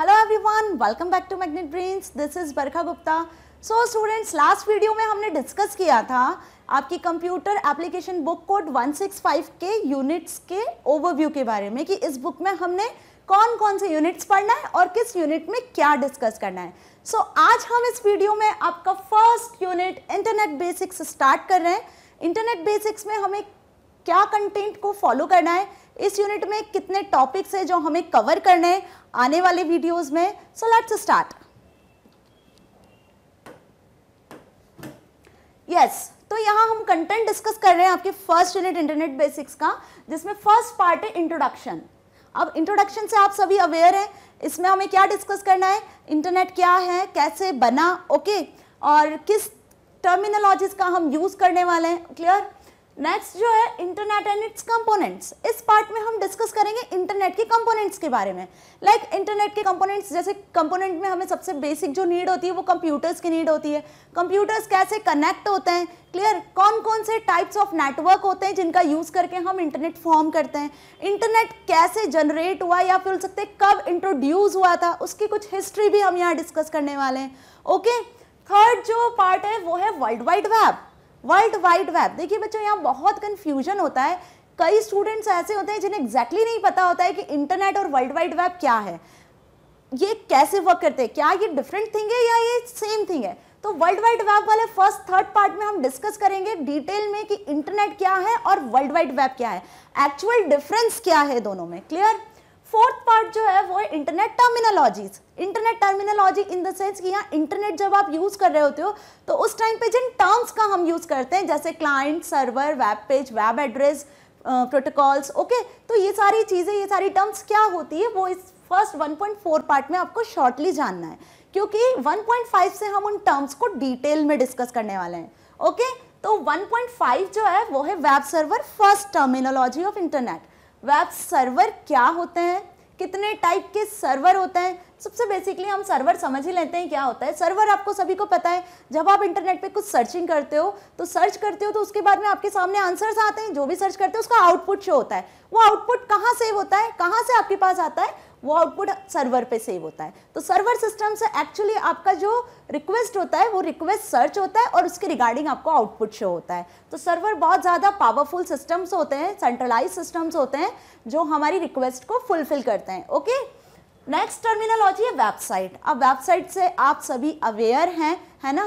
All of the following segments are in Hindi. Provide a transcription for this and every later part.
Hello everyone welcome back to Magnet Brains this is Barkha Gupta so students last video में हमने डिस्कस किया था आपकी कंप्यूटर एप्लीकेशन बुक कोड 165 के यूनिट्स के ओवरव्यू के बारे में कि इस बुक में हमने कौन कौन से यूनिट्स पढ़ना है और किस यूनिट में क्या डिस्कस करना है सो so, आज हम इस वीडियो में आपका first unit internet basics start कर रहे हैं इंटरनेट बेसिक्स में हमें क्या कंटेंट को फॉलो करना है इस यूनिट में कितने टॉपिक्स हैं जो हमें कवर करने आने वाले वीडियोस में सो लेट्स स्टार्ट यस तो यहां हम कंटेंट डिस्कस कर रहे हैं आपके फर्स्ट यूनिट इंटरनेट बेसिक्स का जिसमें फर्स्ट पार्ट है इंट्रोडक्शन अब इंट्रोडक्शन से आप सभी अवेयर हैं इसमें हमें क्या डिस्कस करना है इंटरनेट क्या है कैसे बना ओके okay? और किस टर्मिनोलॉजीज का हम यूज़ करने वाले हैं क्लियर नेक्स्ट जो है इंटरनेट एंड इट्स कंपोनेंट्स इस पार्ट में हम डिस्कस करेंगे इंटरनेट के कंपोनेंट्स के बारे में लाइक like, इंटरनेट के कंपोनेंट्स जैसे कंपोनेंट में हमें सबसे बेसिक जो नीड होती है वो कंप्यूटर्स की नीड होती है कंप्यूटर्स कैसे कनेक्ट होते हैं क्लियर कौन कौन से टाइप्स ऑफ नेटवर्क होते हैं जिनका यूज़ करके हम इंटरनेट फॉर्म करते हैं इंटरनेट कैसे जनरेट हुआ या बोल सकते हैं कब इंट्रोड्यूस हुआ था उसकी कुछ हिस्ट्री भी हम यहाँ डिस्कस करने वाले हैं ओके थर्ड जो पार्ट है वो है world wide web world wide web देखिए बच्चों यहाँ बहुत कन्फ्यूजन होता है कई स्टूडेंट्स ऐसे होते हैं जिन्हें एग्जैक्टली exactly नहीं पता होता है कि इंटरनेट और वर्ल्ड वाइड वेब क्या है ये कैसे वर्क करते हैं क्या ये डिफरेंट थिंग है या ये सेम थिंग है तो वर्ल्ड वाइड वेब वाले फर्स्ट थर्ड पार्ट में हम डिस्कस करेंगे डिटेल में कि इंटरनेट क्या है और वर्ल्ड वाइड वेब क्या है एक्चुअल डिफरेंस क्या है दोनों में क्लियर फोर्थ पार्ट जो है वो है internet terminologies internet terminology in the sense कि यहाँ इंटरनेट जब आप यूज़ कर रहे होते हो तो उस टाइम पे जिन टर्म्स का हम यूज़ करते हैं जैसे client server web page web address protocols okay तो ये सारी चीज़ें ये सारी टर्म्स क्या होती है वो इस फर्स्ट 1.4 पार्ट में आपको शॉर्टली जानना है क्योंकि 1.5 से हम उन टर्म्स को डिटेल में डिस्कस करने वाले हैं ओके तो 1.5 जो है वो है web server first terminology of internet web server क्या होते हैं कितने टाइप के सर्वर होते हैं सबसे बेसिकली हम सर्वर समझ ही लेते हैं क्या होता है सर्वर आपको सभी को पता है जब आप इंटरनेट पे कुछ सर्चिंग करते हो तो सर्च करते हो तो उसके बाद में आपके सामने आंसर्स आते हैं जो भी सर्च करते हो उसका आउटपुट शो होता है वो आउटपुट कहाँ सेव होता है कहाँ से आपके पास आता है वो आउटपुट सर्वर पे सेव होता है तो सर्वर सिस्टम से एक्चुअली आपका जो रिक्वेस्ट होता है वो रिक्वेस्ट सर्च होता है और उसके रिगार्डिंग आपको आउटपुट शो होता है तो सर्वर बहुत ज़्यादा पावरफुल सिस्टम्स होते हैं सेंट्रलाइज सिस्टम्स होते हैं जो हमारी रिक्वेस्ट को फुलफिल करते हैं ओके नेक्स्ट टर्मिनोलॉजी है वेबसाइट अब वेबसाइट से आप सभी अवेयर हैं है ना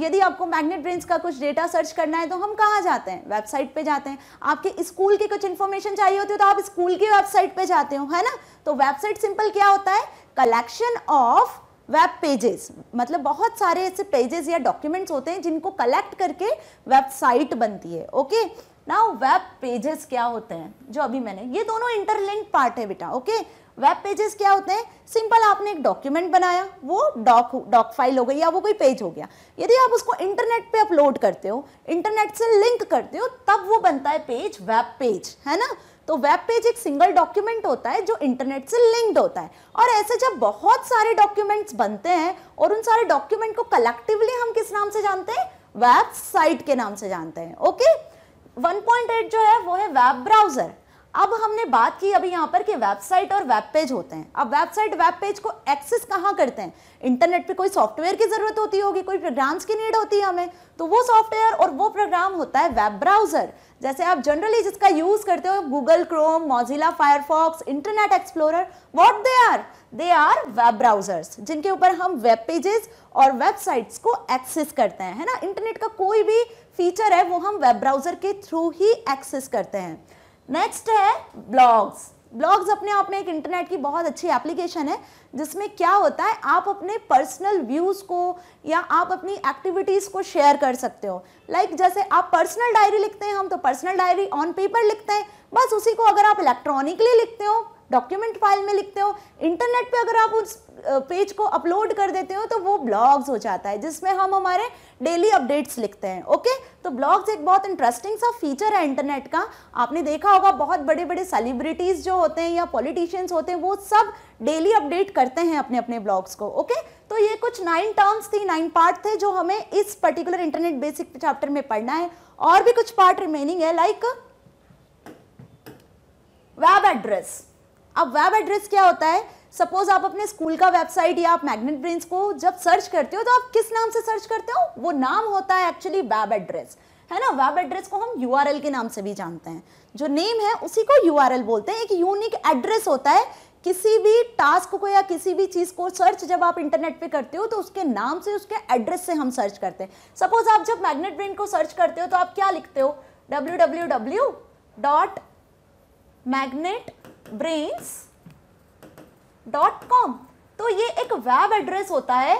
यदि आपको मैग्नेट ब्रेन्स का कुछ डेटा सर्च करना है तो हम कहाँ जाते हैं वेबसाइट पे जाते हैं आपके स्कूल के कुछ इन्फॉर्मेशन चाहिए होती है तो आप स्कूल की वेबसाइट पे जाते हो है ना तो वेबसाइट सिंपल क्या होता है कलेक्शन ऑफ वेब पेजेस मतलब बहुत सारे ऐसे पेजेस या डॉक्यूमेंट्स होते हैं जिनको कलेक्ट करके वेबसाइट बनती है ओके नाउ वेब पेजेस क्या होते हैं जो अभी मैंने ये दोनों इंटरलिंक पार्ट है बेटा ओके okay? वेब पेजेस क्या होते हैं सिंपल आपने एक डॉक्यूमेंट बनाया वो डॉक डॉक फाइल हो गई या वो कोई पेज हो गया यदि आप उसको इंटरनेट पे अपलोड करते हो इंटरनेट से लिंक करते हो तब वो बनता है पेज वेब पेज है ना तो वेब पेज एक सिंगल डॉक्यूमेंट होता है जो इंटरनेट से लिंक्ड होता है और ऐसे जब बहुत सारे डॉक्यूमेंट्स बनते हैं और उन सारे डॉक्यूमेंट को कलेक्टिवली हम किस नाम से जानते हैं वेबसाइट के नाम से जानते हैं ओके 1.8 जो है वो है वेब ब्राउजर अब हमने बात की अभी यहाँ पर कि वेबसाइट और वेब पेज होते हैं अब वेबसाइट वेब पेज को एक्सेस कहाँ करते हैं इंटरनेट पे कोई सॉफ्टवेयर की ज़रूरत होती होगी कोई प्रोग्राम्स की नीड होती है हमें तो वो सॉफ्टवेयर और वो प्रोग्राम होता है वेब ब्राउज़र जैसे आप जनरली जिसका यूज़ करते हो Google Chrome Mozilla Firefox Internet Explorer what they are they are web browsers जिनके ऊपर हम वेब पेजेस और वेबसाइट्स को एक्सेस करते हैं है ना इंटरनेट का कोई भी फीचर है वो हम वेब ब्राउज़र के थ्रू ही एक्सेस करते हैं नेक्स्ट है ब्लॉग्स ब्लॉग्स अपने आप में एक इंटरनेट की बहुत अच्छी एप्लीकेशन है जिसमें क्या होता है आप अपने पर्सनल व्यूज़ को या आप अपनी एक्टिविटीज़ को शेयर कर सकते हो लाइक like जैसे आप पर्सनल डायरी लिखते हैं हम तो पर्सनल डायरी ऑन पेपर लिखते हैं बस उसी को अगर आप इलेक्ट्रॉनिकली लिखते हो डॉक्यूमेंट फाइल में लिखते हो इंटरनेट पे अगर आप उस पेज को अपलोड कर देते हो तो वो ब्लॉग्स हो जाता है जिसमें हम हमारे डेली अपडेट्स लिखते हैं ओके तो ब्लॉग्स एक बहुत इंटरेस्टिंग सा फीचर है इंटरनेट का आपने देखा होगा बहुत बड़े बड़े सेलिब्रिटीज़ जो होते हैं या पॉलिटिशियंस होते हैं वो सब डेली अपडेट करते हैं अपने अपने ब्लॉग्स को ओके तो ये कुछ नाइन टर्म्स थी नाइन पार्ट थे जो हमें इस पर्टिकुलर इंटरनेट बेसिक चैप्टर में पढ़ना है और भी कुछ पार्ट रिमेनिंग है लाइक वेब एड्रेस अब वेब एड्रेस क्या होता है सपोज आप अपने स्कूल का वेबसाइट या आप मैग्नेट ब्रेन्स को जब सर्च करते हो तो आप किस नाम से सर्च करते हो वो नाम होता है एक्चुअली वेब एड्रेस है ना वेब एड्रेस को हम यू के नाम से भी जानते हैं जो नेम है उसी को यू बोलते हैं एक यूनिक एड्रेस होता है किसी भी टास्क को या किसी भी चीज़ को सर्च जब आप इंटरनेट पे करते हो तो उसके नाम से उसके एड्रेस से हम सर्च करते हैं सपोज आप जब मैग्नेट ब्रेन को सर्च करते हो तो आप क्या लिखते हो W W W dot Magnet brains dot com तो ये एक वेब एड्रेस होता है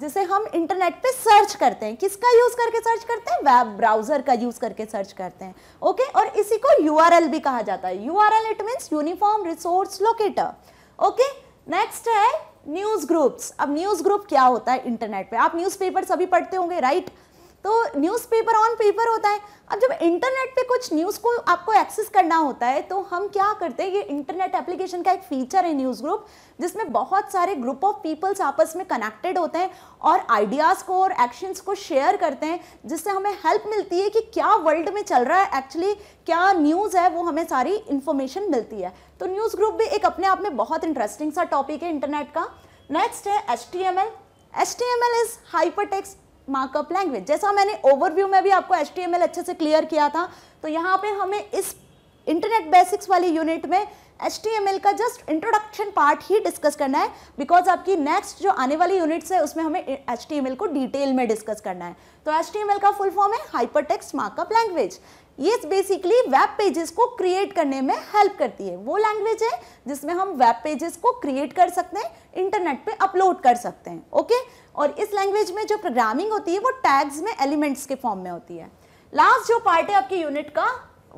जिसे हम इंटरनेट पे सर्च करते हैं किसका यूज करके सर्च करते हैं वेब ब्राउजर का यूज करके सर्च करते हैं ओके और इसी को यूआरएल भी कहा जाता है URL it means uniform resource locator okay next है न्यूज ग्रुप्स अब न्यूज ग्रुप क्या होता है इंटरनेट पे आप न्यूज सभी पढ़ते होंगे राइट right? तो न्यूज़पेपर ऑन पेपर होता है अब जब इंटरनेट पे कुछ न्यूज़ को आपको एक्सेस करना होता है तो हम क्या करते हैं ये इंटरनेट एप्लीकेशन का एक फीचर है न्यूज़ ग्रुप जिसमें बहुत सारे ग्रुप ऑफ पीपल्स आपस में कनेक्टेड होते हैं और आइडियाज़ को और एक्शंस को शेयर करते हैं जिससे हमें हेल्प मिलती है कि क्या वर्ल्ड में चल रहा है एक्चुअली क्या न्यूज़ है वो हमें सारी इन्फॉर्मेशन मिलती है तो न्यूज़ ग्रुप भी एक अपने आप में बहुत इंटरेस्टिंग सा टॉपिक है इंटरनेट का नेक्स्ट है H T M L H T M L is hyper text markup language जैसा मैंने ओवरव्यू में भी आपको एच अच्छे से क्लियर किया था तो यहाँ पे हमें इस इंटरनेट बेसिक्स वाली यूनिट में एच का जस्ट इंट्रोडक्शन पार्ट ही डिस्कस करना है बिकॉज आपकी नेक्स्ट जो आने वाली यूनिट्स है उसमें हमें एच को डिटेल में डिस्कस करना है तो एच का फुल फॉर्म है हाइपर टेक्स मार्कअप लैंग्वेज ये बेसिकली वेब पेजेस को क्रिएट करने में हेल्प करती है वो लैंग्वेज है जिसमें हम वेब पेजेस को क्रिएट कर सकते हैं इंटरनेट पे अपलोड कर सकते हैं ओके और इस लैंग्वेज में जो प्रोग्रामिंग होती है वो टैग्स में एलिमेंट्स के फॉर्म में होती है लास्ट जो पार्ट है आपकी यूनिट का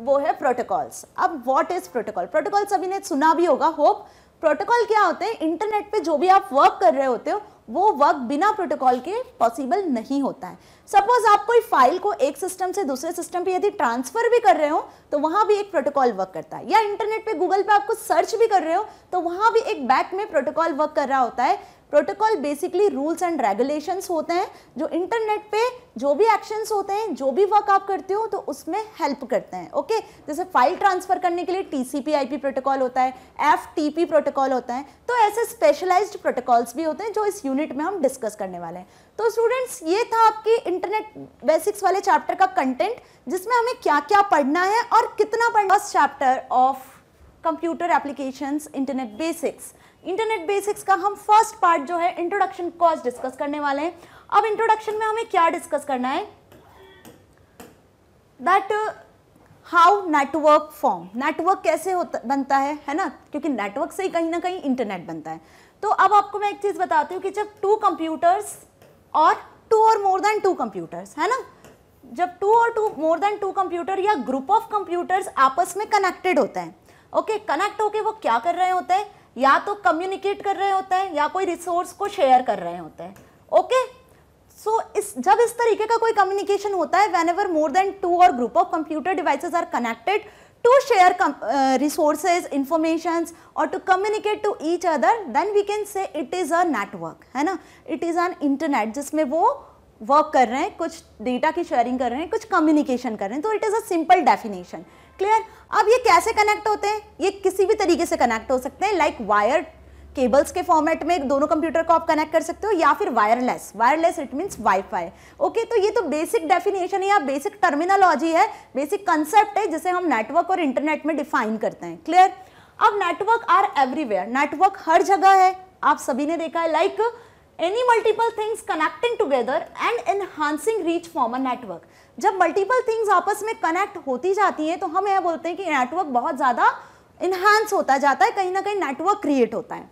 वो है प्रोटोकॉल्स अब वॉट इज प्रोटोकॉल प्रोटोकॉल सभी ने सुना भी होगा होप प्रोटोकॉल क्या होते हैं इंटरनेट पे जो भी आप वर्क कर रहे होते हो वो वर्क बिना प्रोटोकॉल के पॉसिबल नहीं होता है सपोज आप कोई फाइल को एक सिस्टम से दूसरे सिस्टम पे यदि ट्रांसफर भी कर रहे हो तो वहां भी एक प्रोटोकॉल वर्क करता है या इंटरनेट पे गूगल पे आप कुछ सर्च भी कर रहे हो तो वहां भी एक बैक में प्रोटोकॉल वर्क कर रहा होता है protocol basically rules and regulations होते हैं जो इंटरनेट पे जो भी एक्शंस होते हैं जो भी वर्क आप करते हो तो उसमें हेल्प करते हैं ओके जैसे फाइल ट्रांसफ़र करने के लिए टी प्रोटोकॉल होता है एफ प्रोटोकॉल होता है तो ऐसे स्पेशलाइज्ड प्रोटोकॉल्स भी होते हैं जो इस यूनिट में हम डिस्कस करने वाले हैं तो स्टूडेंट्स ये था आपकी इंटरनेट बेसिक्स वाले चैप्टर का कंटेंट जिसमें हमें क्या क्या पढ़ना है और कितना पढ़ना chapter of computer applications internet basics internet basics का हम फर्स्ट पार्ट जो है इंट्रोडक्शन कॉस्ट डिस्कस करने वाले हैं अब इंट्रोडक्शन में हमें क्या डिस्कस करना है that how network form network कैसे होता बनता है है ना क्योंकि नेटवर्क से ही कहीं ना कहीं इंटरनेट बनता है तो अब आपको मैं एक चीज़ बताती हूँ कि जब टू कंप्यूटर्स और टू और मोर देन टू कंप्यूटर्स है ना जब टू और two more than two computer या ग्रुप ऑफ कंप्यूटर्स आपस में कनेक्टेड होते हैं ओके कनेक्ट होके वो क्या कर रहे होते हैं या तो कम्युनिकेट कर रहे होते हैं या कोई रिसोर्स को शेयर कर रहे होते हैं ओके सो इस जब इस तरीके का कोई कम्युनिकेशन होता है whenever more than two और group of computer devices are connected to share resources information और to communicate to each other then we can say it is a network है ना इट इज़ an इंटरनेट जिसमें वो वर्क कर रहे हैं कुछ डेटा की शेयरिंग कर रहे हैं कुछ कम्युनिकेशन कर रहे हैं तो it is a simple definition clear अब ये कैसे कनेक्ट होते हैं ये किसी भी तरीके से कनेक्ट हो सकते हैं लाइक वायर केबल्स के फॉर्मेट में दोनों कंप्यूटर को आप कनेक्ट कर सकते हो या फिर wireless wireless it means wifi okay तो ये तो बेसिक डेफिनेशन है या बेसिक टर्मिनोलॉजी है बेसिक कंसेप्ट है जिसे हम नेटवर्क और इंटरनेट में डिफाइन करते हैं क्लियर अब नेटवर्क आर एवरीवेयर नेटवर्क हर जगह है आप सभी ने देखा है like any multiple things connecting together and enhancing reach form a network जब मल्टीपल थिंग्स आपस में कनेक्ट होती जाती हैं तो हम यह बोलते हैं कि नेटवर्क बहुत ज़्यादा इन्हांस होता जाता है कहीं ना कहीं नेटवर्क क्रिएट होता है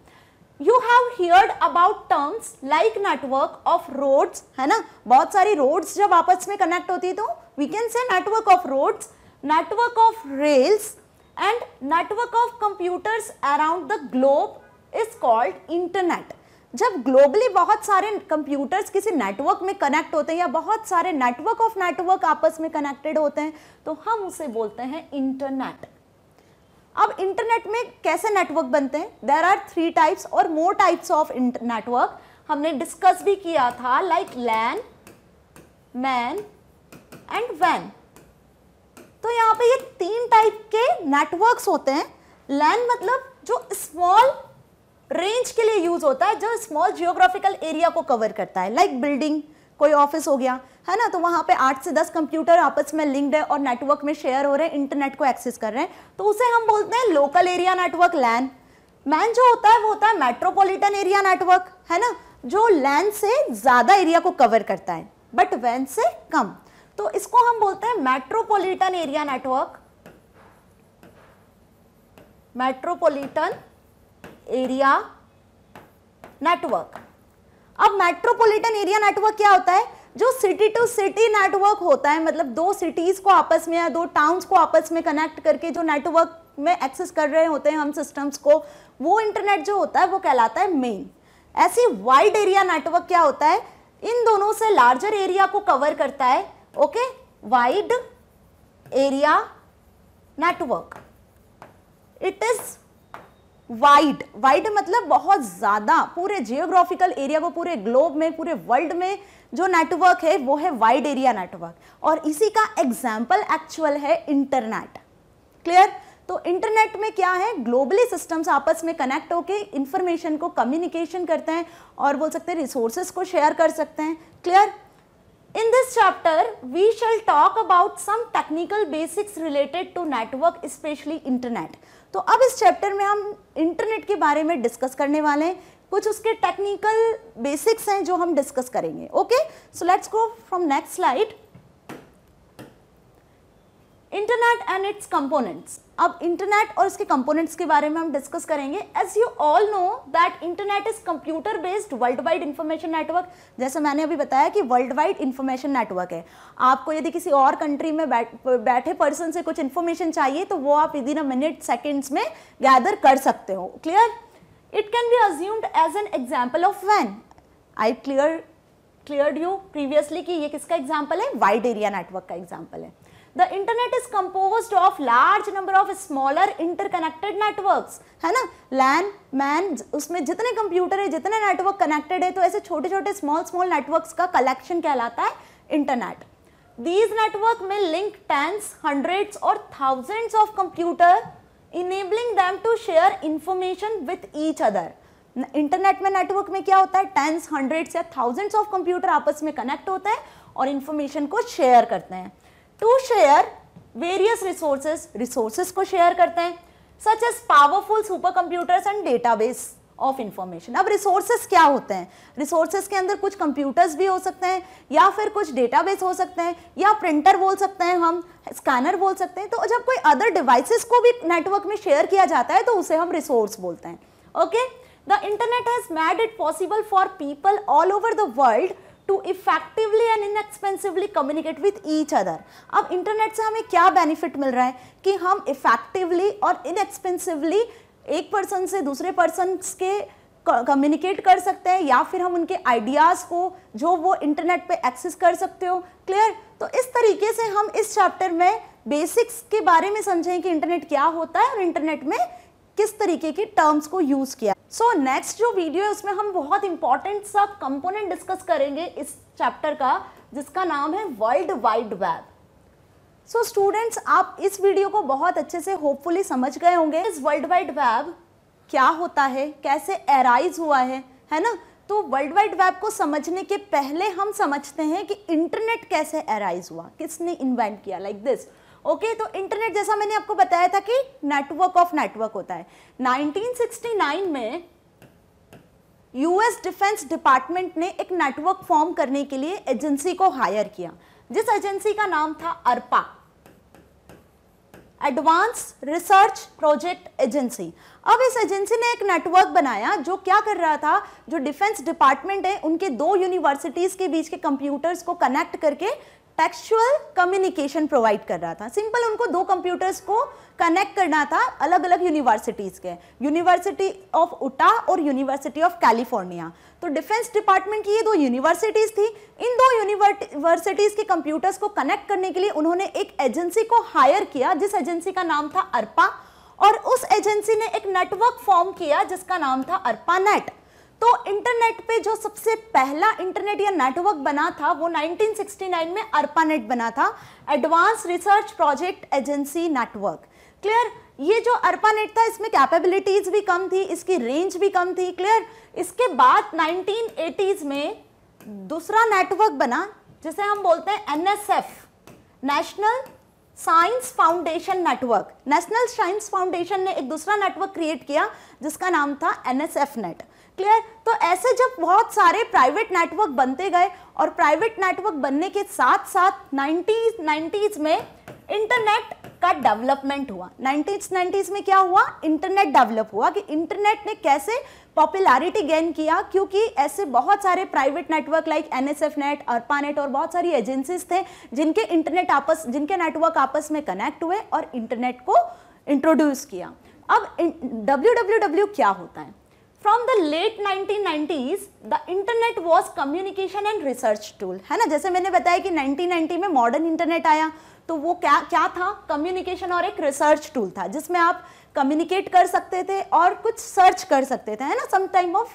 you have heard about terms like network of roads है ना बहुत सारी रोड्स जब आपस में कनेक्ट होती है तो we can say network of roads network of rails and network of computers around the globe is called internet जब ग्लोबली बहुत सारे कंप्यूटर्स किसी नेटवर्क में कनेक्ट होते हैं या बहुत सारे नेटवर्क ऑफ नेटवर्क आपस में कनेक्टेड होते हैं तो हम उसे बोलते हैं इंटरनेट अब इंटरनेट में कैसे नेटवर्क बनते हैं देर आर थ्री टाइप्स और मोर टाइप्स ऑफ नेटवर्क हमने डिस्कस भी किया था लाइक लैन मैन एंड वैन तो यहाँ पे ये तीन टाइप के नेटवर्क्स होते हैं लैन मतलब जो स्मॉल रेंज के लिए यूज होता है जो स्मॉल जियोग्राफिकल एरिया को कवर करता है लाइक like बिल्डिंग कोई ऑफिस हो गया है ना तो वहां पे आठ से दस कंप्यूटर आपस में लिंक्ड है और नेटवर्क में शेयर हो रहे हैं इंटरनेट को एक्सेस कर रहे हैं तो उसे हम बोलते हैं local area network LAN MAN जो होता है वो होता है मेट्रोपोलिटन एरिया नेटवर्क है ना जो लैन से ज़्यादा एरिया को कवर करता है बट वैन से कम तो इसको हम बोलते हैं metropolitan area network metropolitan area network अब मेट्रोपॉलिटन एरिया नेटवर्क क्या होता है जो सिटी टू सिटी नेटवर्क होता है मतलब दो सिटीज को आपस में या दो टाउन्स को आपस में कनेक्ट करके जो नेटवर्क में एक्सेस कर रहे होते हैं हम सिस्टम्स को वो इंटरनेट जो होता है वो कहलाता है मेन ऐसी वाइड एरिया नेटवर्क क्या होता है इन दोनों से लार्जर एरिया को कवर करता है okay wide area network it is wide wide मतलब बहुत ज़्यादा पूरे जियोग्राफिकल एरिया को पूरे ग्लोब में पूरे वर्ल्ड में जो नेटवर्क है वो है वाइड एरिया नेटवर्क और इसी का एग्जाम्पल एक्चुअल है इंटरनेट क्लियर तो इंटरनेट में क्या है ग्लोबली सिस्टम्स आपस में कनेक्ट होके इंफॉर्मेशन को कम्युनिकेशन करते हैं और बोल सकते हैं रिसोर्सेस को शेयर कर सकते हैं clear in this chapter we shall talk about some technical basics related to network specially internet तो अब इस चैप्टर में हम इंटरनेट के बारे में डिस्कस करने वाले हैं कुछ उसके टेक्निकल बेसिक्स हैं जो हम डिस्कस करेंगे okay so let's go from next slide internet and its components अब इंटरनेट और इसके कंपोनेंट्स के बारे में हम डिस्कस करेंगे as you all know that internet is computer based world wide information network जैसे मैंने अभी बताया कि वर्ल्ड वाइड इंफॉर्मेशन नेटवर्क है आपको यदि किसी और कंट्री में बैठ, बैठे पर्सन से कुछ इन्फॉर्मेशन चाहिए तो वो आप within a minute seconds में गैदर कर सकते हो clear it can be assumed as an example of वैन I clear clear you previously कि ये किसका एग्जाम्पल है वाइड एरिया नेटवर्क का एग्जाम्पल है the internet is compose of large number of smaller interconnected network है ना लैन मैन उसमें जितने कंप्यूटर है जितने नेटवर्क कनेक्टेड है तो ऐसे छोटे छोटे स्मॉल स्मॉल नेटवर्क का कलेक्शन कहलाता है इंटरनेट दीज नेटवर्क में लिंक टेंस हंड्रेड और thousand of computer enabling them to share information with each other internet में नेटवर्क में क्या होता है टेंस हंड्रेड या थाउजेंड्स ऑफ कंप्यूटर आपस में कनेक्ट होते हैं और इन्फॉर्मेशन को शेयर करते हैं to share various resources resources को शेयर करते हैं such as powerful super computers and database of information अब रिसोर्सेज क्या होते हैं रिसोर्सेज के अंदर कुछ कंप्यूटर्स भी हो सकते हैं या फिर कुछ डेटाबेस हो सकते हैं या प्रिंटर बोल सकते हैं हम स्कैनर बोल सकते हैं तो जब कोई अदर डिवाइसेस को भी नेटवर्क में शेयर किया जाता है तो उसे हम रिसोर्स बोलते हैं okay the internet has made it possible for people all over the world to effectively and inexpensively communicate with each other अब इंटरनेट से हमें क्या बेनिफिट मिल रहा है कि हम इफेक्टिवली और इनएक्सपेंसिवली एक पर्सन से दूसरे पर्सन के कम्युनिकेट कर सकते हैं या फिर हम उनके आइडियाज़ को जो वो इंटरनेट पे एक्सेस कर सकते हो क्लियर तो इस तरीके से हम इस चैप्टर में बेसिक्स के बारे में समझें कि इंटरनेट क्या होता है और इंटरनेट में किस तरीके के टर्म्स को यूज किया सो so, नेक्स्ट जो वीडियो है उसमें हम बहुत इंपॉर्टेंट सा कंपोनेंट डिस्कस करेंगे इस चैप्टर का जिसका नाम है world wide web so students आप इस वीडियो को बहुत अच्छे से होपफुली समझ गए होंगे इस वर्ल्ड वाइड वेब क्या होता है कैसे एराइज हुआ है है ना तो वर्ल्ड वाइड वेब को समझने के पहले हम समझते हैं कि इंटरनेट कैसे एराइज हुआ किसने इन्वेंट किया लाइक like दिस ओके तो इंटरनेट जैसा मैंने आपको बताया था कि नेटवर्क ऑफ नेटवर्क होता है 1969 में यूएस डिफेंस डिपार्टमेंट ने एक नेटवर्क फॉर्म करने के लिए एजेंसी को हायर किया जिस एजेंसी का नाम था ARPA advance research project agency अब इस एजेंसी ने एक नेटवर्क बनाया जो क्या कर रहा था जो डिफेंस डिपार्टमेंट है उनके दो यूनिवर्सिटीज़ के बीच के कंप्यूटर्स को कनेक्ट करके टेक्सुअल कम्युनिकेशन प्रोवाइड कर रहा था सिंपल उनको दो कंप्यूटर्स को कनेक्ट करना था अलग अलग यूनिवर्सिटीज़ के यूनिवर्सिटी ऑफ उटा और यूनिवर्सिटी ऑफ कैलिफोर्निया तो डिफेंस डिपार्टमेंट की ये दो यूनिवर्सिटीज़ थी इन दो यूनिवर्सिटीज़ के कंप्यूटर्स को कनेक्ट करने के लिए उन्होंने एक एजेंसी को हायर किया जिस एजेंसी का नाम था अरपा और उस एजेंसी ने एक नेटवर्क फॉर्म किया जिसका नाम था अरपा नेट तो इंटरनेट पे जो सबसे पहला इंटरनेट या नेटवर्क बना था वो 1969 में अर्पानेट बना था advance research project agency network clear ये जो अर्पानेट था इसमें कैपेबिलिटीज भी कम थी इसकी रेंज भी कम थी क्लियर इसके बाद 1980s में दूसरा नेटवर्क बना जिसे हम बोलते हैं NSF national science foundation network national science foundation ने एक दूसरा नेटवर्क क्रिएट किया जिसका नाम था एनएसएफ नेट क्लियर तो ऐसे जब बहुत सारे प्राइवेट नेटवर्क बनते गए और प्राइवेट नेटवर्क बनने के साथ साथ नाइन्टीज नाइन्टीज में इंटरनेट का डेवलपमेंट हुआ नाइन्टीज नाइन्टीज में क्या हुआ इंटरनेट डेवलप हुआ कि इंटरनेट ने कैसे पॉपुलैरिटी गेन किया क्योंकि ऐसे बहुत सारे private network like N S F net ARPA net और बहुत सारी एजेंसीज थे जिनके इंटरनेट आपस जिनके नेटवर्क आपस में कनेक्ट हुए और इंटरनेट को इंट्रोड्यूस किया अब डब्ल्यू डब्ल्यू डब्ल्यू क्या होता है from the late 1990s the internet was communication and research tool है ना जैसे मैंने बताया कि 1990 में मॉडर्न इंटरनेट आया तो वो क्या क्या था कम्युनिकेशन और एक रिसर्च टूल था जिसमें आप कम्युनिकेट कर सकते थे और कुछ सर्च कर सकते थे है ना some time of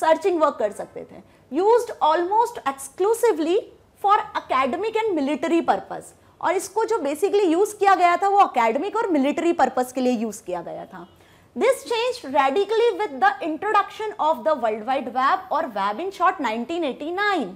searching work कर सकते थे use almost exclusively for academic and military purpose और इसको जो बेसिकली यूज़ किया गया था वो अकेडमिक और मिलिट्री पर्पज़ के लिए यूज़ किया गया था This changed radically with the introduction of the World Wide Web or Web in short 1989.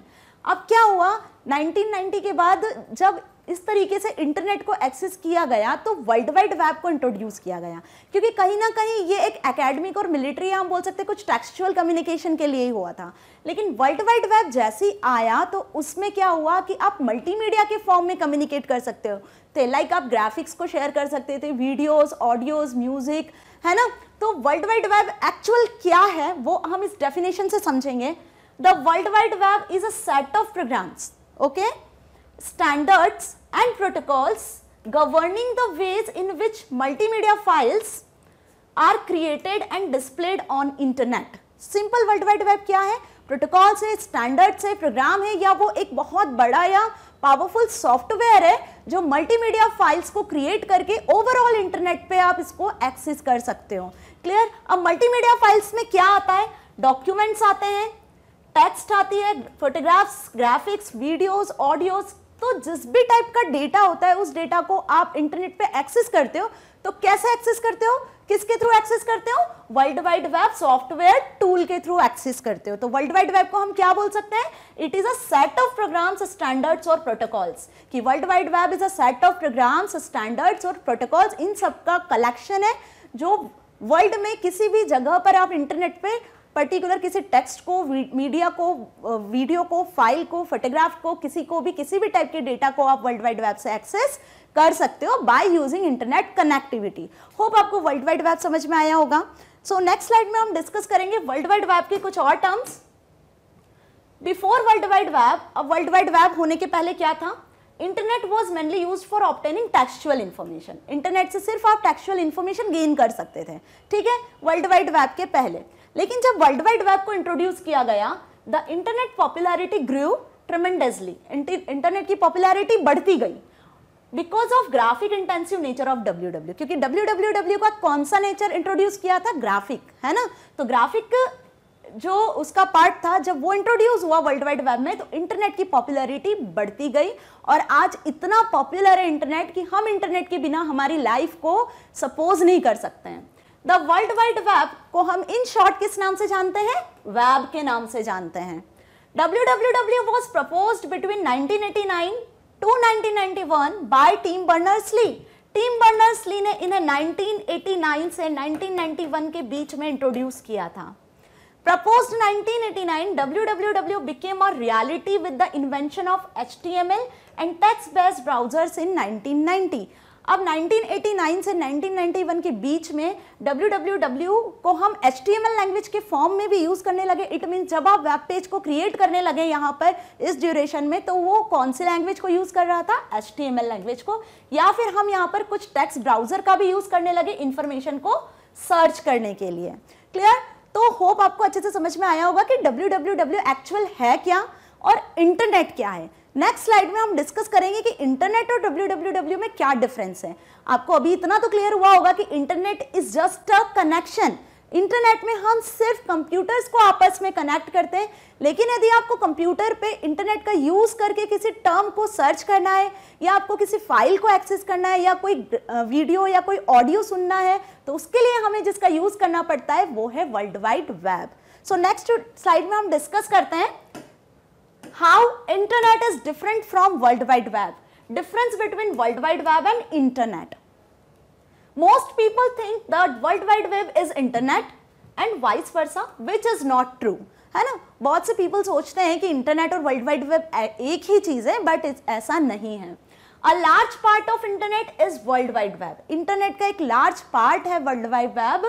अब क्या हुआ 1990 के बाद जब इस तरीके से इंटरनेट को एक्सेस किया गया तो वर्ल्ड वाइड वेब को इंट्रोड्यूस किया गया क्योंकि कहीं ना कहीं ये एक एकेडमिक और मिलिट्री हम बोल सकते हैं कुछ टेक्सचुअल कम्युनिकेशन के लिए ही हुआ था लेकिन वर्ल्ड वाइड वेब जैसी आया तो उसमें क्या हुआ कि आप मल्टीमीडिया के फॉर्म में कम्युनिकेट कर सकते हो थे तो लाइक आप ग्राफिक्स को शेयर कर सकते थे वीडियोज ऑडियोज म्यूजिक है ना तो वर्ल्ड वाइड वेब एक्चुअल क्या है वो हम इस डेफिनेशन से समझेंगे the world wide web is a set of programs okay standards and protocols governing the ways in which multimedia files are created and displayed on internet simple world wide web क्या है प्रोटोकॉल्स है स्टैंडर्ड्स है प्रोग्राम है या वो एक बहुत बड़ा या पावरफुल सॉफ्टवेयर है जो मल्टीमीडिया फाइल्स को क्रिएट करके ओवरऑल इंटरनेट पे आप इसको एक्सेस कर सकते हो क्लियर अब मल्टीमीडिया फाइल्स में क्या आता है डॉक्यूमेंट्स आते हैं टेक्स्ट आती है फोटोग्राफ्स ग्राफिक्स वीडियोस ऑडियोज तो जिस भी टाइप का डेटा होता है उस डेटा को आप इंटरनेट पे एक्सेस करते हो तो कैसे एक्सेस करते हो किसके थ्रू एक्सेस करते हो world wide web software tool के थ्रू एक्सेस करते हो तो वर्ल्ड वाइड वेब को हम क्या बोल सकते हैं it is a set of programs standards और प्रोटोकॉल्स कि world wide web is a set of programs standards और प्रोटोकॉल्स इन सबका कलेक्शन है जो वर्ल्ड में किसी भी जगह पर आप इंटरनेट पे पर्टिकुलर किसी टेक्स्ट को मीडिया को वीडियो को फाइल को फोटोग्राफ को किसी को भी किसी भी टाइप के डेटा को आप वर्ल्ड वाइड वेब से एक्सेस कर सकते हो by using internet connectivity hope आपको वर्ल्ड वाइड वेब समझ में आया होगा सो नेक्स्ट स्लाइड में हम डिस्कस करेंगे वर्ल्ड वाइड वेब के कुछ और terms before world wide web अब वर्ल्ड वाइड वेब होने के पहले क्या था internet was mainly use for obtaining textual information internet से सिर्फ आप टेक्सुअल इन्फॉर्मेशन गेन कर सकते थे ठीक है वर्ल्ड वाइड वेब के पहले लेकिन जब वर्ल्ड वाइड वेब को इंट्रोड्यूस किया गया the internet popularity grew tremendously internet की पॉपुलैरिटी बढ़ती गई because of graphic intensive nature of W W क्योंकि डब्ल्यू डब्ल्यू डब्ल्यू का कौन सा नेचर इंट्रोड्यूस किया था ग्राफिक है ना तो ग्राफिक जो उसका पार्ट था जब वो इंट्रोड्यूस हुआ वर्ल्ड वाइड वेब में तो इंटरनेट की पॉपुलैरिटी बढ़ती गई और आज इतना पॉपुलर है इंटरनेट कि हम इंटरनेट के बिना हमारी लाइफ को सपोज नहीं कर सकते हैं द वर्ल्ड वाइड वेब को हम इन शॉर्ट किस नाम से जानते हैं वेब के नाम से जानते हैं WWW was proposed between 1989 to 1991 by Tim Berners-Lee. Tim Berners-Lee ने इन्हें 1989 से 1991 के बीच में इंट्रोड्यूस किया था proposed 1989 WWW became a reality with the invention of HTML and text-based browsers in 1990. अब 1989 से 1991 के बीच में www को हम HTML लैंग्वेज के फॉर्म में भी यूज़ करने लगे इट मीन जब आप वेब पेज को क्रिएट करने लगे यहाँ पर इस ड्यूरेशन में तो वो कौन सी लैंग्वेज को यूज़ कर रहा था एच लैंग्वेज को या फिर हम यहाँ पर कुछ टेक्स्ट ब्राउज़र का भी यूज़ करने लगे इन्फॉर्मेशन को सर्च करने के लिए क्लियर तो होप आपको अच्छे से समझ में आया होगा कि डब्ल्यू एक्चुअल है क्या और इंटरनेट क्या है नेक्स्ट स्लाइड में हम डिस्कस करेंगे कि इंटरनेट और डब्ल्यू में क्या डिफरेंस है आपको अभी इतना तो क्लियर हुआ होगा कि internet is just a connection internet में हम सिर्फ कंप्यूटर्स को आपस में कनेक्ट करते हैं लेकिन यदि आपको कंप्यूटर पे इंटरनेट का यूज़ करके किसी टर्म को सर्च करना है या आपको किसी फाइल को एक्सेस करना है या कोई वीडियो या कोई ऑडियो सुनना है तो उसके लिए हमें जिसका यूज़ करना पड़ता है वो है world wide web so next slide में हम डिस्कस करते हैं how internet is different from world wide web. Difference between world wide web and internet. Most people think that world wide web is internet and vice versa which is not true. है ना बहुत से पीपल सोचते हैं कि इंटरनेट और वर्ल्ड वाइड वेब एक ही चीज़ है बट ऐसा नहीं है a large part of internet is world wide web internet का एक लार्ज पार्ट है world wide web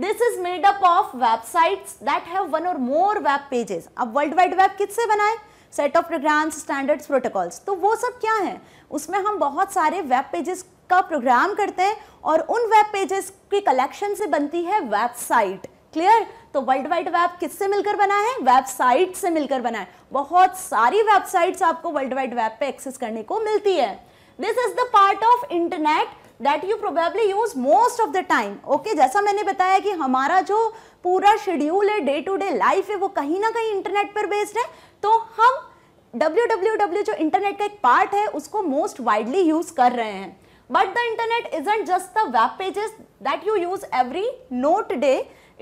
this is made up of websites that have one or more web pages अब वर्ल्ड वाइड वेब किससे बनाए set of programs standards protocols तो वो सब क्या है उसमें हम बहुत सारे वेब पेजेस का प्रोग्राम करते हैं और उन वेब पेजेस की कलेक्शन से बनती है वेबसाइट क्लियर तो वर्ल्ड वाइड वेब किससे मिलकर बना है वेबसाइट से मिलकर बना है बहुत सारी वेबसाइट्स आपको वर्ल्ड वाइड वेब पे एक्सेस करने को मिलती है this is the part of internet that you probably use most of the time okay जैसा मैंने बताया कि हमारा जो पूरा शेड्यूल है डे टू डे लाइफ है वो कहीं ना कहीं इंटरनेट पर बेस्ड है तो हम डब्ल्यू जो इंटरनेट का एक पार्ट है उसको मोस्ट वाइडली यूज कर रहे हैं but the internet isn't just the web pages that you use every not day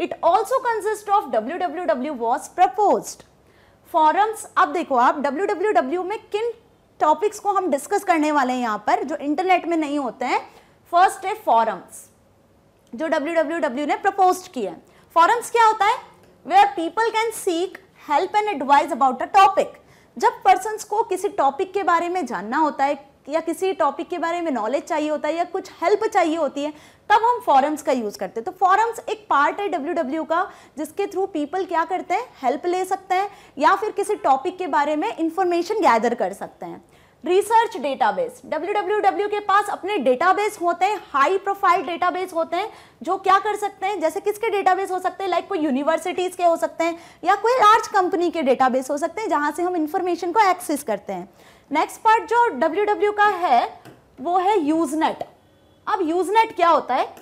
it also consist of W W W was propose forums अब देखो आप डब्ल्यू डब्ल्यू डब्ल्यू में किन टॉपिक्स को हम डिस्कस करने वाले हैं यहाँ पर जो इंटरनेट में नहीं होते हैं फर्स्ट है फॉरम्स जो डब्ल्यू डब्ल्यू डब्ल्यू ने प्रपोज किए फॉरम्स क्या होता है where people can seek help and advice about a topic जब पर्सन को किसी टॉपिक के बारे में जानना होता है या किसी टॉपिक के बारे में नॉलेज चाहिए होता है या कुछ हेल्प चाहिए होती है तब हम फॉरम्स का यूज़ करते हैं तो फॉरम्स एक पार्ट है डब्ल्यू डब्ल्यू का जिसके थ्रू पीपल क्या करते हैं हेल्प ले सकते हैं या फिर किसी टॉपिक के बारे में इंफॉर्मेशन गैदर कर सकते हैं रिसर्च डेटाबेस डब्ल्यू के पास अपने डेटाबेस होते हैं हाई प्रोफाइल डेटाबेस होते हैं जो क्या कर सकते हैं जैसे किसके डेटाबेस हो सकते हैं लाइक कोई यूनिवर्सिटीज़ के हो सकते हैं या कोई लार्ज कंपनी के डेटाबेस हो सकते हैं जहां से हम इंफॉर्मेशन को एक्सेस करते हैं नेक्स्ट पार्ट जो डब्ल्यू का है वो है यूजनेट अब यूजनेट क्या होता है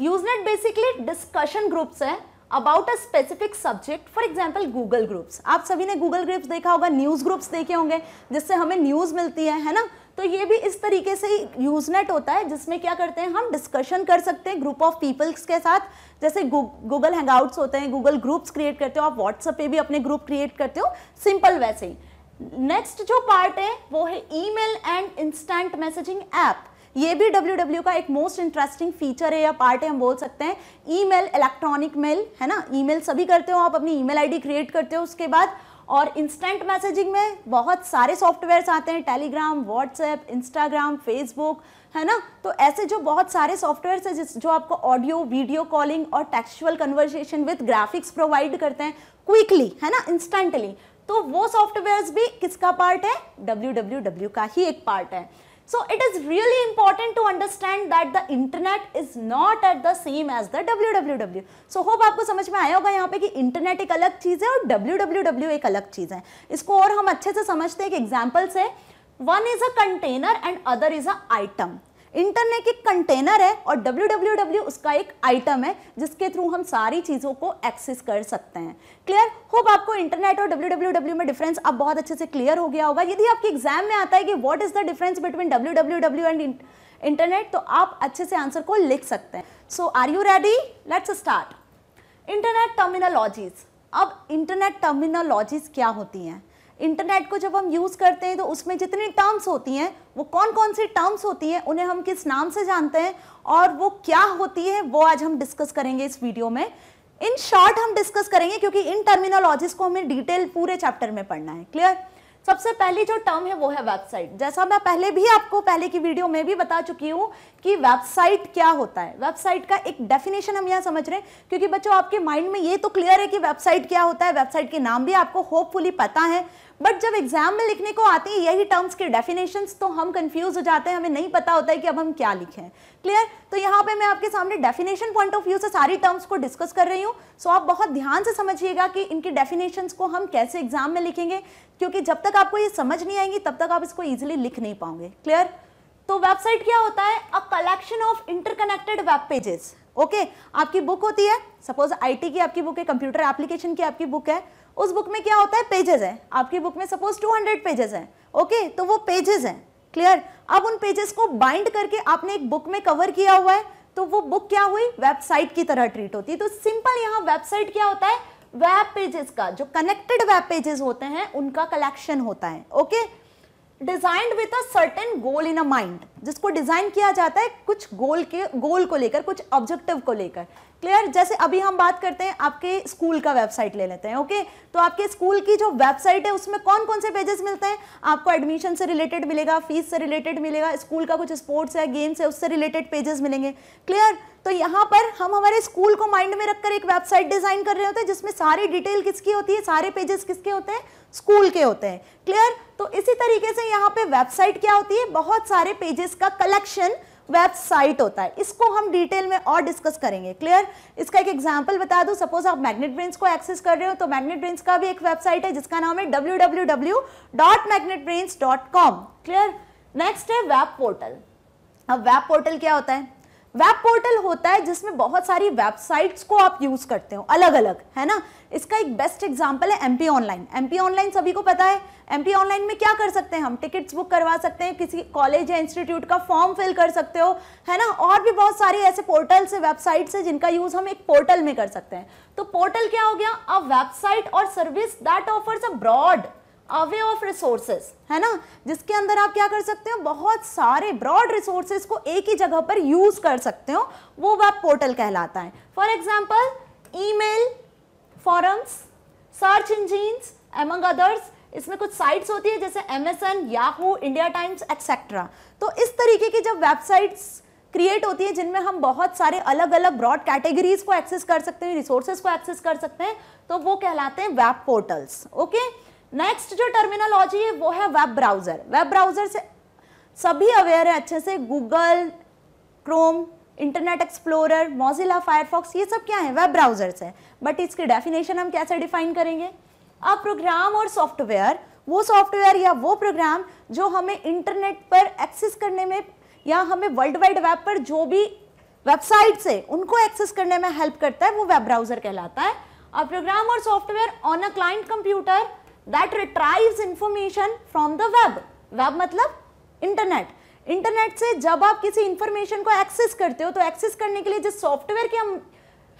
यूजनेट बेसिकली डिस्कशन ग्रुप्स हैं about a specific subject for example Google groups आप सभी ने गूगल ग्रुप्स देखा होगा न्यूज़ ग्रुप्स देखे होंगे जिससे हमें न्यूज़ मिलती है है ना तो ये भी इस तरीके से ही यूजनेट होता है जिसमें क्या करते हैं हम डिस्कशन कर सकते हैं ग्रुप ऑफ पीपल्स के साथ जैसे गूगल हैंगआउट्स होते हैं गूगल ग्रुप्स क्रिएट करते हो आप व्हाट्सएप पे भी अपने ग्रुप क्रिएट करते हो सिंपल वैसे ही नेक्स्ट जो पार्ट है वो है email and instant messaging app ये भी डब्ल्यू का एक मोस्ट इंटरेस्टिंग फीचर है या पार्ट है हम बोल सकते हैं ईमेल इलेक्ट्रॉनिक मेल है ना ईमेल सभी करते हो आप अपनी ईमेल आईडी क्रिएट करते हो उसके बाद और इंस्टेंट मैसेजिंग में बहुत सारे सॉफ्टवेयर्स आते हैं टेलीग्राम व्हाट्सएप इंस्टाग्राम फेसबुक है ना तो ऐसे जो बहुत सारे सॉफ्टवेयर्स हैं जिस जो आपको ऑडियो वीडियो कॉलिंग और textual conversation with graphics provide करते हैं क्विकली है ना इंस्टेंटली तो वो सॉफ्टवेयर्स भी किसका पार्ट है डब्ल्यू का ही एक पार्ट है So it is really important to understand that the internet is not at the same as the www. So hope आपको समझ में आया होगा यहाँ पे कि इंटरनेट एक अलग चीज़ है और www एक अलग चीज़ है इसको और हम अच्छे से समझते हैं एक एग्जाम्पल से one is a container and other is a item internet एक कंटेनर है और डब्ल्यू उसका एक आइटम है जिसके थ्रू हम सारी चीज़ों को एक्सेस कर सकते हैं क्लियर होप आपको इंटरनेट और डब्ल्यू में डिफरेंस अब बहुत अच्छे से क्लियर हो गया होगा यदि आपके एग्जाम में आता है कि what is the difference between W and internet तो आप अच्छे से आंसर को लिख सकते हैं so are you ready let's start internet terminologies अब इंटरनेट टर्मिनोलॉजीज क्या होती हैं इंटरनेट को जब हम यूज़ करते हैं तो उसमें जितनी टर्म्स होती हैं वो कौन कौन सी टर्म्स होती हैं उन्हें हम किस नाम से जानते हैं और वो क्या होती है वो आज हम डिस्कस करेंगे इस वीडियो में इन शॉर्ट हम डिस्कस करेंगे क्योंकि इन टर्मिनोलॉजीज को हमें डिटेल पूरे चैप्टर में पढ़ना है क्लियर सबसे पहली जो टर्म है वो है वेबसाइट जैसा मैं पहले भी आपको पहले की वीडियो में भी बता चुकी हूँ कि वेबसाइट क्या होता है वेबसाइट का एक डेफिनेशन हम यहाँ समझ रहे हैं क्योंकि बच्चों आपके माइंड में ये तो क्लियर है कि वेबसाइट क्या होता है वेबसाइट के नाम भी आपको होपफुली पता है बट जब एग्जाम में लिखने को आती है यही टर्म्स के डेफिनेशंस तो हम कंफ्यूज हो जाते हैं हमें नहीं पता होता है कि अब हम क्या लिखें क्लियर तो यहाँ पे मैं आपके सामने डेफिनेशन पॉइंट ऑफ व्यू से सारी टर्म्स को डिस्कस कर रही हूँ सो आप बहुत ध्यान से समझिएगा कि इनकी डेफिनेशंस को हम कैसे एग्जाम में लिखेंगे क्योंकि जब तक आपको ये समझ नहीं आएंगी तब तक आप इसको ईजिली लिख नहीं पाओगे क्लियर तो वेबसाइट क्या होता है a collection of interconnected web pages okay आपकी बुक होती है सपोज आईटी की आपकी बुक है कंप्यूटर एप्लीकेशन की आपकी बुक है उस बुक में क्या होता है पेजेस हैं आपकी बुक में सपोज 200 पेजेस हैं ओके तो वो पेजेस हैं क्लियर अब उन पेजेस को बाइंड करके आपने एक बुक में कवर किया हुआ है तो वो बुक क्या हुई वेबसाइट की तरह ट्रीट होती है तो सिंपल यहाँ वेबसाइट क्या होता है वेब पेजेस का जो कनेक्टेड वेब पेजेस होते हैं उनका कलेक्शन होता है okay designed with a certain goal in a mind जिसको डिजाइन किया जाता है कुछ गोल के गोल को लेकर कुछ ऑब्जेक्टिव को लेकर क्लियर जैसे अभी हम बात करते हैं आपके स्कूल का वेबसाइट ले लेते हैं ओके तो आपके स्कूल की जो वेबसाइट है उसमें कौन कौन से पेजेस मिलते हैं आपको एडमिशन से रिलेटेड मिलेगा फीस से रिलेटेड मिलेगा स्कूल का कुछ स्पोर्ट्स है गेम्स है उससे रिलेटेड पेजेस मिलेंगे क्लियर तो यहाँ पर हम हमारे स्कूल को माइंड में रखकर एक वेबसाइट डिजाइन कर रहे होते हैं जिसमें सारी डिटेल किसकी होती है सारे पेजेस किसके होते हैं स्कूल के होते हैं क्लियर तो इसी तरीके से यहाँ पे वेबसाइट क्या होती है बहुत सारे पेजेस का कलेक्शन वेबसाइट होता है इसको हम डिटेल में और डिस्कस करेंगे क्लियर इसका एक एग्जाम्पल बता दूं सपोज आप मैग्नेट ब्रेन्स को एक्सेस कर रहे हो तो मैग्नेट ब्रेन्स का भी एक वेबसाइट है जिसका नाम है डब्ल्यू क्लियर नेक्स्ट है वेब पोर्टल अब वेब पोर्टल क्या होता है वेब पोर्टल होता है जिसमें बहुत सारी वेबसाइट्स को आप यूज करते हो अलग अलग है ना इसका एक बेस्ट एग्जाम्पल है एमपी ऑनलाइन एमपी ऑनलाइन सभी को पता है एमपी ऑनलाइन में क्या कर सकते हैं हम टिकट्स बुक करवा सकते हैं किसी कॉलेज या इंस्टीट्यूट का फॉर्म फिल कर सकते हो है ना और भी बहुत सारे ऐसे पोर्टल्स है वेबसाइट्स है जिनका यूज हम एक पोर्टल में कर सकते हैं तो पोर्टल क्या हो गया a website or service that offers a broad array of resources है ना जिसके अंदर आप क्या कर सकते हो बहुत सारे ब्रॉड रिसोर्सेज को एक ही जगह पर यूज कर सकते हो वो वेब पोर्टल कहलाता है for example email forums search engines among others इसमें कुछ साइट्स होती है जैसे MSN Yahoo India Times etcetera तो इस तरीके की जब वेबसाइट्स क्रिएट होती है जिनमें हम बहुत सारे अलग अलग ब्रॉड कैटेगरीज को एक्सेस कर सकते हैं रिसोर्सेज को एक्सेस कर सकते हैं तो वो कहलाते हैं web portals okay okay? Next जो टर्मिनोलॉजी है वो है वेब ब्राउज़र वेब ब्राउज़र से सभी अवेयर हैं अच्छे से Google Chrome Internet Explorer Mozilla Firefox ये सब क्या है वेब ब्राउज़र्स है बट इसकी डेफिनेशन हम कैसे डिफाइन करेंगे अ प्रोग्राम और सॉफ्टवेयर वो सॉफ्टवेयर या वो प्रोग्राम जो हमें इंटरनेट पर एक्सेस करने में या हमें वर्ल्ड वाइड वेब पर जो भी वेबसाइट से उनको एक्सेस करने में हेल्प करता है वो वेब ब्राउज़र कहलाता है अब program or software on a client computer that retrieves information from the web web मतलब इंटरनेट इंटरनेट से जब आप किसी इंफॉर्मेशन को एक्सेस करते हो तो एक्सेस करने के लिए जिस सॉफ्टवेयर की हम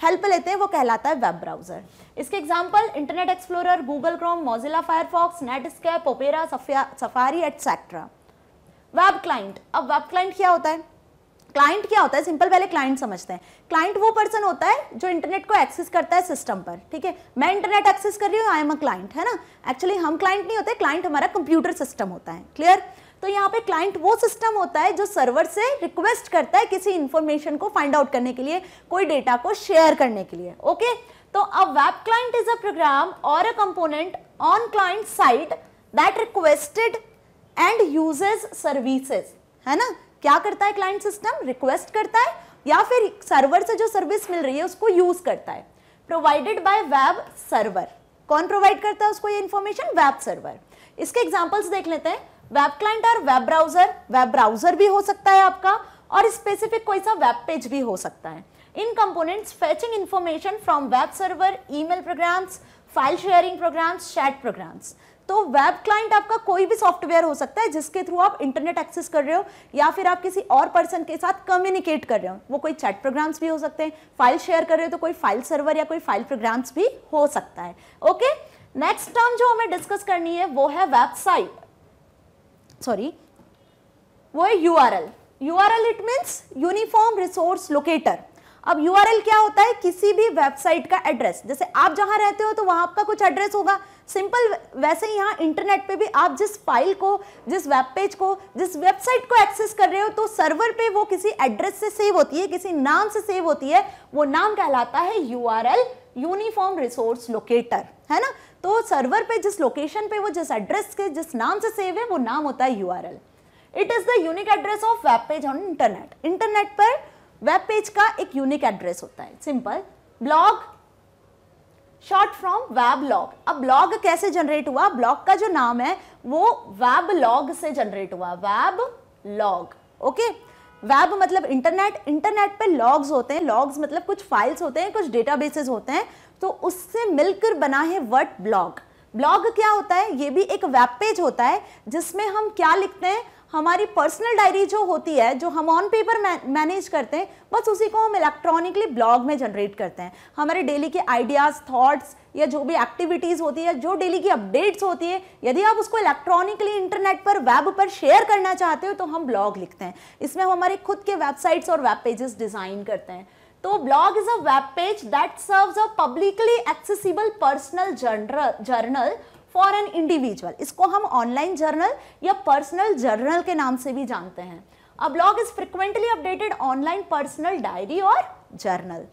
हेल्प लेते हैं वो कहलाता है वेब ब्राउजर इसके example Internet Explorer Google Chrome Mozilla Firefox Netscape Opera Safari etcetera web client अब वेब क्लाइंट क्या होता है क्लाइंट क्या होता है सिंपल पहले क्लाइंट समझते हैं क्लाइंट वो पर्सन होता है जो इंटरनेट को एक्सेस करता है सिस्टम पर ठीक है मैं इंटरनेट एक्सेस कर रही हूँ आई एम अ क्लाइंट है ना एक्चुअली हम क्लाइंट नहीं होते क्लाइंट हमारा कंप्यूटर सिस्टम होता है क्लियर तो यहाँ पे क्लाइंट वो सिस्टम होता है जो सर्वर से रिक्वेस्ट करता है किसी इंफॉर्मेशन को फाइंड आउट करने के लिए कोई डेटा को शेयर करने के लिए ओके तो a web client is a program or a component on client side that requested and uses services है ना क्या करता है क्लाइंट सिस्टम रिक्वेस्ट करता है या फिर सर्वर से जो सर्विस मिल रही है उसको यूज करता है प्रोवाइडेड बाय वेब सर्वर कौन प्रोवाइड करता है उसको ये इन्फॉर्मेशन वेब सर्वर इसके एग्जाम्पल्स देख लेते हैं वेब क्लाइंट और वेब ब्राउजर वेब ब्राउजर भी हो सकता है आपका और स्पेसिफिक कोई सा वेब पेज भी हो सकता है इन components fetching information from web server email programs file sharing programs chat programs तो वेब क्लाइंट आपका कोई भी सॉफ्टवेयर हो सकता है जिसके थ्रू आप इंटरनेट एक्सेस कर रहे हो या फिर आप किसी और पर्सन के साथ कम्युनिकेट कर रहे हो वो कोई चैट प्रोग्राम्स भी हो सकते हैं फाइल शेयर कर रहे हो तो कोई फाइल सर्वर या कोई फाइल प्रोग्राम्स भी हो सकता है ओके नेक्स्ट टर्म जो हमें डिस्कस करनी है वो है वेबसाइट सॉरी वो है U R L U R L it means uniform resource locator अब यू क्या होता है किसी भी वेबसाइट का एड्रेस जैसे आप जहां रहते हो तो वहां आपका कुछ एड्रेस होगा सिंपल वैसे ही यहाँ इंटरनेट पे भी आप जिस फाइल को जिस वेब पेज को जिस वेबसाइट को एक्सेस कर रहे हो तो सर्वर पे वो किसी एड्रेस से सेव होती है किसी नाम से सेव होती है वो नाम कहलाता है यू यूनिफॉर्म रिसोर्स लोकेटर है ना तो सर्वर पे जिस लोकेशन पे वो जिस एड्रेस के जिस नाम से सेव है वो नाम होता है U R L it is the unique address of web page on internet internet पर वेब पेज का एक यूनिक एड्रेस होता है simple blog short from web log अब ब्लॉग कैसे जनरेट हुआ ब्लॉग का जो नाम है वो वेब लॉग से जनरेट हुआ वेब लॉग ओके वेब मतलब इंटरनेट इंटरनेट पे लॉग्स होते हैं लॉग्स मतलब कुछ फाइल्स होते हैं कुछ डेटाबेसेस होते हैं तो उससे मिलकर बना है वर्ड ब्लॉग ब्लॉग क्या होता है ये भी एक वेब पेज होता है जिसमें हम क्या लिखते हैं हमारी पर्सनल डायरी जो होती है जो हम ऑन पेपर मैनेज करते हैं बस उसी को हम इलेक्ट्रॉनिकली ब्लॉग में जनरेट करते हैं हमारे डेली के आइडियाज़ थॉट्स या जो भी एक्टिविटीज़ होती है जो डेली की अपडेट्स होती है यदि आप उसको इलेक्ट्रॉनिकली इंटरनेट पर वेब पर शेयर करना चाहते हो तो हम ब्लॉग लिखते हैं इसमें हम हमारे खुद के वेबसाइट्स और वेब पेजेस डिज़ाइन करते हैं तो blog is a web page that serves a publicly accessible personal journal for an individual इसको हम ऑनलाइन जर्नल या पर्सनल जर्नल के नाम से भी जानते हैं a blog is frequently updated online personal diary or journal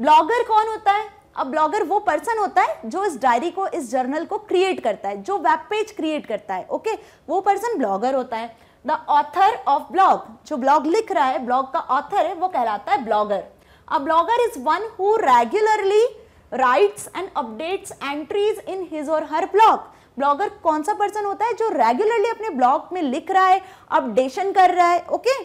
blogger कौन होता है अब ब्लॉगर वो पर्सन होता है जो इस डायरी को इस जर्नल को क्रिएट करता है जो वेब पेज क्रिएट करता है ओके okay? वो पर्सन ब्लॉगर होता है द ऑथर ऑफ ब्लॉग जो ब्लॉग लिख रहा है ब्लॉग का ऑथर है वो कहलाता है blogger a blogger is one who regularly writes and updates entries in his or her blog blogger कौन सा पर्सन होता है जो रेगुलरली अपने ब्लॉग में लिख रहा है अपडेशन कर रहा है ओके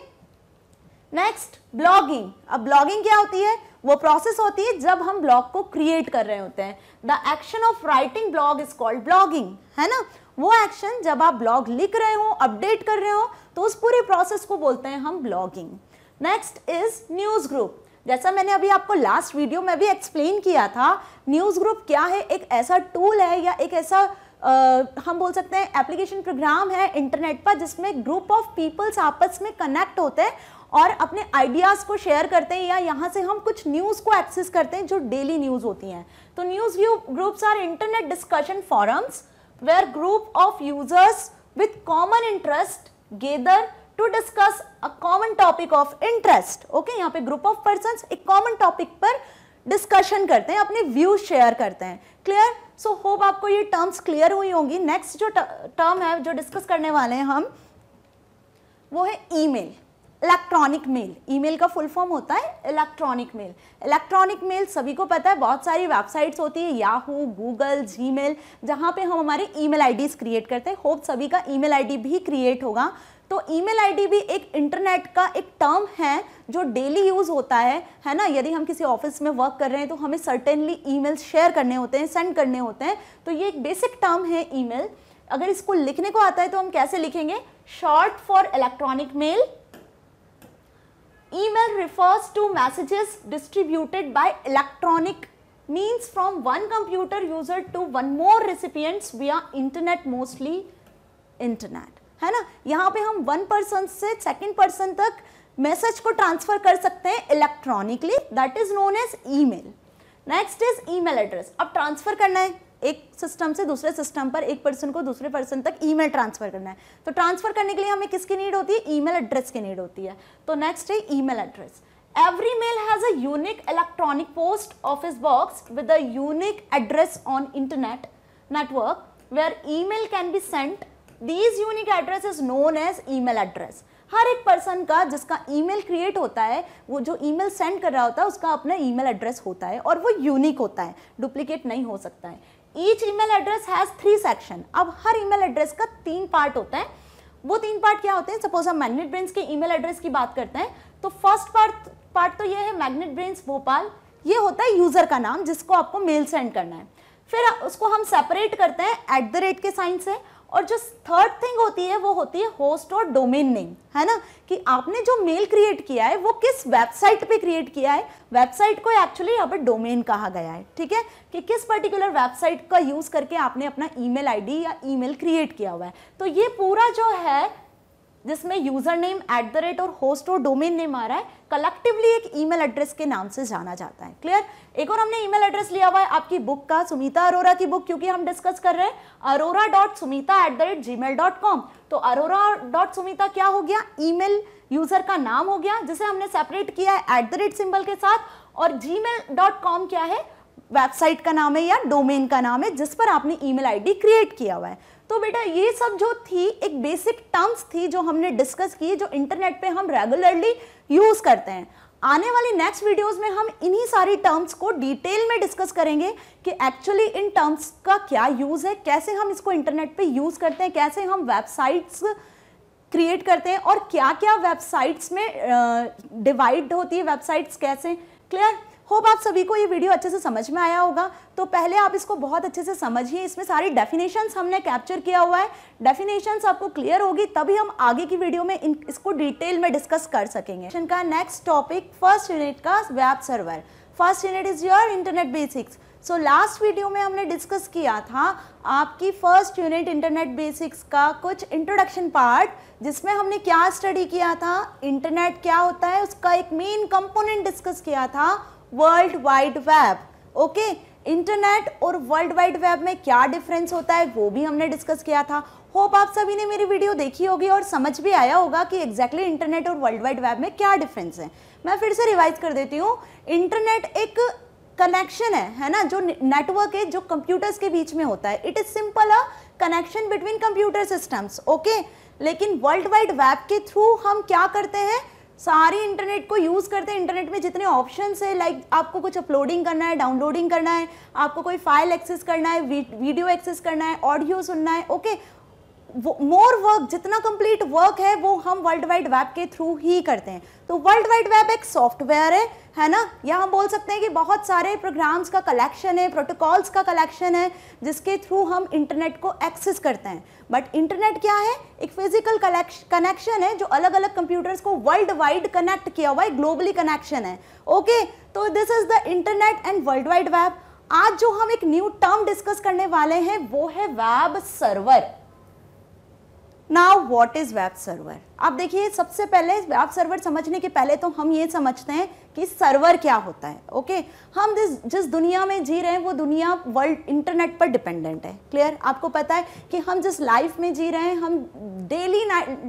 नेक्स्ट ब्लॉगिंग अब ब्लॉगिंग क्या होती है वो प्रोसेस होती है जब हम ब्लॉग को क्रिएट कर रहे होते हैं the action of writing blog is called blogging है ना वो एक्शन जब आप ब्लॉग लिख रहे हो अपडेट कर रहे हो तो उस पूरे प्रोसेस को बोलते हैं हम blogging next is news group जैसा मैंने अभी आपको लास्ट वीडियो में भी एक्सप्लेन किया था न्यूज़ ग्रुप क्या है एक ऐसा टूल है या एक ऐसा आ, हम बोल सकते हैं एप्लीकेशन प्रोग्राम है इंटरनेट पर जिसमें ग्रुप ऑफ पीपल्स आपस में कनेक्ट होते हैं और अपने आइडियाज़ को शेयर करते हैं या यहाँ से हम कुछ न्यूज़ को एक्सेस करते हैं जो डेली न्यूज़ होती हैं तो news view groups are internet discussion forums where group of users with common interest gather to discuss a common topic of interest okay यहाँ पे ग्रुप ऑफ पर्सन एक कॉमन टॉपिक पर डिस्कशन करते हैं अपने व्यूज शेयर करते हैं क्लियर सो होप आपको ये टर्म्स क्लियर हुई होंगी नेक्स्ट जो टर्म है जो डिस्कस करने वाले हैं हम वो है ईमेल इलेक्ट्रॉनिक मेल ईमेल का फुल फॉर्म होता है इलेक्ट्रॉनिक मेल इलेक्ट्रॉनिक मेल सभी को पता है बहुत सारी वेबसाइट्स होती है याहू गूगल जी मेल जहाँ पर हम हमारे ई मेल क्रिएट करते हैं होप सभी का ई मेल भी क्रिएट होगा तो ईमेल आईडी भी एक इंटरनेट का एक टर्म है जो डेली यूज़ होता है है ना यदि हम किसी ऑफिस में वर्क कर रहे हैं तो हमें सर्टेनली ईमेल शेयर करने होते हैं सेंड करने होते हैं तो ये एक बेसिक टर्म है ईमेल अगर इसको लिखने को आता है तो हम कैसे लिखेंगे short for electronic mail refers to messages distributed by electronic means from one computer user to one more recipients we are internet mostly internet है ना यहाँ पे हम वन पर्सन से सेकेंड पर्सन तक मैसेज को ट्रांसफर कर सकते हैं electronically that is known as email next is email address अब ट्रांसफर करना है एक सिस्टम से दूसरे सिस्टम पर एक पर्सन को दूसरे पर्सन तक ईमेल ट्रांसफर करना है तो ट्रांसफर करने के लिए हमें किसकी नीड होती है ईमेल एड्रेस की नीड होती है तो नेक्स्ट है email address every mail has a electronic post office box with a unique address on internet network network email can be sent these unique address is known as email address हर एक पर्सन का जिसका ईमेल क्रिएट होता है वो जो ईमेल सेंड कर रहा होता है उसका अपना ईमेल एड्रेस होता है और वो यूनिक होता है डुप्लीकेट नहीं हो सकता है each email address has three section अब हर ईमेल एड्रेस का तीन पार्ट होता है वो तीन पार्ट क्या होते हैं सपोज हम मैग्नेट ब्रेन्स के ईमेल एड्रेस की बात करते हैं तो फर्स्ट पार्ट पार्ट तो ये है मैग्नेट ब्रेन्स भोपाल ये होता है यूज़र का नाम जिसको आपको मेल सेंड करना है फिर उसको हम सेपरेट करते हैं एट द रेट के साइन से और जो थर्ड थिंग होती है वो होती है होस्ट और डोमेन नेम है ना कि आपने जो मेल क्रिएट किया है वो किस वेबसाइट पे क्रिएट किया है वेबसाइट को एक्चुअली यहाँ पर डोमेन कहा गया है ठीक है कि किस पर्टिकुलर वेबसाइट का यूज़ करके आपने अपना ईमेल आईडी या ईमेल क्रिएट किया हुआ है तो ये पूरा जो है जिसमें user name at the rate और होस्ट और डोमेन नेम आ रहा है कलेक्टिवली एक ईमेल एड्रेस के नाम से जाना जाता है क्लियर एक और हमने ईमेल एड्रेस लिया हुआ है आपकी बुक का सुमिता अरोरा की बुक क्योंकि हम डिस्कस कर रहे हैं Arora dot Sumita at the rate Gmail dot com तो अरोरा डॉट सुमिता क्या हो गया मेल यूज़र का नाम हो गया जिसे हमने सेपरेट किया है एट द रेट सिंबल के साथ और जी मेल डॉट कॉम क्या है वेबसाइट का नाम है या डोमेन का नाम है जिस पर आपने ईमेल आईडी क्रिएट किया हुआ है तो बेटा ये सब जो थी एक बेसिक टर्म्स थी जो हमने डिस्कस की जो इंटरनेट पे हम रेगुलरली यूज़ करते हैं आने वाली नेक्स्ट वीडियोस में हम इन्हीं सारी टर्म्स को डिटेल में डिस्कस करेंगे कि एक्चुअली इन टर्म्स का क्या यूज़ है कैसे हम इसको इंटरनेट पे यूज़ करते हैं कैसे हम वेबसाइट्स क्रिएट करते हैं और क्या क्या वेबसाइट्स में डिवाइड uh, होती है वेबसाइट्स कैसे क्लियर होप आप सभी को ये वीडियो अच्छे से समझ में आया होगा तो पहले आप इसको बहुत अच्छे से समझिए इसमें सारी डेफिनेशंस हमने कैप्चर किया हुआ है डेफिनेशंस आपको क्लियर होगी तभी हम आगे की वीडियो में इन, इसको डिटेल में डिस्कस कर सकेंगे का नेक्स्ट टॉपिक फर्स्ट यूनिट का web server first unit is your internet basics so last video में हमने डिस्कस किया था आपकी फर्स्ट यूनिट इंटरनेट बेसिक्स का कुछ इंट्रोडक्शन पार्ट जिसमें हमने क्या स्टडी किया था इंटरनेट क्या होता है उसका एक मेन कंपोनेंट डिस्कस किया था world wide web okay internet और वर्ल्ड वाइड वेब में क्या डिफरेंस होता है वो भी हमने डिस्कस किया था होप आप सभी ने मेरी वीडियो देखी होगी और समझ भी आया होगा कि एग्जैक्टली exactly इंटरनेट और वर्ल्ड वाइड वेब में क्या डिफरेंस है मैं फिर से रिवाइज कर देती हूँ इंटरनेट एक कनेक्शन है है ना जो नेटवर्क है जो कंप्यूटर्स के बीच में होता है it is simple a connection between computer systems okay लेकिन वर्ल्ड वाइड वेब के थ्रू हम क्या करते हैं सारे इंटरनेट को यूज़ करते हैं इंटरनेट में जितने ऑप्शन है लाइक आपको कुछ अपलोडिंग करना है डाउनलोडिंग करना है आपको कोई फाइल एक्सेस करना है वीडियो एक्सेस करना है ऑडियो सुनना है ओके मोर वर्क जितना कंप्लीट वर्क है वो हम वर्ल्ड वाइड वेब के थ्रू ही करते हैं तो वर्ल्ड वाइड वेब एक सॉफ्टवेयर है है ना या हम बोल सकते हैं कि बहुत सारे प्रोग्राम्स का कलेक्शन है प्रोटोकॉल्स का कलेक्शन है जिसके थ्रू हम इंटरनेट को एक्सेस करते हैं बट इंटरनेट क्या है एक फिजिकल कनेक्शन है जो अलग अलग कंप्यूटर्स को वर्ल्ड वाइड कनेक्ट किया हुआ है ग्लोबली कनेक्शन है ओके तो this is the internet and world wide web आज जो हम एक न्यू टर्म डिस्कस करने वाले हैं वो है web server now what is web server आप देखिए सबसे पहले वेब सर्वर समझने के पहले तो हम ये समझते हैं कि सर्वर क्या होता है ओके okay? हम जिस जिस दुनिया में जी रहे हैं वो दुनिया वर्ल्ड इंटरनेट पर डिपेंडेंट है क्लियर आपको पता है कि हम जिस लाइफ में जी रहे हैं हम डेली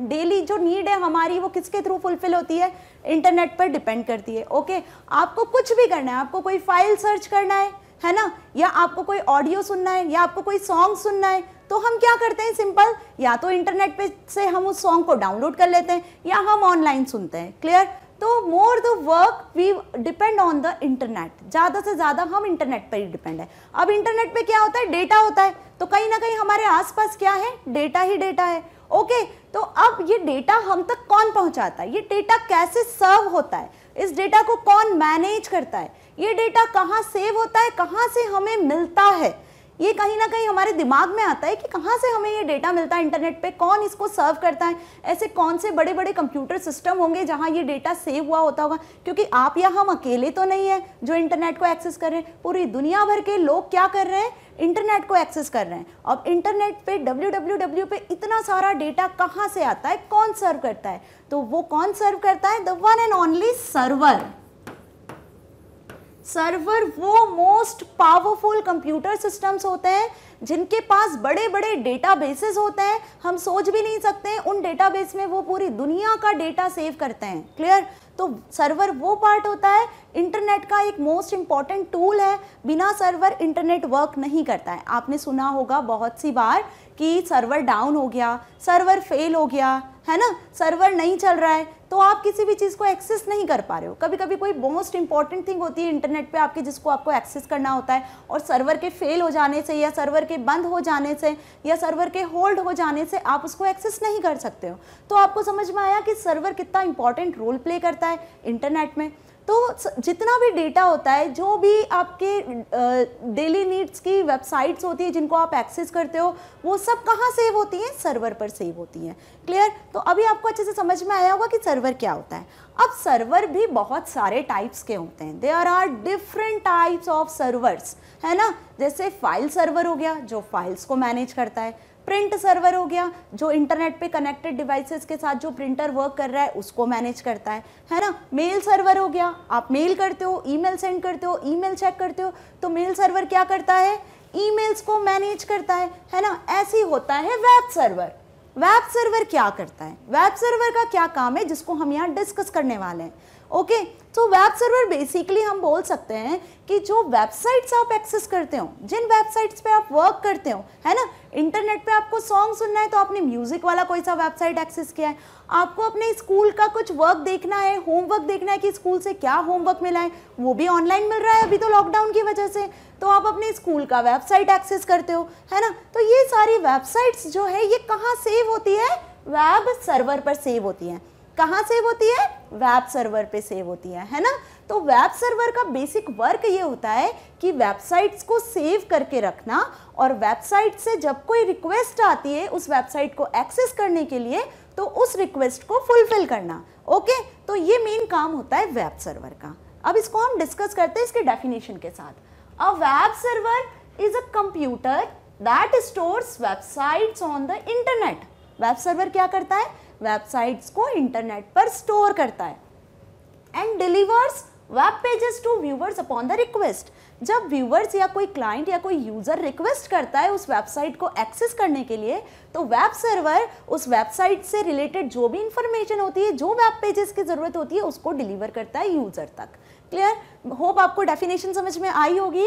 डेली जो नीड है हमारी वो किसके थ्रू फुलफिल होती है इंटरनेट पर डिपेंड करती है ओके okay? आपको कुछ भी करना है आपको कोई फाइल सर्च करना है है ना या आपको कोई ऑडियो सुनना है या आपको कोई सॉन्ग सुनना है तो हम क्या करते हैं सिंपल या तो इंटरनेट पे से हम उस सॉन्ग को डाउनलोड कर लेते हैं या हम ऑनलाइन सुनते हैं क्लियर तो more the work we depend on the internet ज़्यादा से ज़्यादा हम इंटरनेट पर ही डिपेंड है अब इंटरनेट पे क्या होता है डेटा होता है तो कहीं ना कहीं हमारे आसपास क्या है डेटा ही डेटा है ओके तो अब ये डेटा हम तक कौन पहुंचाता है ये डेटा कैसे सर्व होता है इस डेटा को कौन मैनेज करता है ये डेटा कहाँ सेव होता है कहाँ से हमें मिलता है ये कहीं ना कहीं हमारे दिमाग में आता है कि कहाँ से हमें ये डेटा मिलता है इंटरनेट पे कौन इसको सर्व करता है ऐसे कौन से बड़े बड़े कंप्यूटर सिस्टम होंगे जहाँ ये डेटा सेव हुआ होता होगा क्योंकि आप या हम अकेले तो नहीं है जो इंटरनेट को एक्सेस कर रहे हैं पूरी दुनिया भर के लोग क्या कर रहे हैं इंटरनेट को एक्सेस कर रहे हैं अब इंटरनेट पे डब्ल्यू पे इतना सारा डेटा कहाँ से आता है कौन सर्व करता है तो वो कौन सर्व करता है the one and only server server वो मोस्ट पावरफुल कंप्यूटर सिस्टम्स होते हैं जिनके पास बड़े बड़े डेटाबेसेस होते हैं हम सोच भी नहीं सकते उन डेटाबेस में वो पूरी दुनिया का डेटा सेव करते हैं क्लियर तो सर्वर वो पार्ट होता है इंटरनेट का एक मोस्ट इम्पॉर्टेंट टूल है बिना सर्वर इंटरनेट वर्क नहीं करता है आपने सुना होगा बहुत सी बार कि सर्वर डाउन हो गया सर्वर फेल हो गया है ना सर्वर नहीं चल रहा है तो आप किसी भी चीज़ को एक्सेस नहीं कर पा रहे हो कभी कभी कोई मोस्ट इंपॉर्टेंट थिंग होती है इंटरनेट पे आपके जिसको आपको एक्सेस करना होता है और सर्वर के फेल हो जाने से या सर्वर के बंद हो जाने से या सर्वर के होल्ड हो जाने से आप उसको एक्सेस नहीं कर सकते हो तो आपको समझ में आया कि सर्वर कितना इंपॉर्टेंट रोल प्ले करता है इंटरनेट में तो जितना भी डेटा होता है जो भी आपके डेली नीड्स की वेबसाइट्स होती है जिनको आप एक्सेस करते हो वो सब कहाँ सेव होती हैं सर्वर पर सेव होती हैं क्लियर तो अभी आपको अच्छे से समझ में आया होगा कि सर्वर क्या होता है अब सर्वर भी बहुत सारे टाइप्स के होते हैं there are different types of servers है ना जैसे फाइल सर्वर हो गया जो फाइल्स को मैनेज करता है प्रिंट सर्वर हो गया जो इंटरनेट पे कनेक्टेड डिवाइसेस के साथ जो प्रिंटर वर्क कर रहा है उसको मैनेज करता है है ना मेल सर्वर हो गया आप मेल करते हो ईमेल सेंड करते हो ईमेल चेक करते हो तो मेल सर्वर क्या करता है ईमेल्स को मैनेज करता है है ना ऐसे ही होता है वेब सर्वर वेब सर्वर क्या करता है वेब सर्वर का क्या काम है जिसको हम यहाँ डिस्कस करने वाले हैं ओके तो वेब सर्वर बेसिकली हम बोल सकते हैं कि जो वेबसाइट्स आप एक्सेस करते हो जिन वेबसाइट्स पे आप वर्क करते हो है ना इंटरनेट पे आपको सॉन्ग सुनना है तो आपने म्यूज़िक वाला कोई सा वेबसाइट एक्सेस किया है आपको अपने स्कूल का कुछ वर्क देखना है होमवर्क देखना है कि स्कूल से क्या होमवर्क मिला है वो भी ऑनलाइन मिल रहा है अभी तो लॉकडाउन की वजह से तो आप अपने स्कूल का वेबसाइट एक्सेस करते हो है ना तो ये सारी वेबसाइट्स जो है ये कहाँ सेव होती है वेब सर्वर पर सेव होती हैं कहाँ सेव होती है वेब सर्वर पे सेव होती है है ना तो वेब सर्वर का बेसिक वर्क ये होता है कि वेबसाइट्स को सेव करके रखना और वेबसाइट से जब कोई रिक्वेस्ट आती है उस वेबसाइट को एक्सेस करने के लिए तो उस रिक्वेस्ट को फुलफिल करना ओके तो ये मेन काम होता है वेब सर्वर का अब इसको हम डिस्कस करते हैं इसके डेफिनेशन के साथ a web server is a computer that stores websites on the internet web server क्या करता है वेबसाइट्स को इंटरनेट पर स्टोर करता है and delivers web pages to viewers upon the request जब व्यूवर्स या कोई क्लाइंट या कोई यूज़र रिक्वेस्ट करता है उस वेबसाइट को एक्सेस करने के लिए तो वेब सर्वर उस वेबसाइट से रिलेटेड जो भी इंफॉर्मेशन होती है जो वेब पेजेस की ज़रूरत होती है उसको डिलीवर करता है यूज़र तक क्लियर होप आपको डेफिनेशन समझ में आई होगी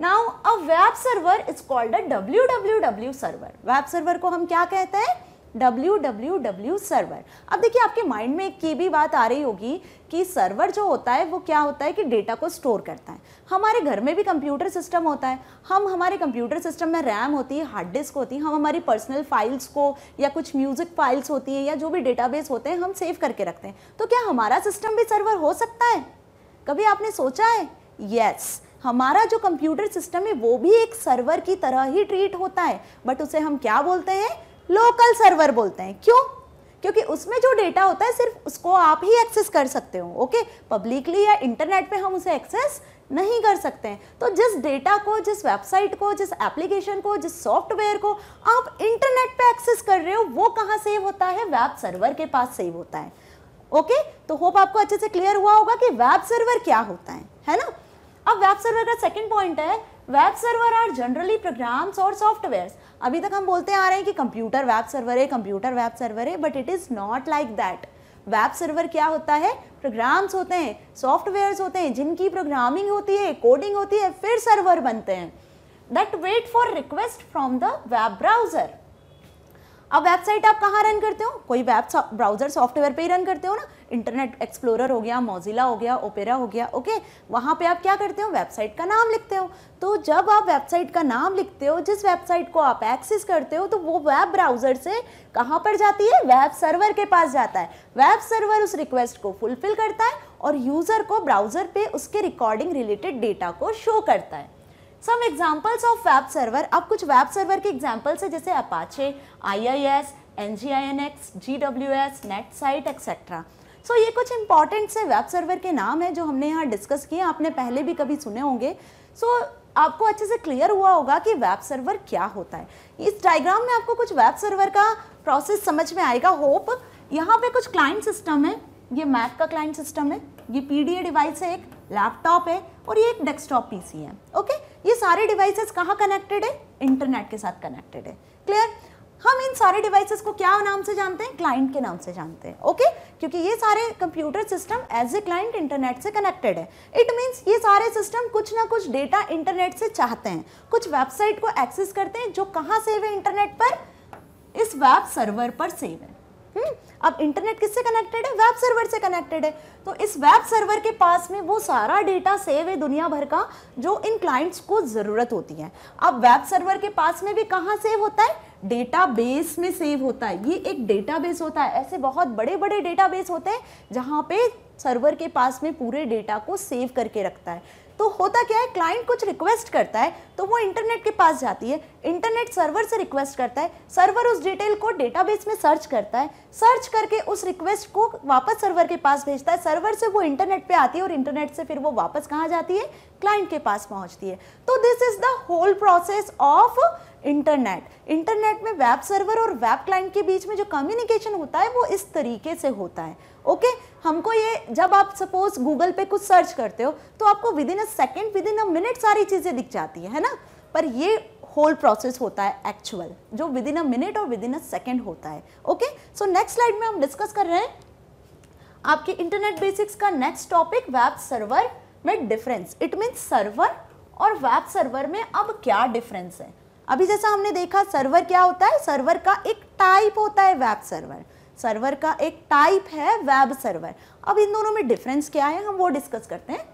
now a web server is called a W W W server web server को हम क्या कहते हैं डब्ल्यू डब्ल्यू डब्ल्यू सर्वर अब देखिए आपके माइंड में एक की भी बात आ रही होगी कि सर्वर जो होता है वो क्या होता है कि डेटा को स्टोर करता है हमारे घर में भी कंप्यूटर सिस्टम होता है हम हमारे कंप्यूटर सिस्टम में रैम होती है हार्ड डिस्क होती है हम हमारी पर्सनल फाइल्स को या कुछ म्यूज़िक फाइल्स होती है या जो भी डेटाबेस होते हैं हम सेव करके रखते हैं तो क्या हमारा सिस्टम भी सर्वर हो सकता है कभी आपने सोचा है यस yes. हमारा जो कंप्यूटर सिस्टम है वो भी एक सर्वर की तरह ही ट्रीट होता है बट उसे हम क्या बोलते हैं लोकल सर्वर बोलते हैं क्यों क्योंकि उसमें जो डेटा होता है सिर्फ उसको आप ही एक्सेस कर सकते हो ओके पब्लिकली या इंटरनेट पे हम उसे एक्सेस नहीं कर सकते हैं तो जिस डेटा को जिस वेबसाइट को जिस एप्लीकेशन को जिस सॉफ्टवेयर को आप इंटरनेट पे एक्सेस कर रहे हो वो कहाँ सेव होता है वेब सर्वर के पास सेव होता है ओके तो होप आपको अच्छे से क्लियर हुआ होगा कि वेब सर्वर क्या होता है है ना अब वेब सर्वर का सेकेंड पॉइंट है web server are generally programs और सॉफ्टवेयर अभी तक हम बोलते आ रहे हैं कि कंप्यूटर वेब सर्वर है कंप्यूटर वेब सर्वर है but it is not like that web server क्या होता है प्रोग्राम्स होते हैं सॉफ्टवेयर्स होते हैं जिनकी प्रोग्रामिंग होती है कोडिंग होती है फिर सर्वर बनते हैं that wait for request from the web browser अब वेबसाइट आप कहाँ रन करते हो कोई वेब ब्राउजर सॉफ्टवेयर पे ही रन करते हो ना इंटरनेट एक्सप्लोरर हो गया मोजिला हो गया ओपेरा हो गया ओके वहाँ पे आप क्या करते हो वेबसाइट का नाम लिखते हो तो जब आप वेबसाइट का नाम लिखते हो जिस वेबसाइट को आप एक्सेस करते हो तो वो वेब ब्राउजर से कहाँ पर जाती है वेब सर्वर के पास जाता है वेब सर्वर उस रिक्वेस्ट को फुलफिल करता है और यूज़र को ब्राउज़र पर उसके रिकॉर्डिंग रिलेटेड डेटा को शो करता है some examples of web server अब कुछ वेब सर्वर के एग्जाम्पल्स है जैसे Apache I I S N G I N X G W S net site etcetera so ये कुछ इंपॉर्टेंट से वेब सर्वर के नाम हैं जो हमने यहाँ डिस्कस किए आपने पहले भी कभी सुने होंगे सो so, आपको अच्छे से क्लियर हुआ होगा कि वेब सर्वर क्या होता है इस डायग्राम में आपको कुछ वेब सर्वर का प्रोसेस समझ में आएगा होप यहाँ पे कुछ क्लाइंट सिस्टम है ये मैक का क्लाइंट सिस्टम है ये पी डी ए डिवाइस है एक लैपटॉप है और ये एक डेस्कटॉप पीसी है ओके ये सारे डिवाइसेस कहाँ कनेक्टेड है इंटरनेट के साथ कनेक्टेड है क्लियर हम इन सारे डिवाइसेस को क्या नाम से जानते हैं क्लाइंट के नाम से जानते हैं ओके क्योंकि ये सारे computer system as a client internet से कनेक्टेड है इट मींस ये सारे सिस्टम कुछ ना कुछ डेटा इंटरनेट से चाहते हैं कुछ वेबसाइट को एक्सेस करते हैं जो कहाँ सेव है इंटरनेट पर इस वेब सर्वर पर सेव है हम्म, अब इंटरनेट किससे कनेक्टेड है वेब सर्वर से कनेक्टेड है तो इस वेब सर्वर के पास में वो सारा डेटा सेव है दुनिया भर का जो इन क्लाइंट्स को ज़रूरत होती है अब वेब सर्वर के पास में भी कहाँ सेव होता है डेटाबेस में सेव होता है ये एक डेटाबेस होता है ऐसे बहुत बड़े बड़े डेटाबेस होते हैं जहाँ पे सर्वर के पास में पूरे डेटा को सेव करके रखता है तो होता क्या है क्लाइंट कुछ रिक्वेस्ट करता है तो वो इंटरनेट के पास जाती है इंटरनेट सर्वर से रिक्वेस्ट करता है सर्वर उस डिटेल को डेटाबेस में सर्च करता है सर्च करके उस रिक्वेस्ट को वापस सर्वर के पास भेजता है सर्वर से वो इंटरनेट पे आती है और इंटरनेट से फिर वो वापस कहाँ जाती है क्लाइंट के पास पहुँचती है तो this is the whole process of internet internet में वेब सर्वर और वेब क्लाइंट के बीच में जो कम्युनिकेशन होता है वो इस तरीके से होता है ओके हमको ये जब आप सपोज गूगल पे कुछ सर्च करते हो तो आपको within a second within a minute सारी चीज़ें दिख जाती है है ना पर ये होल प्रोसेस होता है एक्चुअल जो विद इन अ मिनट और विद इन अ सेकेंड होता है ओके सो नेक्स्ट स्लाइड में हम डिस्कस कर रहे हैं आपके इंटरनेट बेसिक्स का नेक्स्ट टॉपिक वेब सर्वर में डिफरेंस इट मीन्स सर्वर और वेब सर्वर में अब क्या डिफरेंस है अभी जैसा हमने देखा सर्वर क्या होता है सर्वर का एक टाइप होता है वेब सर्वर सर्वर का एक टाइप है वेब सर्वर अब इन दोनों में डिफरेंस क्या है हम वो डिस्कस करते हैं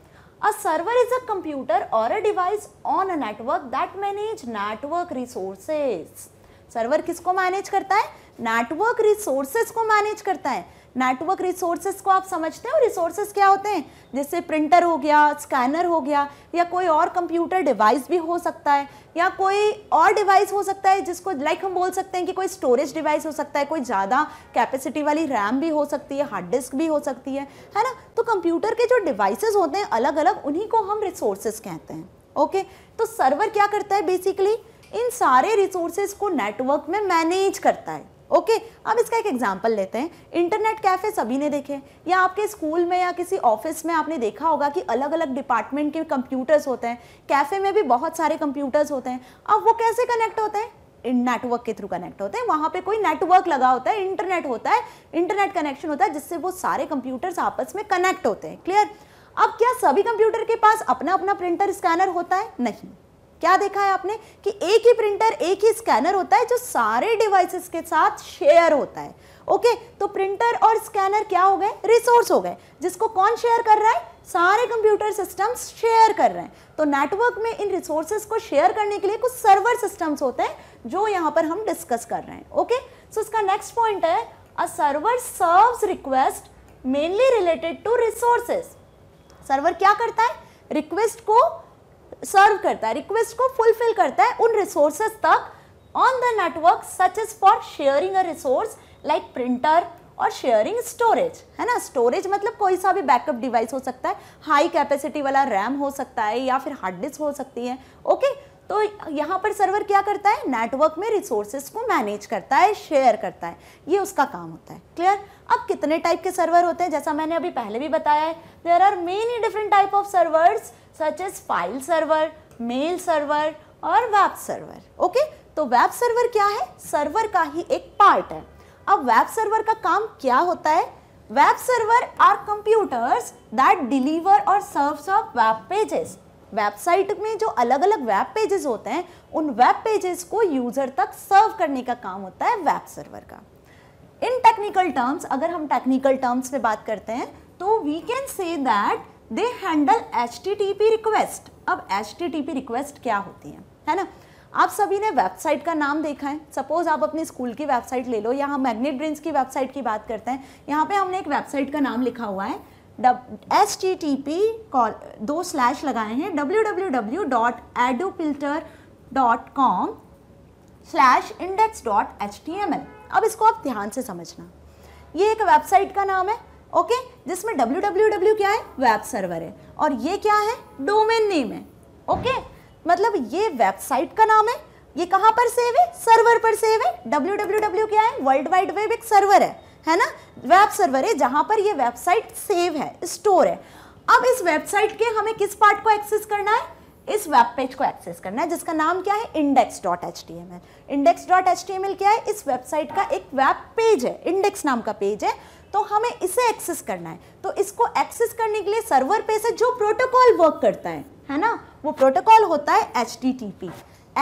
a server is a computer और a device on a network that manage network resources server किसको मैनेज करता है नेटवर्क रिसोर्सेज को मैनेज करता है नेटवर्क रिसोर्सेज को आप समझते और रिसोर्सेज क्या होते हैं जैसे प्रिंटर हो गया स्कैनर हो गया या कोई और कंप्यूटर डिवाइस भी हो सकता है या कोई और डिवाइस हो सकता है जिसको लाइक like हम बोल सकते हैं कि कोई स्टोरेज डिवाइस हो सकता है कोई ज़्यादा कैपेसिटी वाली रैम भी हो सकती है हार्ड डिस्क भी हो सकती है है ना तो कंप्यूटर के जो डिवाइसेज होते हैं अलग अलग उन्हीं को हम रिसोर्सेज कहते हैं ओके तो सर्वर क्या करता है बेसिकली इन सारे रिसोर्सेज को नेटवर्क में मैनेज करता है ओके अब इसका एक एग्जाम्पल लेते हैं इंटरनेट कैफ़े सभी ने देखे या आपके स्कूल में या किसी ऑफिस में आपने देखा होगा कि अलग अलग डिपार्टमेंट के कंप्यूटर्स होते हैं कैफ़े में भी बहुत सारे कंप्यूटर्स होते हैं अब वो कैसे कनेक्ट होते हैं नेटवर्क के थ्रू कनेक्ट होते हैं वहां पे कोई नेटवर्क लगा होता है इंटरनेट होता है इंटरनेट कनेक्शन होता है जिससे वो सारे कंप्यूटर्स आपस में कनेक्ट होते हैं क्लियर अब क्या सभी कंप्यूटर के पास अपना अपना प्रिंटर स्कैनर होता है नहीं क्या देखा है आपने कि एक ही प्रिंटर एक ही स्कैनर होता है जो सारे डिवाइसेस के साथ शेयर होता है ओके तो प्रिंटर और स्कैनर क्या हो गए रिसोर्स हो गए जिसको कौन शेयर कर रहा है सारे कंप्यूटर सिस्टम्स शेयर कर रहे हैं तो नेटवर्क में इन रिसोर्सेज को शेयर करने के लिए कुछ सर्वर सिस्टम्स होते हैं जो यहाँ पर हम डिस्कस कर रहे हैं ओके सो so, इसका नेक्स्ट पॉइंट है a server serves request mainly related to resources server क्या करता है रिक्वेस्ट को सर्व करता है रिक्वेस्ट को फुलफिल करता है उन रिसोर्सेज तक on the network such as for sharing a resource like printer और शेयरिंग स्टोरेज है ना स्टोरेज मतलब कोई सा भी बैकअप डिवाइस हो सकता है हाई कैपेसिटी वाला रैम हो सकता है या फिर हार्ड डिस्क हो सकती है ओके तो यहाँ पर सर्वर क्या करता है नेटवर्क में रिसोर्सेज को मैनेज करता है शेयर करता है ये उसका काम होता है क्लियर अब कितने टाइप के सर्वर होते हैं जैसा मैंने अभी पहले भी बताया है there are many different type of servers such as file server mail server और वेब सर्वर ओके तो वेब सर्वर क्या है सर्वर का ही एक पार्ट है अब वेब सर्वर का काम क्या होता है web server are computers that deliver और serves of web pages website में जो अलग अलग वेब पेजेस होते हैं उन वेब पेजेस को यूजर तक सर्व करने का काम होता है वेब सर्वर का इन टेक्निकल टर्म्स अगर हम टेक्निकल टर्म्स पे बात करते हैं तो we can say that they handle H request अब एच रिक्वेस्ट क्या होती है है ना आप सभी ने वेबसाइट का नाम देखा है सपोज आप अपनी स्कूल की वेबसाइट ले लो या हम मैग्नेट ड्रिंक्स की वेबसाइट की बात करते हैं यहाँ पे हमने एक वेबसाइट का नाम लिखा हुआ है H T T P colon दो स्लैश लगाए हैं W W W dot ado dot com slash index dot H T M L अब इसको आप ध्यान से समझना ये एक वेबसाइट का नाम है ओके जिसमें डब्ल्यू क्या है वेब सर्वर है और ये क्या है डोमेन नेम है ओके मतलब ये वेबसाइट का नाम है ये कहाँ पर सेव है सर्वर पर सेव है डब्ल्यू क्या है वर्ल्ड वाइड वेब एक सर्वर है है ना वेब सर्वर है जहाँ पर ये वेबसाइट सेव है स्टोर है अब इस वेबसाइट के हमें किस पार्ट को एक्सेस करना है इस वेब पेज को एक्सेस करना है जिसका नाम क्या है index dot H T M L index dot H T M L क्या है इस वेबसाइट का एक वेब पेज है इंडेक्स नाम का पेज है तो हमें इसे एक्सेस करना है तो इसको एक्सेस करने के लिए सर्वर पे से जो प्रोटोकॉल वर्क करता है है ना वो प्रोटोकॉल होता है H T T P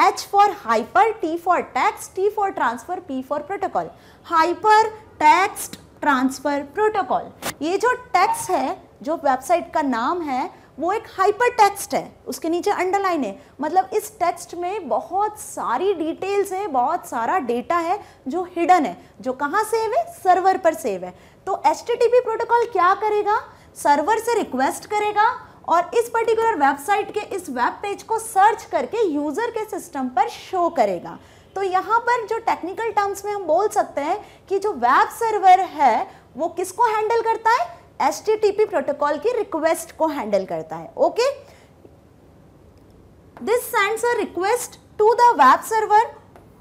H for hyper T for text T for transfer P for protocol hypertext transfer protocol ये जो टेक्स्ट है जो वेबसाइट का नाम है वो एक हाइपर टेक्स्ट है उसके नीचे अंडरलाइन है मतलब इस टेक्स्ट में बहुत सारी डिटेल्स है बहुत सारा डेटा है जो हिडन है जो कहाँ सेव है सर्वर पर सेव है तो एस प्रोटोकॉल क्या करेगा सर्वर से रिक्वेस्ट करेगा और इस पर्टिकुलर वेबसाइट के इस वेब पेज को सर्च करके यूज़र के सिस्टम पर शो करेगा तो यहाँ पर जो टेक्निकल टर्म्स में हम बोल सकते हैं कि जो वेब सर्वर है वो किसको हैंडल करता है एस प्रोटोकॉल की रिक्वेस्ट को हैंडल करता है okay this sends a request to the web server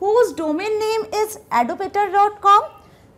whose domain name is adopter dot com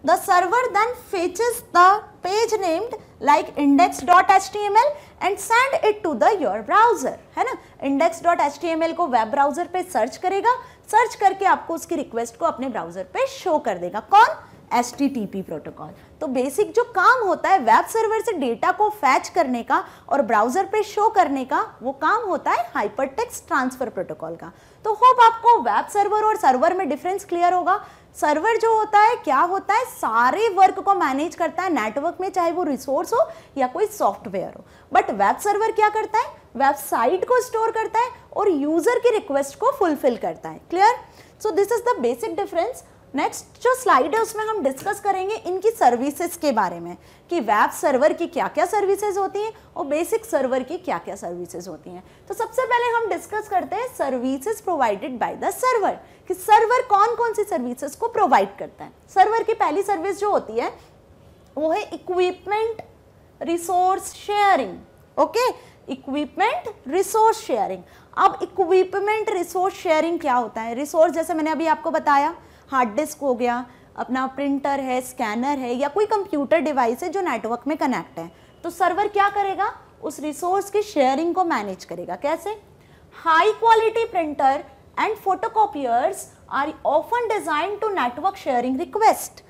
the server then fetches the page named like index dot H T M L and send it to the your browser है ना index dot H T M L को वेब ब्राउजर पे सर्च करेगा सर्च करके आपको उसकी रिक्वेस्ट को अपने ब्राउजर पे शो कर देगा कौन S T T P protocol तो बेसिक जो काम होता है वेब सर्वर से डेटा को फैच करने का और ब्राउज़र पे शो करने का वो काम होता है हाइपरटेक्स्ट ट्रांसफ़र प्रोटोकॉल का तो होप आपको वेब सर्वर और सर्वर में डिफरेंस क्लियर होगा सर्वर जो होता है क्या होता है सारे वर्क को मैनेज करता है नेटवर्क में चाहे वो रिसोर्स हो या कोई सॉफ्टवेयर हो बट वेब सर्वर क्या करता है वेबसाइट को स्टोर करता है और यूज़र की रिक्वेस्ट को फुलफिल करता है clear so this is the basic difference next जो स्लाइड है उसमें हम डिस्कस करेंगे इनकी सर्विसेज के बारे में कि वेब सर्वर की क्या क्या सर्विसेज होती हैं और बेसिक सर्वर की क्या क्या सर्विसेज होती हैं तो सबसे पहले हम डिस्कस करते हैं services provided by the server कि सर्वर कौन कौन सी सर्विसेज को प्रोवाइड करता है सर्वर की पहली सर्विस जो होती है वो है equipment resource sharing okay equipment resource sharing अब इक्विपमेंट रिसोर्स शेयरिंग क्या होता है रिसोर्स जैसे मैंने अभी आपको बताया हार्ड डिस्क हो गया अपना प्रिंटर है स्कैनर है या कोई कंप्यूटर डिवाइस है जो नेटवर्क में कनेक्ट है तो सर्वर क्या करेगा उस रिसोर्स की शेयरिंग को मैनेज करेगा कैसे high quality printer and photocopiers are often design to network sharing request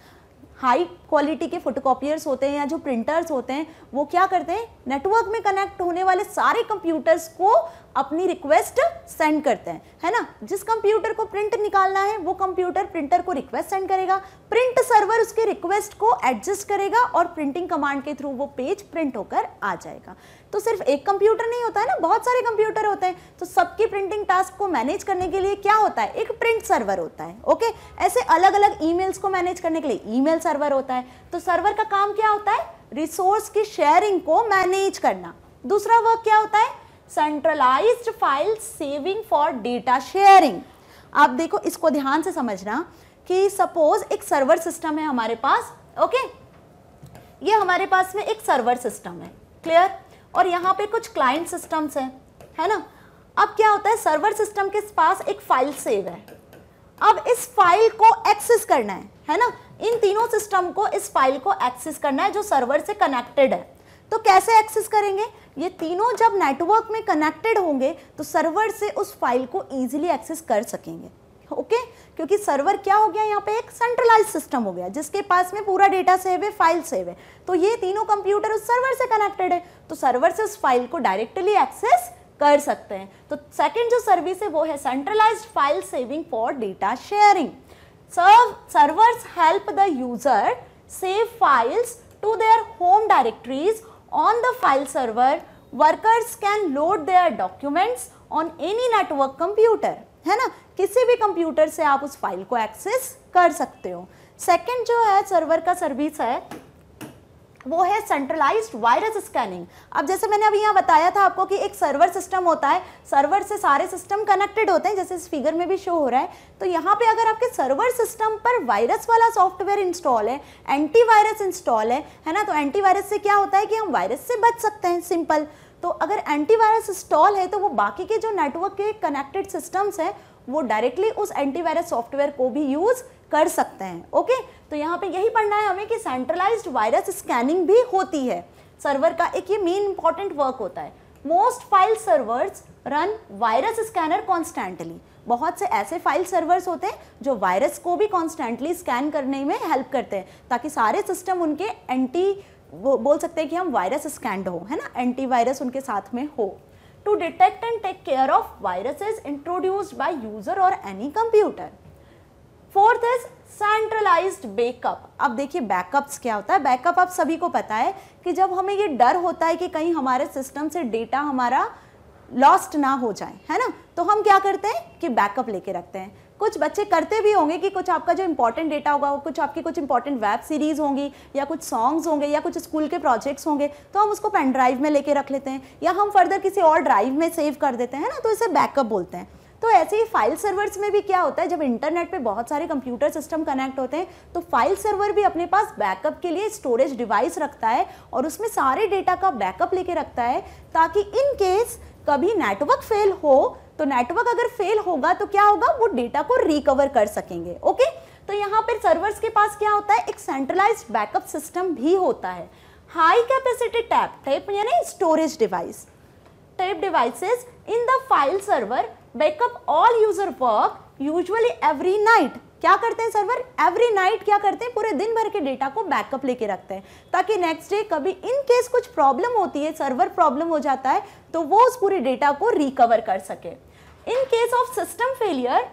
high quality के फोटोकॉपियर्स होते हैं या जो प्रिंटर्स होते हैं वो क्या करते हैं नेटवर्क में कनेक्ट होने वाले सारे कंप्यूटर्स को अपनी रिक्वेस्ट सेंड करते हैं है ना जिस कंप्यूटर को प्रिंट निकालना है वो कंप्यूटर प्रिंटर को रिक्वेस्ट सेंड करेगा प्रिंट सर्वर उसके रिक्वेस्ट को एडजस्ट करेगा और प्रिंटिंग कमांड के थ्रू वो पेज प्रिंट होकर आ जाएगा तो सिर्फ एक कंप्यूटर नहीं होता है ना बहुत सारे कंप्यूटर होते हैं तो सबकी प्रिंटिंग टास्क को मैनेज करने के लिए क्या होता है एक प्रिंट सर्वर होता है ओके ऐसे अलग अलग ईमेल्स को मैनेज करने के लिए ईमेल सर्वर होता है तो सर्वर का काम क्या होता है रिसोर्स की शेयरिंग को मैनेज करना दूसरा वर्क क्या होता है centralised file saving for data sharing आप देखो इसको ध्यान से समझना कि सपोज एक सर्वर सिस्टम है हमारे पास ओके ये हमारे पास में एक सर्वर सिस्टम है क्लियर और यहाँ पे कुछ क्लाइंट सिस्टम्स हैं है ना अब क्या होता है सर्वर सिस्टम के पास एक फाइल सेव है अब इस फाइल को एक्सेस करना है है ना इन तीनों सिस्टम को इस फाइल को एक्सेस करना है जो सर्वर से कनेक्टेड है तो कैसे एक्सेस करेंगे ये तीनों जब नेटवर्क में कनेक्टेड होंगे तो सर्वर से उस फाइल को ईजिली एक्सेस कर सकेंगे ओके okay? क्योंकि सर्वर क्या हो गया यहाँ पे एक सेंट्रलाइज सिस्टम हो गया जिसके पास में पूरा डेटा सेव है फाइल सेव है तो ये तीनों कंप्यूटर उस सर्वर से कनेक्टेड है तो सर्वर से उस फाइल को डायरेक्टली एक्सेस कर सकते हैं तो सेकंड जो सर्विस है वो है centralised file saving for data sharing serve servers help the user save files to their home directories On the file server, workers can load their documents on any network computer. है ना किसी भी कंप्यूटर से आप उस फाइल को एक्सेस कर सकते हो सेकंड जो है सर्वर का सर्विस है वो है सेंट्रलाइज्ड वायरस स्कैनिंग अब जैसे मैंने अभी यहाँ बताया था आपको कि एक सर्वर सिस्टम होता है सर्वर से सारे सिस्टम कनेक्टेड होते हैं जैसे इस फिगर में भी शो हो रहा है तो यहाँ पे अगर आपके सर्वर सिस्टम पर वायरस वाला सॉफ्टवेयर इंस्टॉल है एंटीवायरस इंस्टॉल है है ना तो एंटीवायरस से क्या होता है कि हम वायरस से बच सकते हैं सिंपल तो अगर एंटीवायरस इंस्टॉल है तो वो बाकी के जो नेटवर्क के कनेक्टेड सिस्टम्स हैं वो डायरेक्टली उस एंटीवायरस सॉफ्टवेयर को भी यूज़ कर सकते हैं ओके तो यहाँ पे यही पढ़ना है हमें कि सेंट्रलाइज वायरस स्कैनिंग भी होती है सर्वर का एक ये मेन इंपॉर्टेंट वर्क होता है most file servers run virus scanner constantly बहुत से ऐसे फाइल सर्वर्स होते हैं जो वायरस को भी कॉन्स्टेंटली स्कैन करने में हेल्प करते हैं ताकि सारे सिस्टम उनके एंटी वो बोल सकते हैं कि हम वायरस स्कैंड हो है ना एंटी वायरस उनके साथ में हो to detect and take care of viruses introduced by user और any computer fourth is centralised backup अब देखिए बैकअप्स क्या होता है बैकअप आप सभी को पता है कि जब हमें ये डर होता है कि कहीं हमारे सिस्टम से डेटा हमारा लॉस्ट ना हो जाए है ना तो हम क्या करते हैं कि बैकअप लेके रखते हैं कुछ बच्चे करते भी होंगे कि कुछ आपका जो इंपॉर्टेंट डेटा होगा कुछ आपकी कुछ इंपॉर्टेंट वेब सीरीज़ होंगी या कुछ सॉन्ग्स होंगे या कुछ स्कूल के प्रोजेक्ट्स होंगे तो हम उसको पेन ड्राइव में लेके रख लेते हैं या हम फर्दर किसी और ड्राइव में सेव कर देते हैं ना तो इसे बैकअप बोलते हैं तो ऐसे ही फाइल सर्वर्स में भी क्या होता है जब इंटरनेट पे बहुत सारे कंप्यूटर सिस्टम कनेक्ट होते हैं तो फाइल सर्वर भी अपने पास बैकअप के लिए स्टोरेज डिवाइस रखता है और उसमें सारे डेटा का बैकअप लेके रखता है ताकि इन केस कभी नेटवर्क फेल हो तो नेटवर्क अगर फेल होगा तो क्या होगा वो डेटा को रिकवर कर सकेंगे ओके तो यहाँ पर सर्वर्स के पास क्या होता है एक सेंट्रलाइज बैकअप सिस्टम भी होता है हाई कैपेसिटी टैप टैप यानी storage device tape devices in the file server backup all user work usually every night क्या करते हैं सर्वर एवरी नाइट क्या करते हैं पूरे दिन भर के डेटा को बैकअप लेके रखते हैं ताकि नेक्स्ट डे कभी इन केस कुछ प्रॉब्लम होती है सर्वर प्रॉब्लम हो जाता है तो वो उस पूरे डेटा को रिकवर कर सके in case of system failure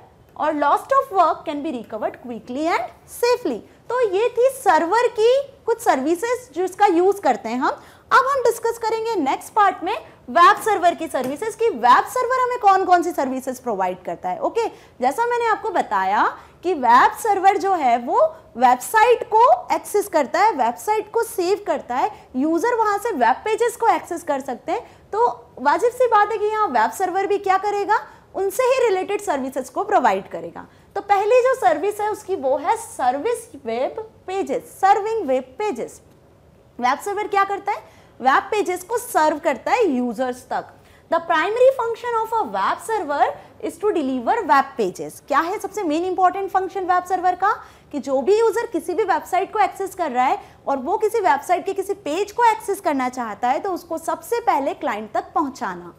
और lost of work can be recovered quickly and safely तो ये थी सर्वर की कुछ सर्विसेज जिसका यूज़ करते हैं हम अब हम डिस्कस करेंगे नेक्स्ट पार्ट में वेब सर्वर की सर्विसेज की वेब सर्वर हमें कौन कौन सी सर्विसेज प्रोवाइड करता है ओके जैसा मैंने आपको बताया कि वेब सर्वर जो है वो वेबसाइट को एक्सेस करता है वेबसाइट को सेव करता है यूज़र वहां से वेब पेजेस को एक्सेस कर सकते हैं तो वाजिब सी बात है कि यहाँ वेब सर्वर भी क्या करेगा उनसे ही रिलेटेड सर्विसेज को प्रोवाइड करेगा तो पहली जो सर्विस है उसकी वो है service web pages serving web pages web server क्या करता है वेब पेजेस को सर्व करता है यूजर्स तक the primary function of a web server is to deliver web pages क्या है सबसे main important function web server का कि जो भी यूजर किसी भी वेबसाइट को एक्सेस कर रहा है और वो किसी वेबसाइट के किसी पेज को एक्सेस करना चाहता है तो उसको सबसे पहले क्लाइंट तक पहुंचाना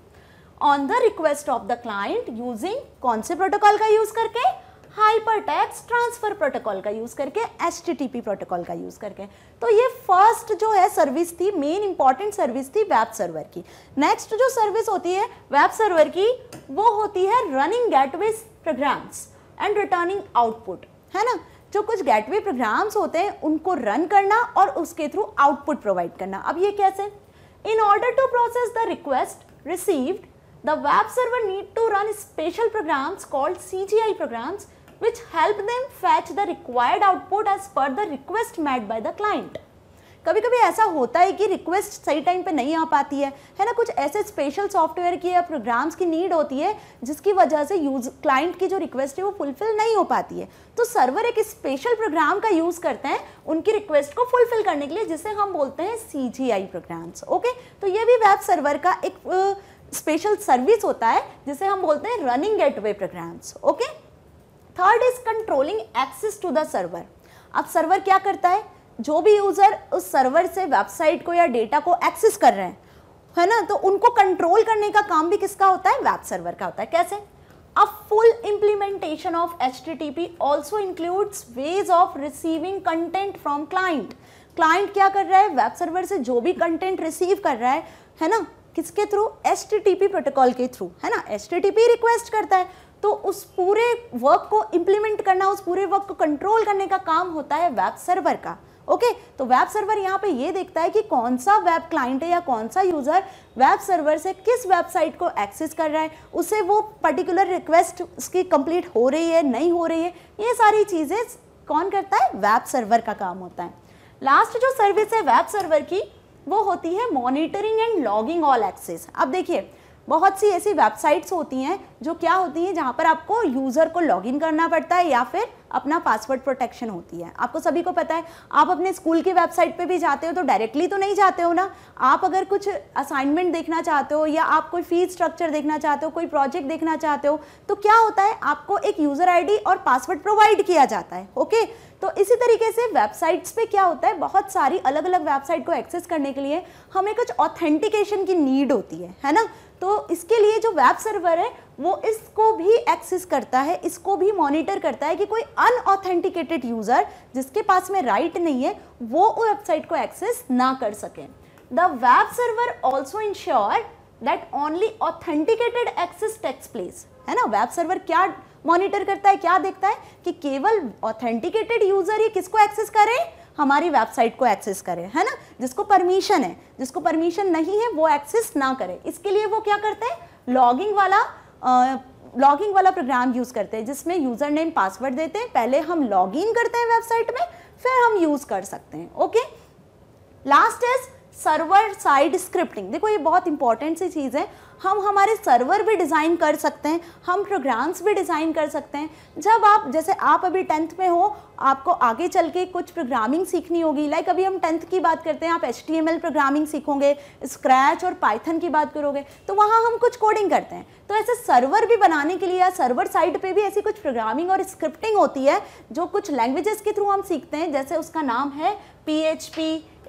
on the request of the client using कौन से प्रोटोकॉल का यूज करके हाइपरटेक्स्ट ट्रांसफर प्रोटोकॉल का यूज़ करके एच प्रोटोकॉल का यूज़ करके तो ये फर्स्ट जो है सर्विस थी मेन इंपॉर्टेंट सर्विस थी वेब सर्वर की नेक्स्ट जो सर्विस होती है वेब सर्वर की वो होती है running gateway programs and returning output है ना जो कुछ गेटवे प्रोग्राम्स होते हैं उनको रन करना और उसके थ्रू आउटपुट प्रोवाइड करना अब ये कैसे in order to process the request received server need to run special run called C G I programs which help them fetch the required output as per the request made by the client. कभी कभी ऐसा होता है कि रिक्वेस्ट सही टाइम पे नहीं आ पाती है है ना कुछ ऐसे स्पेशल सॉफ्टवेयर की या प्रोग्राम्स की नीड होती है जिसकी वजह से यूज क्लाइंट की जो रिक्वेस्ट है वो फुलफिल नहीं हो पाती है तो सर्वर एक स्पेशल प्रोग्राम का यूज़ करते हैं उनकी रिक्वेस्ट को फुलफिल करने के लिए जिसे हम बोलते हैं सी जी आई प्रोग्राम्स ओके तो ये भी वेब सर्वर का एक स्पेशल सर्विस होता है जिसे हम बोलते हैं running get programs okay third is controlling access to the server अब सर्वर क्या करता है जो भी यूज़र उस सर्वर से वेबसाइट को या डेटा को एक्सेस कर रहे हैं है ना तो उनको कंट्रोल करने का काम भी किसका होता है वेब सर्वर का होता है कैसे a full implementation of H T T P also includes ways of receiving content from client client क्या कर रहा है वेब सर्वर से जो भी कंटेंट रिसीव कर रहा है है ना किसके through H T T P protocol के थ्रू है ना H T T P request करता है तो उस पूरे वर्क को इम्प्लीमेंट करना उस पूरे वर्क को कंट्रोल करने का काम होता है वेब सर्वर का ओके okay, तो वेब सर्वर यहाँ पे ये देखता है कि कौन सा वेब क्लाइंट है या कौन सा यूज़र वेब सर्वर से किस वेबसाइट को एक्सेस कर रहा है उसे वो पर्टिकुलर रिक्वेस्ट उसकी कंप्लीट हो रही है नहीं हो रही है ये सारी चीज़ें कौन करता है वेब सर्वर का काम होता है लास्ट जो सर्विस है वेब सर्वर की वो होती है monitoring and logging all access अब देखिए बहुत सी ऐसी वेबसाइट्स होती हैं जो क्या होती हैं जहाँ पर आपको यूज़र को लॉगिन करना पड़ता है या फिर अपना पासवर्ड प्रोटेक्शन होती है आपको सभी को पता है आप अपने स्कूल की वेबसाइट पे भी जाते हो तो डायरेक्टली तो नहीं जाते हो ना आप अगर कुछ असाइनमेंट देखना चाहते हो या आप कोई फीस स्ट्रक्चर देखना चाहते हो कोई प्रोजेक्ट देखना चाहते हो तो क्या होता है आपको एक यूज़र आई और पासवर्ड प्रोवाइड किया जाता है ओके तो इसी तरीके से वेबसाइट्स पे क्या होता है बहुत सारी अलग अलग वेबसाइट को एक्सेस करने के लिए हमें कुछ ऑथेंटिकेशन की नीड होती है है ना तो इसके लिए जो वेब सर्वर है वो इसको भी एक्सेस करता है इसको भी मॉनिटर करता है कि कोई अनऑथेंटिकेटेड यूज़र जिसके पास में राइट नहीं है वो वेबसाइट को एक्सेस ना कर सकें the web server also ensure that only authenticated access takes place है ना वेब सर्वर क्या मॉनिटर करता है क्या देखता है कि केवल ऑथेंटिकेटेड यूज़र ही किसको एक्सेस करें हमारी वेबसाइट को एक्सेस करे है ना जिसको परमिशन है जिसको परमिशन नहीं है वो एक्सेस ना करे इसके लिए वो क्या करते हैं लॉगिंग वाला लॉगिंग वाला प्रोग्राम यूज़ करते हैं जिसमें यूज़र नेम पासवर्ड देते हैं पहले हम लॉग इन करते हैं वेबसाइट में फिर हम यूज़ कर सकते हैं okay last is server side scripting देखो ये बहुत इंपॉर्टेंट सी चीज़ है हम हमारे सर्वर भी डिज़ाइन कर सकते हैं हम प्रोग्राम्स भी डिज़ाइन कर सकते हैं जब आप जैसे आप अभी टेंथ में हो आपको आगे चल के कुछ प्रोग्रामिंग सीखनी होगी लाइक अभी हम टेंथ की बात करते हैं आप एच प्रोग्रामिंग सीखोगे स्क्रैच और पाइथन की बात करोगे तो वहाँ हम कुछ कोडिंग करते हैं तो ऐसे सर्वर भी बनाने के लिए या सर्वर साइड पर भी ऐसी कुछ प्रोग्रामिंग और स्क्रिप्टिंग होती है जो कुछ लैंग्वेजेस के थ्रू हम सीखते हैं जैसे उसका नाम है पी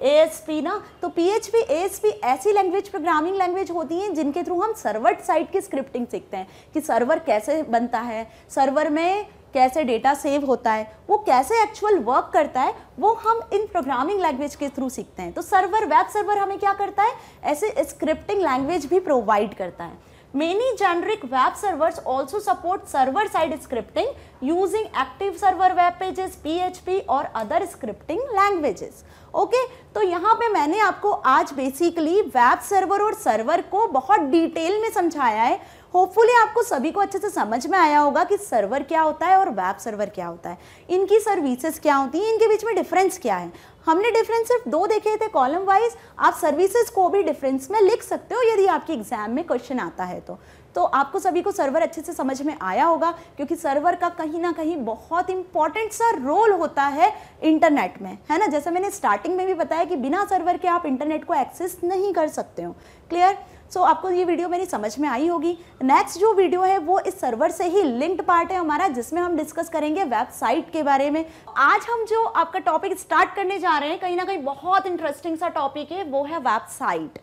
ए ना तो P H P S P ऐसी लैंग्वेज प्रोग्रामिंग लैंग्वेज होती हैं जिनके थ्रू हम सर्वर साइड की स्क्रिप्टिंग सीखते हैं कि सर्वर कैसे बनता है सर्वर में कैसे डेटा सेव होता है वो कैसे एक्चुअल वर्क करता है वो हम इन प्रोग्रामिंग लैंग्वेज के थ्रू सीखते हैं तो सर्वर वेब सर्वर हमें क्या करता है ऐसे स्क्रिप्टिंग लैंग्वेज भी प्रोवाइड करता है Many generic web servers also support server-side scripting using active server web pages, PHP or other scripting languages. Okay okay? तो यहाँ पे मैंने आपको आज बेसिकली वेब सर्वर और सर्वर को बहुत डिटेल में समझाया है होपफुली आपको सभी को अच्छे से समझ में आया होगा कि सर्वर क्या होता है और वेब सर्वर क्या होता है इनकी सर्विसेज क्या होती हैं इनके बीच में डिफरेंस क्या है हमने डिफरेंस सिर्फ दो देखे थे कॉलम वाइज आप सर्विसेज को भी डिफरेंस में लिख सकते हो यदि आपके एग्जाम में क्वेश्चन आता है तो तो आपको सभी को सर्वर अच्छे से समझ में आया होगा क्योंकि सर्वर का कहीं ना कहीं बहुत इंपॉर्टेंट सा रोल होता है इंटरनेट में है ना जैसे मैंने स्टार्टिंग में भी बताया कि बिना सर्वर के आप इंटरनेट को एक्सेस नहीं कर सकते हो क्लियर सो so, आपको ये वीडियो मेरी समझ में आई होगी नेक्स्ट जो वीडियो है वो इस सर्वर से ही लिंक्ड पार्ट है हमारा जिसमें हम डिस्कस करेंगे वेबसाइट के बारे में आज हम जो आपका टॉपिक स्टार्ट करने जा रहे हैं कहीं ना कहीं बहुत इंटरेस्टिंग सा टॉपिक है वो है वेबसाइट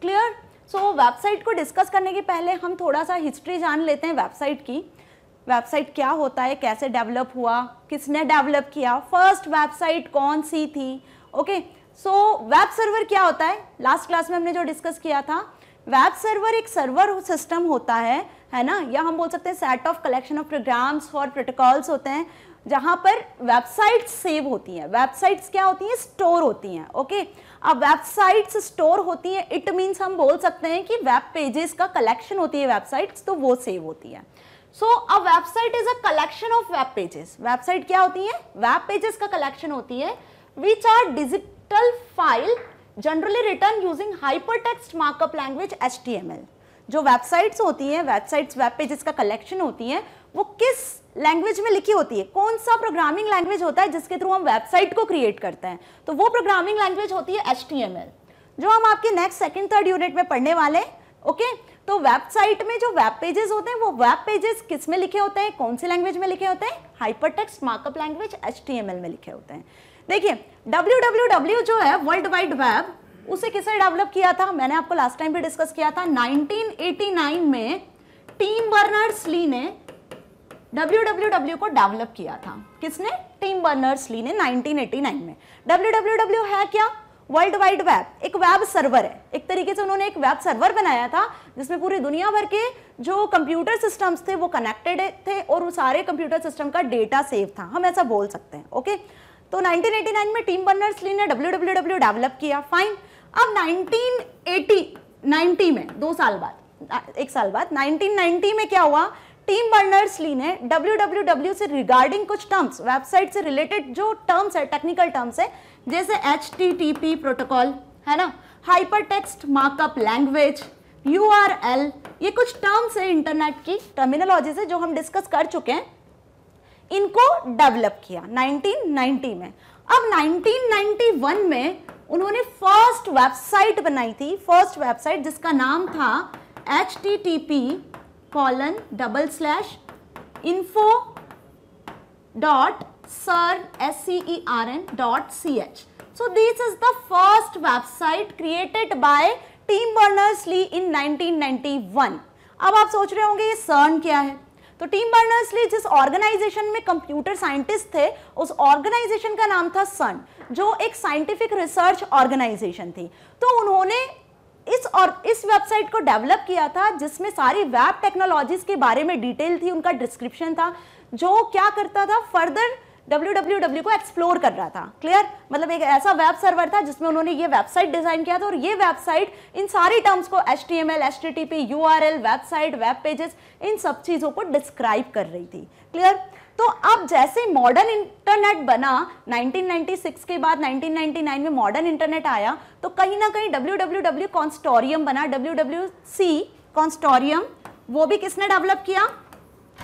क्लियर सो वेबसाइट को डिस्कस करने के पहले हम थोड़ा सा हिस्ट्री जान लेते हैं वेबसाइट की वेबसाइट क्या होता है कैसे डेवलप हुआ किसने डेवलप किया फर्स्ट वेबसाइट कौन सी थी ओके सो वेब सर्वर क्या होता है लास्ट क्लास में हमने जो डिस्कस किया था वेब सर्वर एक सर्वर सिस्टम होता है है ना या हम बोल सकते हैं set of collection of programs for protocols होते हैं जहाँ पर वेबसाइट्स सेव होती हैं वेबसाइट्स क्या होती हैं स्टोर होती हैं ओके अब वेबसाइट्स स्टोर होती हैं इट मीन्स हम बोल सकते हैं कि वेब पेजेस का कलेक्शन होती है वेबसाइट्स तो वो सेव होती है so a website is a collection of web pages website क्या होती है वेब पेजेस का कलेक्शन होती है which are digital file generally written using hyper text markup language H जो वेबसाइट्स होती हैं वेबसाइट्स वेब पेजेस का कलेक्शन होती हैं वो किस लैंग्वेज में लिखी होती है कौन सा प्रोग्रामिंग लैंग्वेज होता है जिसके थ्रू हम वेबसाइट को क्रिएट करते हैं तो वो प्रोग्रामिंग लैंग्वेज होती है एच जो हम आपके नेक्स्ट सेकेंड थर्ड यूनिट में पढ़ने वाले हैं ओके तो वेबसाइट में जो वेब पेजेस होते हैं वो वेब पेजेस किस में लिखे होते हैं कौन सी लैंग्वेज में लिखे होते हैं hyper hypertext markup language H में लिखे होते हैं देखिए डब्ल्यू जो है वर्ल्ड वाइड वेब उसे किसने डेवलप किया था मैंने आपको लास्ट टाइम भी डिस्कस किया था 1989 में टीम बर्नर्स ली ने डब्ल्यू को डेवलप किया था किसने टीम बर्नर्स ली ने 1989 में डब्ल्यू है क्या वर्ल्ड वाइड वेब एक वेब सर्वर है एक तरीके से उन्होंने एक वेब सर्वर बनाया था जिसमें पूरी दुनिया भर के जो कंप्यूटर सिस्टम्स थे वो कनेक्टेड थे और वो सारे कंप्यूटर सिस्टम का डेटा सेव था हम ऐसा बोल सकते हैं ओके okay? तो 1989 में टीम बर्नर्स ली ने डब्ल्यू डेवलप किया फाइन अब 1980 90 में दो साल बाद एक साल बाद 1990 में क्या हुआ टीम बर्नर्स ली ने डब्ल्यू से रिगार्डिंग कुछ टर्म्स वेबसाइट से रिलेटेड जो टर्म्स है टेक्निकल टर्म्स है जैसे एच प्रोटोकॉल है ना hyper text markup language U ये कुछ टर्म्स है इंटरनेट की टर्मिनोलॉजी से जो हम डिस्कस कर चुके हैं इनको डेवलप किया 1990 में अब 1991 में उन्होंने फर्स्ट वेबसाइट बनाई थी फर्स्ट वेबसाइट जिसका नाम था H T T P colon double slash info dot CERN S C E R N dot C H so this is the first website created by Tim Berners Lee in 1991 अब आप सोच रहे होंगे ये सर्न क्या है तो टीम बर्नर्स ली जिस ऑर्गेनाइजेशन में कंप्यूटर साइंटिस्ट थे उस ऑर्गेनाइजेशन का नाम था सन जो एक साइंटिफिक रिसर्च ऑर्गेनाइजेशन थी तो उन्होंने इस और इस वेबसाइट को डेवलप किया था जिसमें सारी वेब टेक्नोलॉजीज के बारे में डिटेल थी उनका डिस्क्रिप्शन था जो क्या करता था फर्दर डब्ल्यू को एक्सप्लोर कर रहा था क्लियर मतलब एक ऐसा वेब सर्वर था जिसमें उन्होंने ये वेबसाइट डिजाइन किया था और ये वेबसाइट इन सारी टर्म्स को H T M L H T T P U R L website web pages इन सब चीज़ों को डिस्क्राइब कर रही थी क्लियर तो अब जैसे मॉडर्न इंटरनेट बना 1996 के बाद 1999 में मॉडर्न इंटरनेट आया तो कहीं ना कहीं डब्ल्यू डब्ल्यू डब्ल्यू कॉन्स्टोरियम बना डब्ल्यू डब्ल्यू सी कॉन्स्टोरियम वो भी किसने डेवलप किया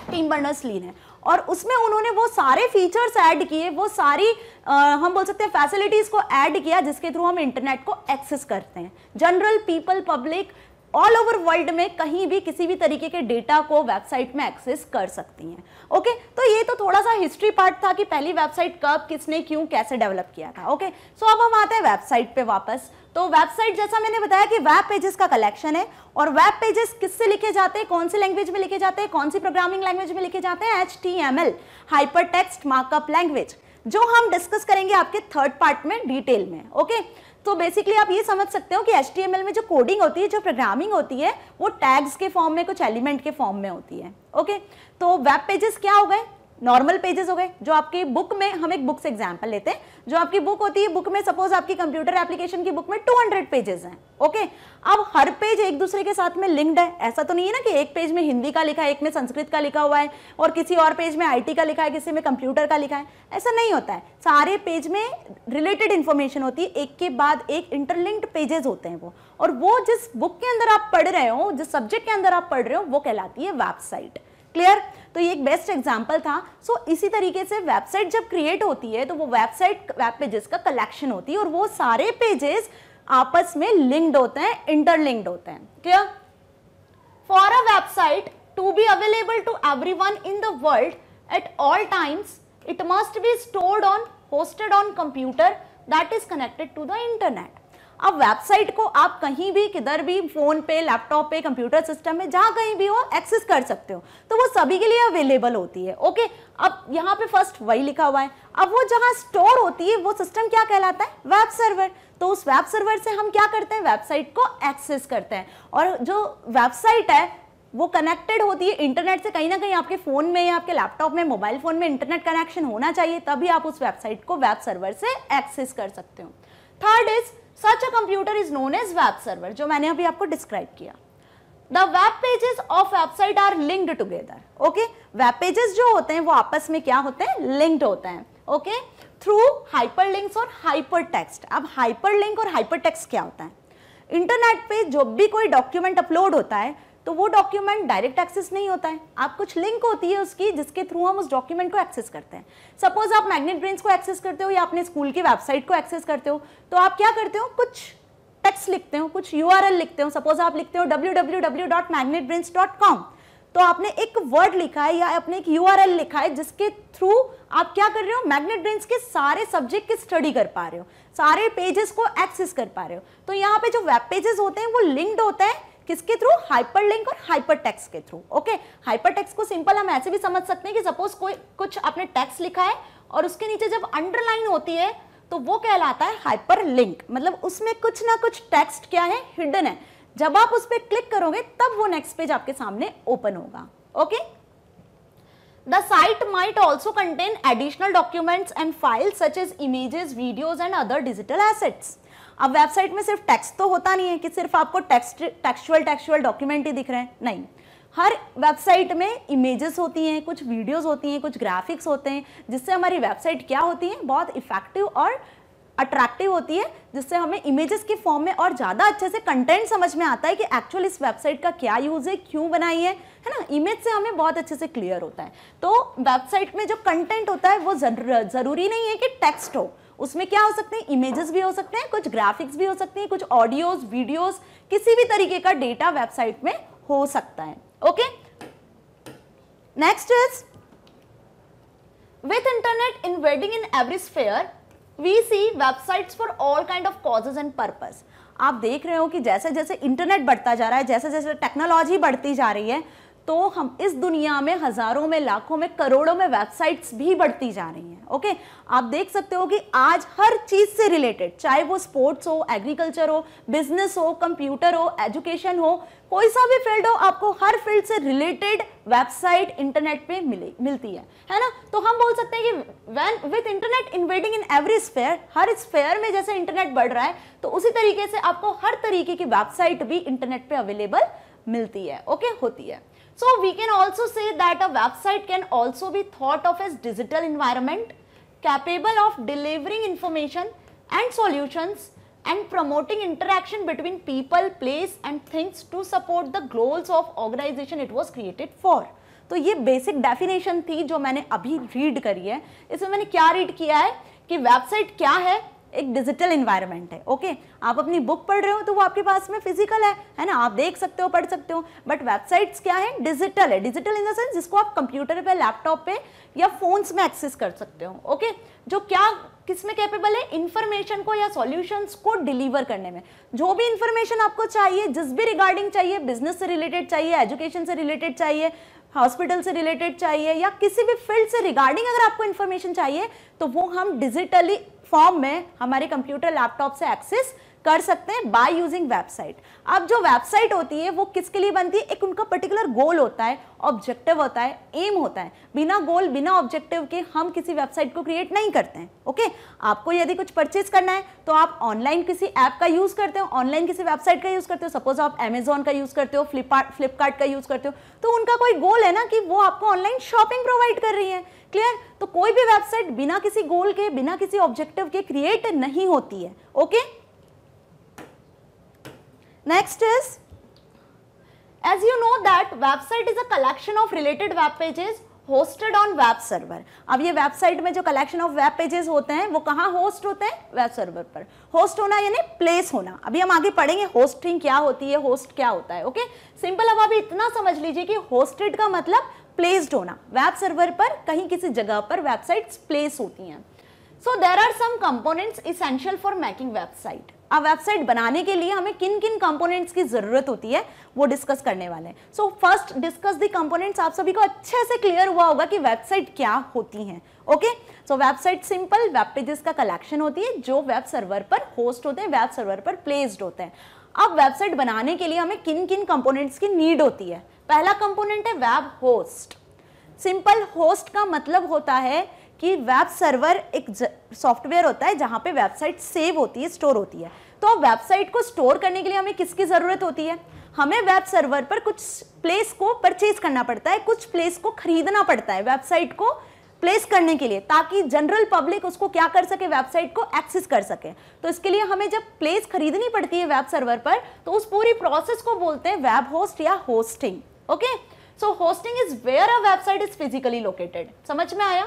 टीम बर्नर्स ली ने और उसमें उन्होंने वो सारे फीचर्स ऐड किए वो सारी आ, हम बोल सकते हैं फैसिलिटीज़ को ऐड किया जिसके थ्रू हम इंटरनेट को एक्सेस करते हैं general people public all over world में कहीं भी किसी भी तरीके के डेटा को वेबसाइट में एक्सेस कर सकती हैं ओके okay? तो ये तो थोड़ा सा हिस्ट्री पार्ट था कि पहली वेबसाइट कब किसने क्यों कैसे डेवलप किया था ओके okay? सो so अब हम आते हैं वेबसाइट पे वापस तो वेबसाइट जैसा मैंने बताया कि वेब पेजेस का कलेक्शन है और वेब पेजेस किससे लिखे जाते हैं कौन सी लैंग्वेज में लिखे जाते हैं कौन सी प्रोग्रामिंग लैंग्वेज में लिखे जाते हैं H T M L hyper text markup language जो हम डिस्कस करेंगे आपके थर्ड पार्ट में डिटेल में ओके okay? तो बेसिकली आप ये समझ सकते हो कि एच में जो कोडिंग होती है जो प्रोग्रामिंग होती है वो टैग्स के फॉर्म में कुछ एलिमेंट के फॉर्म में होती है ओके तो वेब पेजेस क्या हो गए नॉर्मल पेजेस हो गए जो आपकी बुक में हम एक बुक से एग्जाम्पल लेते हैं जो आपकी बुक होती है बुक में सपोज आपकी कंप्यूटर एप्लीकेशन की बुक में 200 पेजेस हैं ओके अब हर पेज एक दूसरे के साथ में लिंक्ड है ऐसा तो नहीं है ना कि एक पेज में हिंदी का लिखा है एक में संस्कृत का लिखा हुआ है और किसी और पेज में आई का लिखा है किसी में कंप्यूटर का लिखा है ऐसा नहीं होता है सारे पेज में रिलेटेड इन्फॉर्मेशन होती है एक के बाद एक इंटरलिंक्ड पेजेस होते हैं वो और वो जिस बुक के अंदर आप पढ़ रहे हो जिस सब्जेक्ट के अंदर आप पढ़ रहे हो वो कहलाती है वेबसाइट क्लियर तो ये एक बेस्ट एग्जाम्पल था सो so, इसी तरीके से वेबसाइट जब क्रिएट होती है तो वो वेबसाइट वेब पेजेस का कलेक्शन होती है और वो सारे पेजेस आपस में लिंक्ड होते हैं इंटरलिंक्ड होते हैं clear for a website to be available to everyone in the world at all times it must be stored on hosted on computer that is connected to the internet अब वेबसाइट को आप कहीं भी किधर भी फोन पे लैपटॉप पे कंप्यूटर सिस्टम में जहां कहीं भी हो एक्सेस कर सकते हो तो वो सभी के लिए अवेलेबल होती है ओके अब यहाँ पे फर्स्ट वही लिखा हुआ है अब वो जहां स्टोर होती है वो सिस्टम क्या कहलाता है वेब सर्वर तो उस वेब सर्वर से हम क्या करते हैं वेबसाइट को एक्सेस करते हैं और जो वेबसाइट है वो कनेक्टेड होती है इंटरनेट से कहीं ना कहीं आपके फ़ोन में या आपके लैपटॉप में मोबाइल फ़ोन में इंटरनेट कनेक्शन होना चाहिए तभी आप उस वेबसाइट को वेब सर्वर से एक्सेस कर सकते हो third is such a computer is known as web server जो मैंने अभी आपको डिस्क्राइब किया the web pages of website are linked together okay web pages जो होते हैं वो आपस में क्या होते हैं लिंक्ड होते हैं ओके थ्रू हाइपर लिंक्स और हाइपर टेक्स्ट अब हाइपर लिंक और हाइपर टेक्स्ट क्या होता है इंटरनेट पे जो भी कोई डॉक्यूमेंट अपलोड होता है तो वो डॉक्यूमेंट डायरेक्ट एक्सेस नहीं होता है आप कुछ लिंक होती है उसकी जिसके थ्रू हम उस डॉक्यूमेंट को एक्सेस करते हैं सपोज आप मैग्नेट ब्रेन्स को एक्सेस करते हो या अपने स्कूल की वेबसाइट को एक्सेस करते हो तो आप क्या करते हो कुछ टेक्स्ट लिखते हो कुछ यू लिखते हो सपोज आप लिखते हो डब्ल्यू तो आपने एक वर्ड लिखा है या आपने एक यू लिखा है जिसके थ्रू आप क्या कर रहे हो मैग्नेट ब्रेन्स के सारे सब्जेक्ट की स्टडी कर पा रहे हो सारे पेजेस को एक्सेस कर पा रहे हो तो यहाँ पे जो वेब पेजेस होते हैं वो लिंक्ड होते हैं किसके थ्रू हाइपरलिंक और हाइपर टेक्स के थ्रू ओके हाइपर टेक्स को सिंपल हम ऐसे भी समझ सकते हैं कि सपोज कोई कुछ आपने टेक्स लिखा है और उसके नीचे जब अंडरलाइन होती है तो वो कहलाता है हाइपरलिंक मतलब उसमें कुछ ना कुछ टेक्स्ट क्या है हिडन है जब आप उस पर क्लिक करोगे तब वो नेक्स्ट पेज आपके सामने ओपन होगा okay the site might also contain additional documents and files such as images videos and other digital assets अब वेबसाइट में सिर्फ टेक्स्ट तो होता नहीं है कि सिर्फ आपको टेक्स्ट टेक्सुअल टेक्सचुअल डॉक्यूमेंट ही दिख रहे हैं नहीं हर वेबसाइट में इमेजेस होती हैं कुछ वीडियोस होती हैं कुछ ग्राफिक्स होते हैं जिससे हमारी वेबसाइट क्या होती है बहुत इफेक्टिव और अट्रैक्टिव होती है जिससे हमें इमेजेस के फॉर्म में और ज़्यादा अच्छे से कंटेंट समझ में आता है कि एक्चुअल इस वेबसाइट का क्या यूज़ है क्यों बनाई है है ना इमेज से हमें बहुत अच्छे से क्लियर होता है तो वेबसाइट में जो कंटेंट होता है वो ज़रूरी नहीं है कि टेक्स्ट हो उसमें क्या हो सकते हैं इमेजेस भी हो सकते हैं कुछ ग्राफिक्स भी हो सकते हैं कुछ ऑडियोज वीडियोज किसी भी तरीके का डेटा वेबसाइट में हो सकता है okay next is with internet invading in every sphere we see website for all kind of causes and purpose आप देख रहे हो कि जैसे जैसे इंटरनेट बढ़ता जा रहा है जैसे जैसे टेक्नोलॉजी बढ़ती जा रही है तो हम इस दुनिया में हज़ारों में लाखों में करोड़ों में वेबसाइट्स भी बढ़ती जा रही हैं ओके आप देख सकते हो कि आज हर चीज़ से रिलेटेड चाहे वो स्पोर्ट्स हो एग्रीकल्चर हो बिजनेस हो कंप्यूटर हो एजुकेशन हो कोई सा भी फील्ड हो आपको हर फील्ड से रिलेटेड वेबसाइट इंटरनेट पे मिले मिलती है है ना तो हम बोल सकते हैं कि when with internet invading in every sphere हर स्फेयर में जैसे इंटरनेट बढ़ रहा है तो उसी तरीके से आपको हर तरीके की वेबसाइट भी इंटरनेट पे अवेलेबल मिलती है ओके होती है So we can also say that a website can also be thought of as digital environment capable of delivering information and solutions and promoting interaction between people, place and things to support the goals of organization it was created for. तो ये बेसिक डेफिनेशन थी जो मैंने अभी रीड करी है इसमें मैंने क्या रीड किया है कि वेबसाइट क्या है एक डिजिटल इन्वायरमेंट है ओके आप अपनी बुक पढ़ रहे हो तो वो आपके पास में फिजिकल है है ना आप देख सकते हो पढ़ सकते हो बट वेबसाइट्स क्या है डिजिटल है डिजिटल इन द सेंस जिसको आप कंप्यूटर पे लैपटॉप पे या फोन्स में एक्सेस कर सकते हो ओके जो क्या किस में कैपेबल है इन्फॉर्मेशन को या सॉल्यूशंस को डिलीवर करने में जो भी इन्फॉर्मेशन आपको चाहिए जिस भी रिगार्डिंग चाहिए बिजनेस से रिलेटेड चाहिए एजुकेशन से रिलेटेड चाहिए हॉस्पिटल से रिलेटेड चाहिए या किसी भी फील्ड से रिगार्डिंग अगर आपको इन्फॉर्मेशन चाहिए तो वो हम डिजिटली फॉर्म में हमारे कंप्यूटर लैपटॉप से एक्सेस कर सकते हैं बाय यूजिंग वेबसाइट अब जो वेबसाइट होती है वो किसके लिए बनती है एक उनका पर्टिकुलर गोल होता है ऑब्जेक्टिव होता है एम होता है बिना गोल बिना ऑब्जेक्टिव के हम किसी वेबसाइट को क्रिएट नहीं करते हैं ओके आपको यदि कुछ परचेज करना है तो आप ऑनलाइन किसी ऐप का यूज़ करते हो ऑनलाइन किसी वेबसाइट का यूज़ करते हो सपोज आप अमेजोन का यूज़ करते हो फ्लिपकार्ट का यूज़ करते हो तो उनका कोई गोल है ना कि वो आपको ऑनलाइन शॉपिंग प्रोवाइड कर रही है क्लियर तो कोई भी वेबसाइट बिना किसी गोल के बिना किसी ऑब्जेक्टिव के क्रिएट नहीं होती है okay okay? Next is, as you know that website is a collection of related web pages hosted on web server. ab ye website mein jo collection of web pages hote hain wo kahan host hote hain web server par Host hona yani place hona abhi hum aage padhenge hosting kya hoti hai host kya hota hai okay simple ab आप itna samajh lijiye ki hosted ka matlab placed hona web server par kahin kisi jagah par websites place hoti hain so there are some components essential for making website अब वेबसाइट बनाने के लिए हमें किन किन कंपोनेंट्स की ज़रूरत होती है वो डिस्कस करने वाले हैं so first discuss the components आप सभी को अच्छे से क्लियर हुआ होगा कि वेबसाइट क्या होती हैं okay so website simple web pages का कलेक्शन होती है जो वेब सर्वर पर होस्ट होते हैं वेब सर्वर पर प्लेस्ड होते हैं अब वेबसाइट बनाने के लिए हमें किन किन कंपोनेंट्स की नीड होती है पहला कंपोनेंट है वेब होस्ट सिंपल होस्ट का मतलब होता है कि वेब सर्वर एक सॉफ्टवेयर होता है जहाँ पे वेबसाइट सेव होती है स्टोर होती है तो अब वेबसाइट को स्टोर करने के लिए हमें किसकी ज़रूरत होती है हमें वेब सर्वर पर कुछ प्लेस को परचेज करना पड़ता है कुछ प्लेस को खरीदना पड़ता है वेबसाइट को प्लेस करने के लिए ताकि जनरल पब्लिक उसको क्या कर सके वेबसाइट को एक्सेस कर सके तो इसके लिए हमें जब प्लेस खरीदनी पड़ती है वेब सर्वर पर तो उस पूरी प्रोसेस को बोलते हैं वेब होस्ट या hosting okay so hosting is where a website is physically located समझ में आया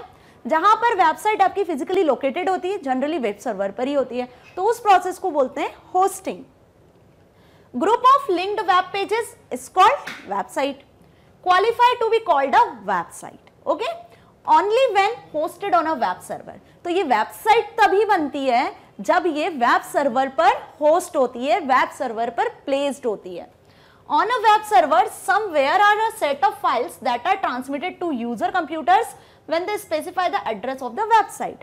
जहां पर वेबसाइट आपकी फिजिकली लोकेटेड होती है जनरली वेब सर्वर पर ही होती है तो उस प्रोसेस को बोलते हैं hosting group of linked web pages is called website qualify to be called a website okay only when hosted on a web server तो ये वेबसाइट तभी बनती है जब ये वेब सर्वर पर होस्ट होती है वेब सर्वर पर प्लेस्ड होती है on a web server somewhere are a set of files that are transmitted to user computers when they specify the address of the website.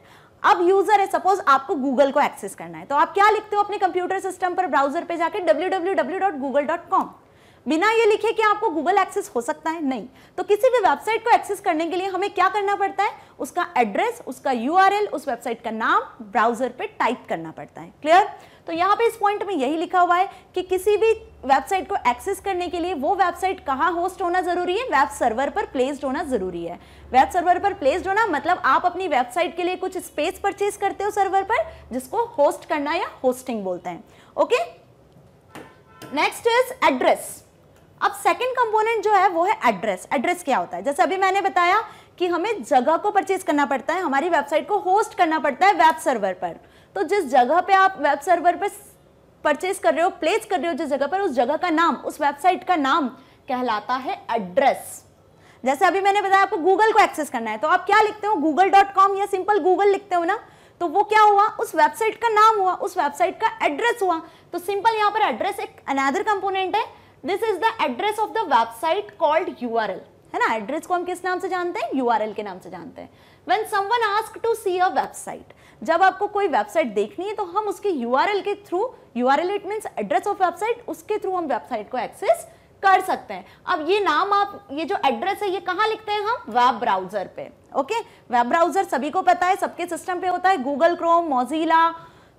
अब यूजर है सपोज आपको गूगल को एक्सेस करना है तो आप क्या लिखते हो अपने कंप्यूटर सिस्टम पर ब्राउजर पे जाके www.google.com बिना ये लिखे कि आपको गूगल एक्सेस हो सकता है नहीं तो किसी भी वेबसाइट को एक्सेस करने के लिए हमें क्या करना पड़ता है उसका एड्रेस उसका यू उस वेबसाइट का नाम ब्राउजर पे टाइप करना पड़ता है क्लियर तो यहाँ पे इस पॉइंट में यही लिखा हुआ है कि किसी भी वेबसाइट को एक्सेस करने के लिए वो वेबसाइट कहाँ होस्ट होना ज़रूरी है वेब सर्वर पर प्लेस्ड होना ज़रूरी है वेब सर्वर पर प्लेस्ड होना मतलब आप अपनी वेबसाइट के लिए कुछ स्पेस परचेज करते हो सर्वर पर जिसको होस्ट करना या होस्टिंग बोलते हैं ओके नेक्स्ट इज एड्रेस अब सेकेंड कंपोनेंट जो है वो है एड्रेस एड्रेस क्या होता है जैसे अभी मैंने बताया कि हमें जगह को परचेज करना पड़ता है हमारी वेबसाइट को होस्ट करना पड़ता है वेब सर्वर पर तो जिस जगह पे आप वेब सर्वर पर परचेज कर रहे हो प्लेस कर रहे हो जिस जगह पर उस जगह का नाम उस वेबसाइट का नाम कहलाता है एड्रेस जैसे अभी मैंने बताया आपको गूगल को एक्सेस करना है तो आप क्या लिखते हो गूगल डॉट कॉम या सिंपल गूगल लिखते हो ना तो वो क्या हुआ उस वेबसाइट का नाम हुआ उस वेबसाइट का एड्रेस हुआ तो सिंपल यहाँ पर एड्रेस एक अनादर कंपोनेंट है this is the address of the website called U है ना एड्रेस को हम किस नाम से जानते हैं यू के नाम से जानते हैं when someone ask to see a website जब आपको कोई वेबसाइट देखनी है तो हम उसके यू के थ्रू U R it mean address of website उसके थ्रू हम वेबसाइट को एक्सेस कर सकते हैं अब ये नाम आप ये जो एड्रेस है ये कहाँ लिखते हैं हम वेब ब्राउजर पे ओके वेब ब्राउजर सभी को पता है सबके सिस्टम पे होता है Google Chrome Mozilla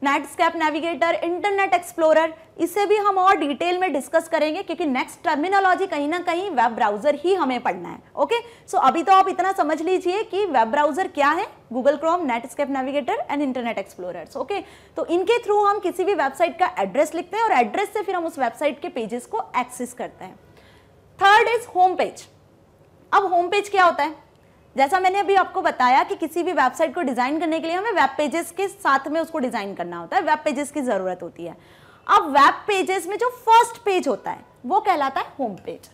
Netscape Navigator Internet Explorer इसे भी हम और डिटेल में डिस्कस करेंगे क्योंकि नेक्स्ट टर्मिनोलॉजी कहीं ना कहीं वेब ब्राउजर ही हमें पढ़ना है ओके सो so, अभी तो आप इतना समझ लीजिए कि वेब ब्राउजर क्या है Google Chrome Netscape Navigator and Internet Explorers okay तो इनके थ्रू हम किसी भी वेबसाइट का एड्रेस लिखते हैं और एड्रेस से फिर हम उस वेबसाइट के पेजेस को एक्सेस करते हैं थर्ड इज होम पेज अब होम पेज क्या होता है जैसा मैंने अभी आपको बताया कि किसी भी वेबसाइट को डिज़ाइन करने के लिए हमें वेब पेजेस के साथ में उसको डिज़ाइन करना होता है वेब पेजेस की ज़रूरत होती है अब वेब पेजेस में जो फर्स्ट पेज होता है वो कहलाता है होम पेज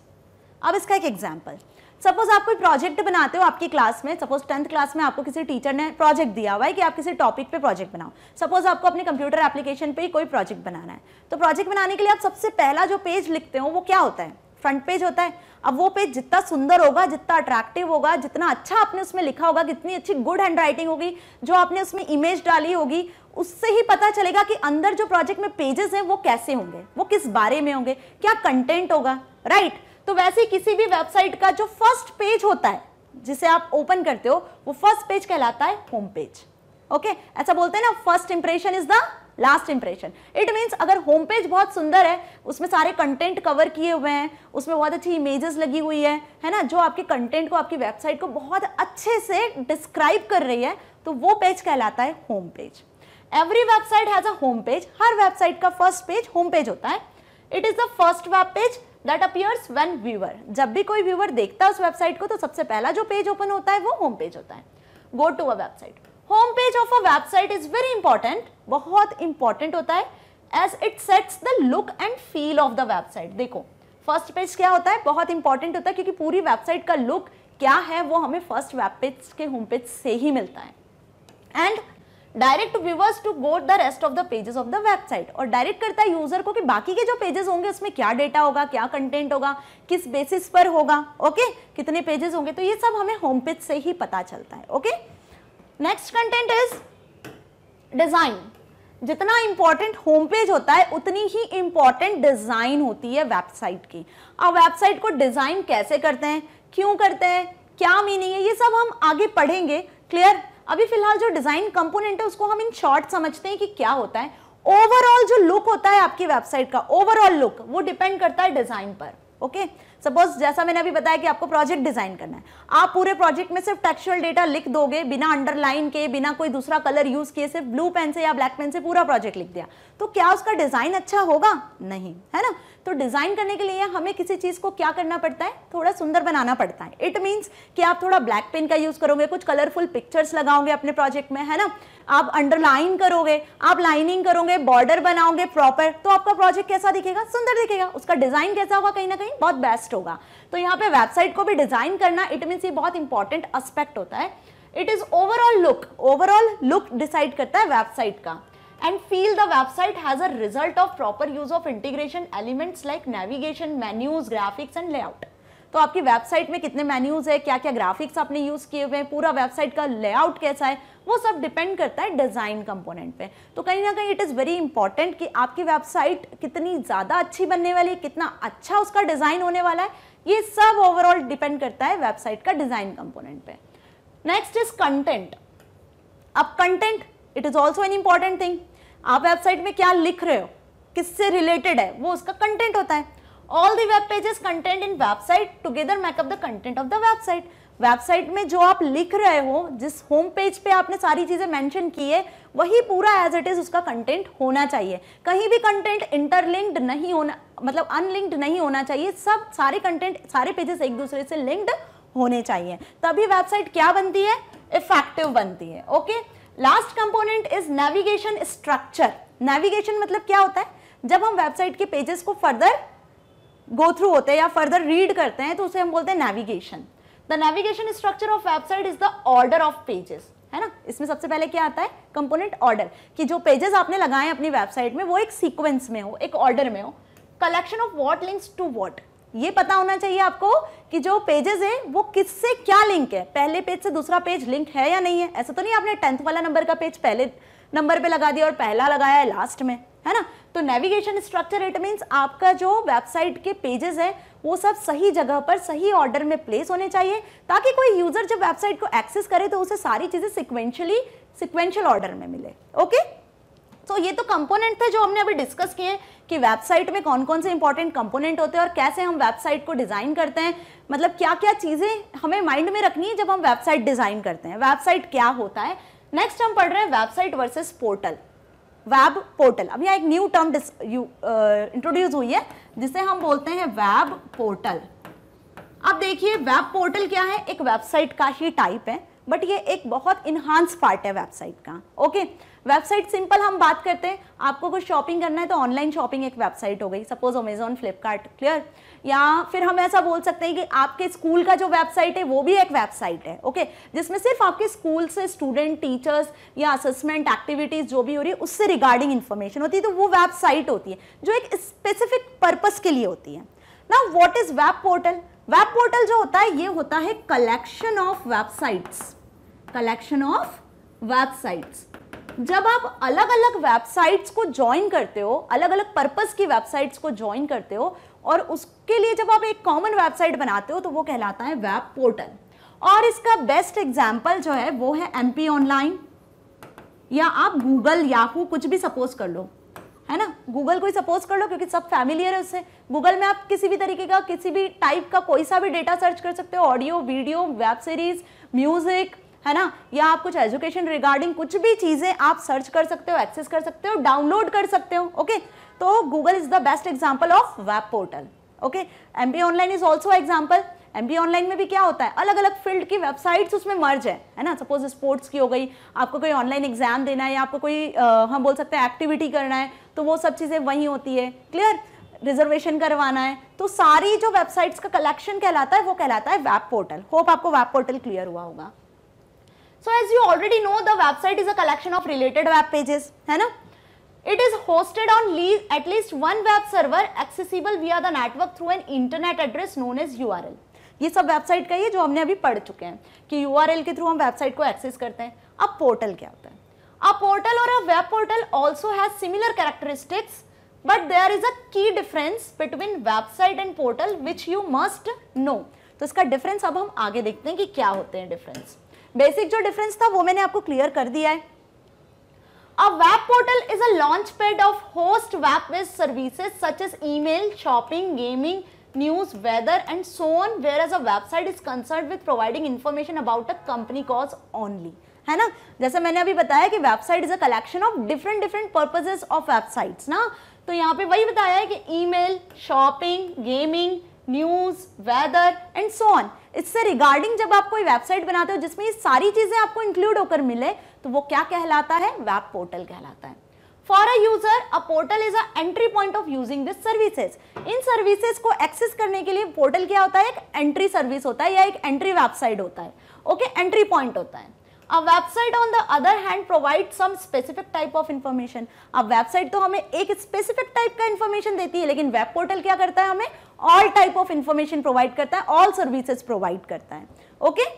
अब इसका एक एग्जाम्पल सपोज आप कोई प्रोजेक्ट बनाते हो आपकी क्लास में सपोज टेंथ क्लास में आपको किसी टीचर ने प्रोजेक्ट दिया हुआ है कि आप किसी टॉपिक पे प्रोजेक्ट बनाओ सपोज आपको अपने कंप्यूटर एप्लीकेशन पे ही कोई प्रोजेक्ट बनाना है तो प्रोजेक्ट बनाने के लिए आप सबसे पहला जो पेज लिखते हो वो क्या होता है फ्रंट पेज होता है अब वो पेज जितना सुंदर होगा जितना अट्रैक्टिव होगा जितना अच्छा आपने उसमें लिखा होगा कितनी अच्छी गुड हैंड राइटिंग होगी जो आपने उसमें इमेज डाली होगी उससे ही पता चलेगा कि अंदर जो प्रोजेक्ट में पेजेस हैं वो कैसे होंगे वो किस बारे में होंगे क्या कंटेंट होगा राइट right? तो वैसे किसी भी वेबसाइट का जो फर्स्ट पेज होता है जिसे आप ओपन करते हो वो फर्स्ट पेज कहलाता है होम पेज ओके ऐसा बोलते हैं ना first impression is the last impression it means अगर होम पेज बहुत सुंदर है उसमें सारे कंटेंट कवर किए हुए हैं उसमें बहुत अच्छी इमेजेस लगी हुई है है ना जो आपके कंटेंट को आपकी वेबसाइट को बहुत अच्छे से डिस्क्राइब कर रही है तो वो पेज कहलाता है home page every website has a home page हर वेबसाइट का फर्स्ट पेज होम पेज होता है it is the first web page that appears when viewer जब भी कोई व्यूअर देखता है उस वेबसाइट को तो सबसे पहला जो पेज ओपन होता है वो होम पेज होता है go to a website home page of a website is very important बहुत इंपॉर्टेंट होता है as it sets the look and feel of the website देखो फर्स्ट पेज क्या होता है बहुत इंपॉर्टेंट होता है क्योंकि पूरी वेबसाइट का लुक क्या है वो हमें फर्स्ट वेब पेज के होम पेज से ही मिलता है and direct viewers to go the rest of the pages of the website और डायरेक्ट करता है यूजर को कि बाकी के जो पेजेस होंगे उसमें क्या डेटा होगा क्या कंटेंट होगा किस बेसिस पर होगा ओके okay? कितने पेजेस होंगे तो ये सब हमें होम पेज से ही पता चलता है okay okay? Next content is design जितना इंपॉर्टेंट होम पेज होता है उतनी ही इंपॉर्टेंट डिज़ाइन होती है वेबसाइट की अब वेबसाइट को डिज़ाइन कैसे करते हैं क्यों करते हैं क्या मीनिंग है ये सब हम आगे पढ़ेंगे क्लियर अभी फिलहाल जो डिज़ाइन कंपोनेंट है उसको हम इन शॉर्ट समझते हैं कि क्या होता है ओवरऑल जो लुक होता है आपकी वेबसाइट का ओवरऑल लुक वो डिपेंड करता है डिज़ाइन पर ओके okay? सपोज जैसा मैंने अभी बताया कि आपको प्रोजेक्ट डिजाइन करना है आप पूरे प्रोजेक्ट में सिर्फ टेक्सुअल डेटा लिख दोगे बिना अंडरलाइन के बिना कोई दूसरा कलर यूज किए सिर्फ ब्लू पेन से या ब्लैक पेन से पूरा प्रोजेक्ट लिख दिया तो क्या उसका डिजाइन अच्छा होगा नहीं है ना तो डिजाइन करने के लिए हमें किसी चीज को क्या करना पड़ता है थोड़ा सुंदर बनाना पड़ता है इट मीन्स कि आप थोड़ा ब्लैक पेन का यूज करोगे कुछ कलरफुल पिक्चर्स लगाओगे अपने प्रोजेक्ट में है ना आप अंडरलाइन करोगे आप लाइनिंग करोगे बॉर्डर बनाओगे प्रॉपर तो आपका प्रोजेक्ट कैसा दिखेगा सुंदर दिखेगा उसका डिजाइन कैसा होगा कहीं ना कहीं बहुत बेस्ट होगा तो यहाँ पे वेबसाइट को भी डिजाइन करना इट मीन ये बहुत इंपॉर्टेंट अस्पेक्ट होता है it is overall look overall look decide करता है वेबसाइट का and feel the website has a result of proper use of integration elements like navigation menus graphics and layout तो आपकी वेबसाइट में कितने मेन्यूज है क्या क्या ग्राफिक्स आपने यूज किए हुए हैं पूरा वेबसाइट का लेआउट कैसा है वो सब डिपेंड करता है डिज़ाइन कंपोनेंट पे तो कहीं ना कहीं इट इज़ वेरी इंपॉर्टेंट कि आपकी वेबसाइट कितनी ज़्यादा अच्छी बनने वाली है कितना अच्छा उसका डिज़ाइन होने वाला है ये सब ओवरऑल डिपेंड करता है वेबसाइट का डिज़ाइन कंपोनेंट पे नेक्स्ट इज कंटेंट अब content it is also an important thing आप वेबसाइट में क्या लिख रहे हो किससे रिलेटेड है वो उसका कंटेंट होता है all the web pages content in website together make up the content of the website website में जो आप लिख रहे हो जिस होम पेज पे आपने सारी चीज़ें मेंशन की है वही पूरा एज इट इज़ उसका कंटेंट होना चाहिए कहीं भी कंटेंट इंटरलिंक्ड नहीं होना मतलब अनलिंक्ड नहीं होना चाहिए सब सारे कंटेंट सारे पेजेस एक दूसरे से लिंक्ड होने चाहिए तभी वेबसाइट क्या बनती है इफेक्टिव बनती है okay last component is navigation structure navigation मतलब क्या होता है जब हम वेबसाइट के पेजेस को फर्दर गो थ्रू होते हैं या फर्दर रीड करते हैं तो उसे हम बोलते हैं navigation the navigation structure of website is the order of pages है ना इसमें सबसे पहले क्या आता है कंपोनेंट ऑर्डर कि जो पेजेस आपने लगाए अपनी वेबसाइट में वो एक सीक्वेंस में हो एक ऑर्डर में हो collection of what links to what ये पता होना चाहिए आपको कि जो पेजेस है वो किससे क्या लिंक है पहले पेज से दूसरा पेज लिंक है या नहीं है ऐसा तो नहीं आपने टेंथ वाला नंबर का पेज पहले नंबर पे लगा दिया और पहला लगाया है लास्ट में है ना तो नेविगेशन स्ट्रक्चर इट मीन्स आपका जो वेबसाइट के पेजेस हैं वो सब सही जगह पर सही ऑर्डर में प्लेस होने चाहिए ताकि कोई यूज़र जब वेबसाइट को एक्सेस करे तो उसे सारी चीज़ें सिक्वेंशली सिक्वेंशियल ऑर्डर में मिले ओके तो so, ये तो कंपोनेंट थे जो हमने अभी डिस्कस किए कि वेबसाइट में कौन कौन से इंपॉर्टेंट कंपोनेंट होते हैं और कैसे हम वेबसाइट को डिज़ाइन करते हैं मतलब क्या क्या चीज़ें हमें माइंड में रखनी है जब हम वेबसाइट डिज़ाइन करते हैं वेबसाइट क्या होता है नेक्स्ट हम पढ़ रहे हैं website versus portal web portal अब यहाँ एक न्यू टर्म इंट्रोड्यूस हुई है जिसे हम बोलते हैं वेब पोर्टल अब देखिए वेब पोर्टल क्या है एक वेबसाइट का ही टाइप है बट ये एक बहुत इन्हांस पार्ट है वेबसाइट का ओके वेबसाइट सिंपल हम बात करते हैं आपको कुछ शॉपिंग करना है तो ऑनलाइन शॉपिंग एक वेबसाइट हो गई सपोज अमेजोन फ्लिपकार्ट क्लियर या फिर हम ऐसा बोल सकते हैं कि आपके स्कूल का जो वेबसाइट है वो भी एक वेबसाइट है ओके जिसमें सिर्फ आपके स्कूल से स्टूडेंट टीचर्स या असेसमेंट एक्टिविटीज़ जो भी हो रही है उससे रिगार्डिंग इन्फॉर्मेशन होती है तो वो वेबसाइट होती है जो एक स्पेसिफिक पर्पज़ के लिए होती है ना what is web portal web portal जो होता है ये होता है collection of websites collection of websites जब आप अलग अलग वेबसाइट्स को ज्वाइन करते हो अलग अलग पर्पस की वेबसाइट्स को ज्वाइन करते हो और उसके लिए जब आप एक कॉमन वेबसाइट बनाते हो तो वो कहलाता है वेब पोर्टल और इसका बेस्ट एग्जाम्पल जो है वो है एम ऑनलाइन या आप गूगल याहू कुछ भी सपोज कर लो है ना गूगल को ही सपोज कर लो क्योंकि सब फैमिलियर है उससे गूगल में आप किसी भी तरीके का किसी भी टाइप का कोई सा भी डेटा सर्च कर सकते हो audio video web series music है ना या आप कुछ एजुकेशन रिगार्डिंग कुछ भी चीज़ें आप सर्च कर सकते हो एक्सेस कर सकते हो डाउनलोड कर सकते हो ओके तो Google is the best example of web portal okay M B online is also example M B online में भी क्या होता है अलग अलग फील्ड की वेबसाइट्स उसमें मर्ज है है ना सपोज स्पोर्ट्स की हो गई आपको कोई ऑनलाइन एग्जाम देना है या आपको कोई आ, हम बोल सकते हैं एक्टिविटी करना है तो वो सब चीज़ें वहीं होती है क्लियर रिजर्वेशन करवाना है तो सारी जो वेबसाइट्स का कलेक्शन कहलाता है वो कहलाता है वेब पोर्टल होप आपको वेब पोर्टल क्लियर हुआ होगा so as you already know the website is a collection of related web pages है ना It is hosted on at least one web server accessible via the network through an internet address known as URL. ये सब वेबसाइट का ही है जो हमने अभी पढ़ चुके हैं कि URL के थ्रू हम वेबसाइट को एक्सेस करते हैं अब पोर्टल क्या होता है अ पोर्टल और a web portal also has similar characteristics but there is a key difference between website and portal which you must know तो इसका डिफरेंस अब हम आगे देखते हैं कि क्या होते हैं डिफरेंस बेसिक जो डिफरेंस था वो मैंने आपको क्लियर कर दिया है A web portal is a launchpad of host web-based services such as email, shopping, gaming, news, weather and so on whereas a website is concerned with providing information about a company cause only. है ना जैसे मैंने अभी बताया कि website is a collection of different different purposes of websites ना तो यहाँ पे वही बताया है कि email, shopping gaming news weather and so on इससे रिगार्डिंग जब आप कोई वेबसाइट बनाते हो जिसमें ये सारी चीज़ें आपको इंक्लूड होकर मिले तो वो क्या कहलाता है वेब पोर्टल कहलाता है for a user a portal is a entry point of using this services इन सर्विसेज को एक्सेस करने के लिए पोर्टल क्या होता है एक एंट्री सर्विस होता है या एक एंट्री वेबसाइट होता है ओके एंट्री पॉइंट होता है a website on the other hand provide some specific type of information अब वेबसाइट तो हमें एक स्पेसिफिक टाइप का इंफॉर्मेशन देती है लेकिन वेब पोर्टल क्या करता है हमें all type of information provide करता है ऑल सर्विसेज प्रोवाइड करता है ओके okay?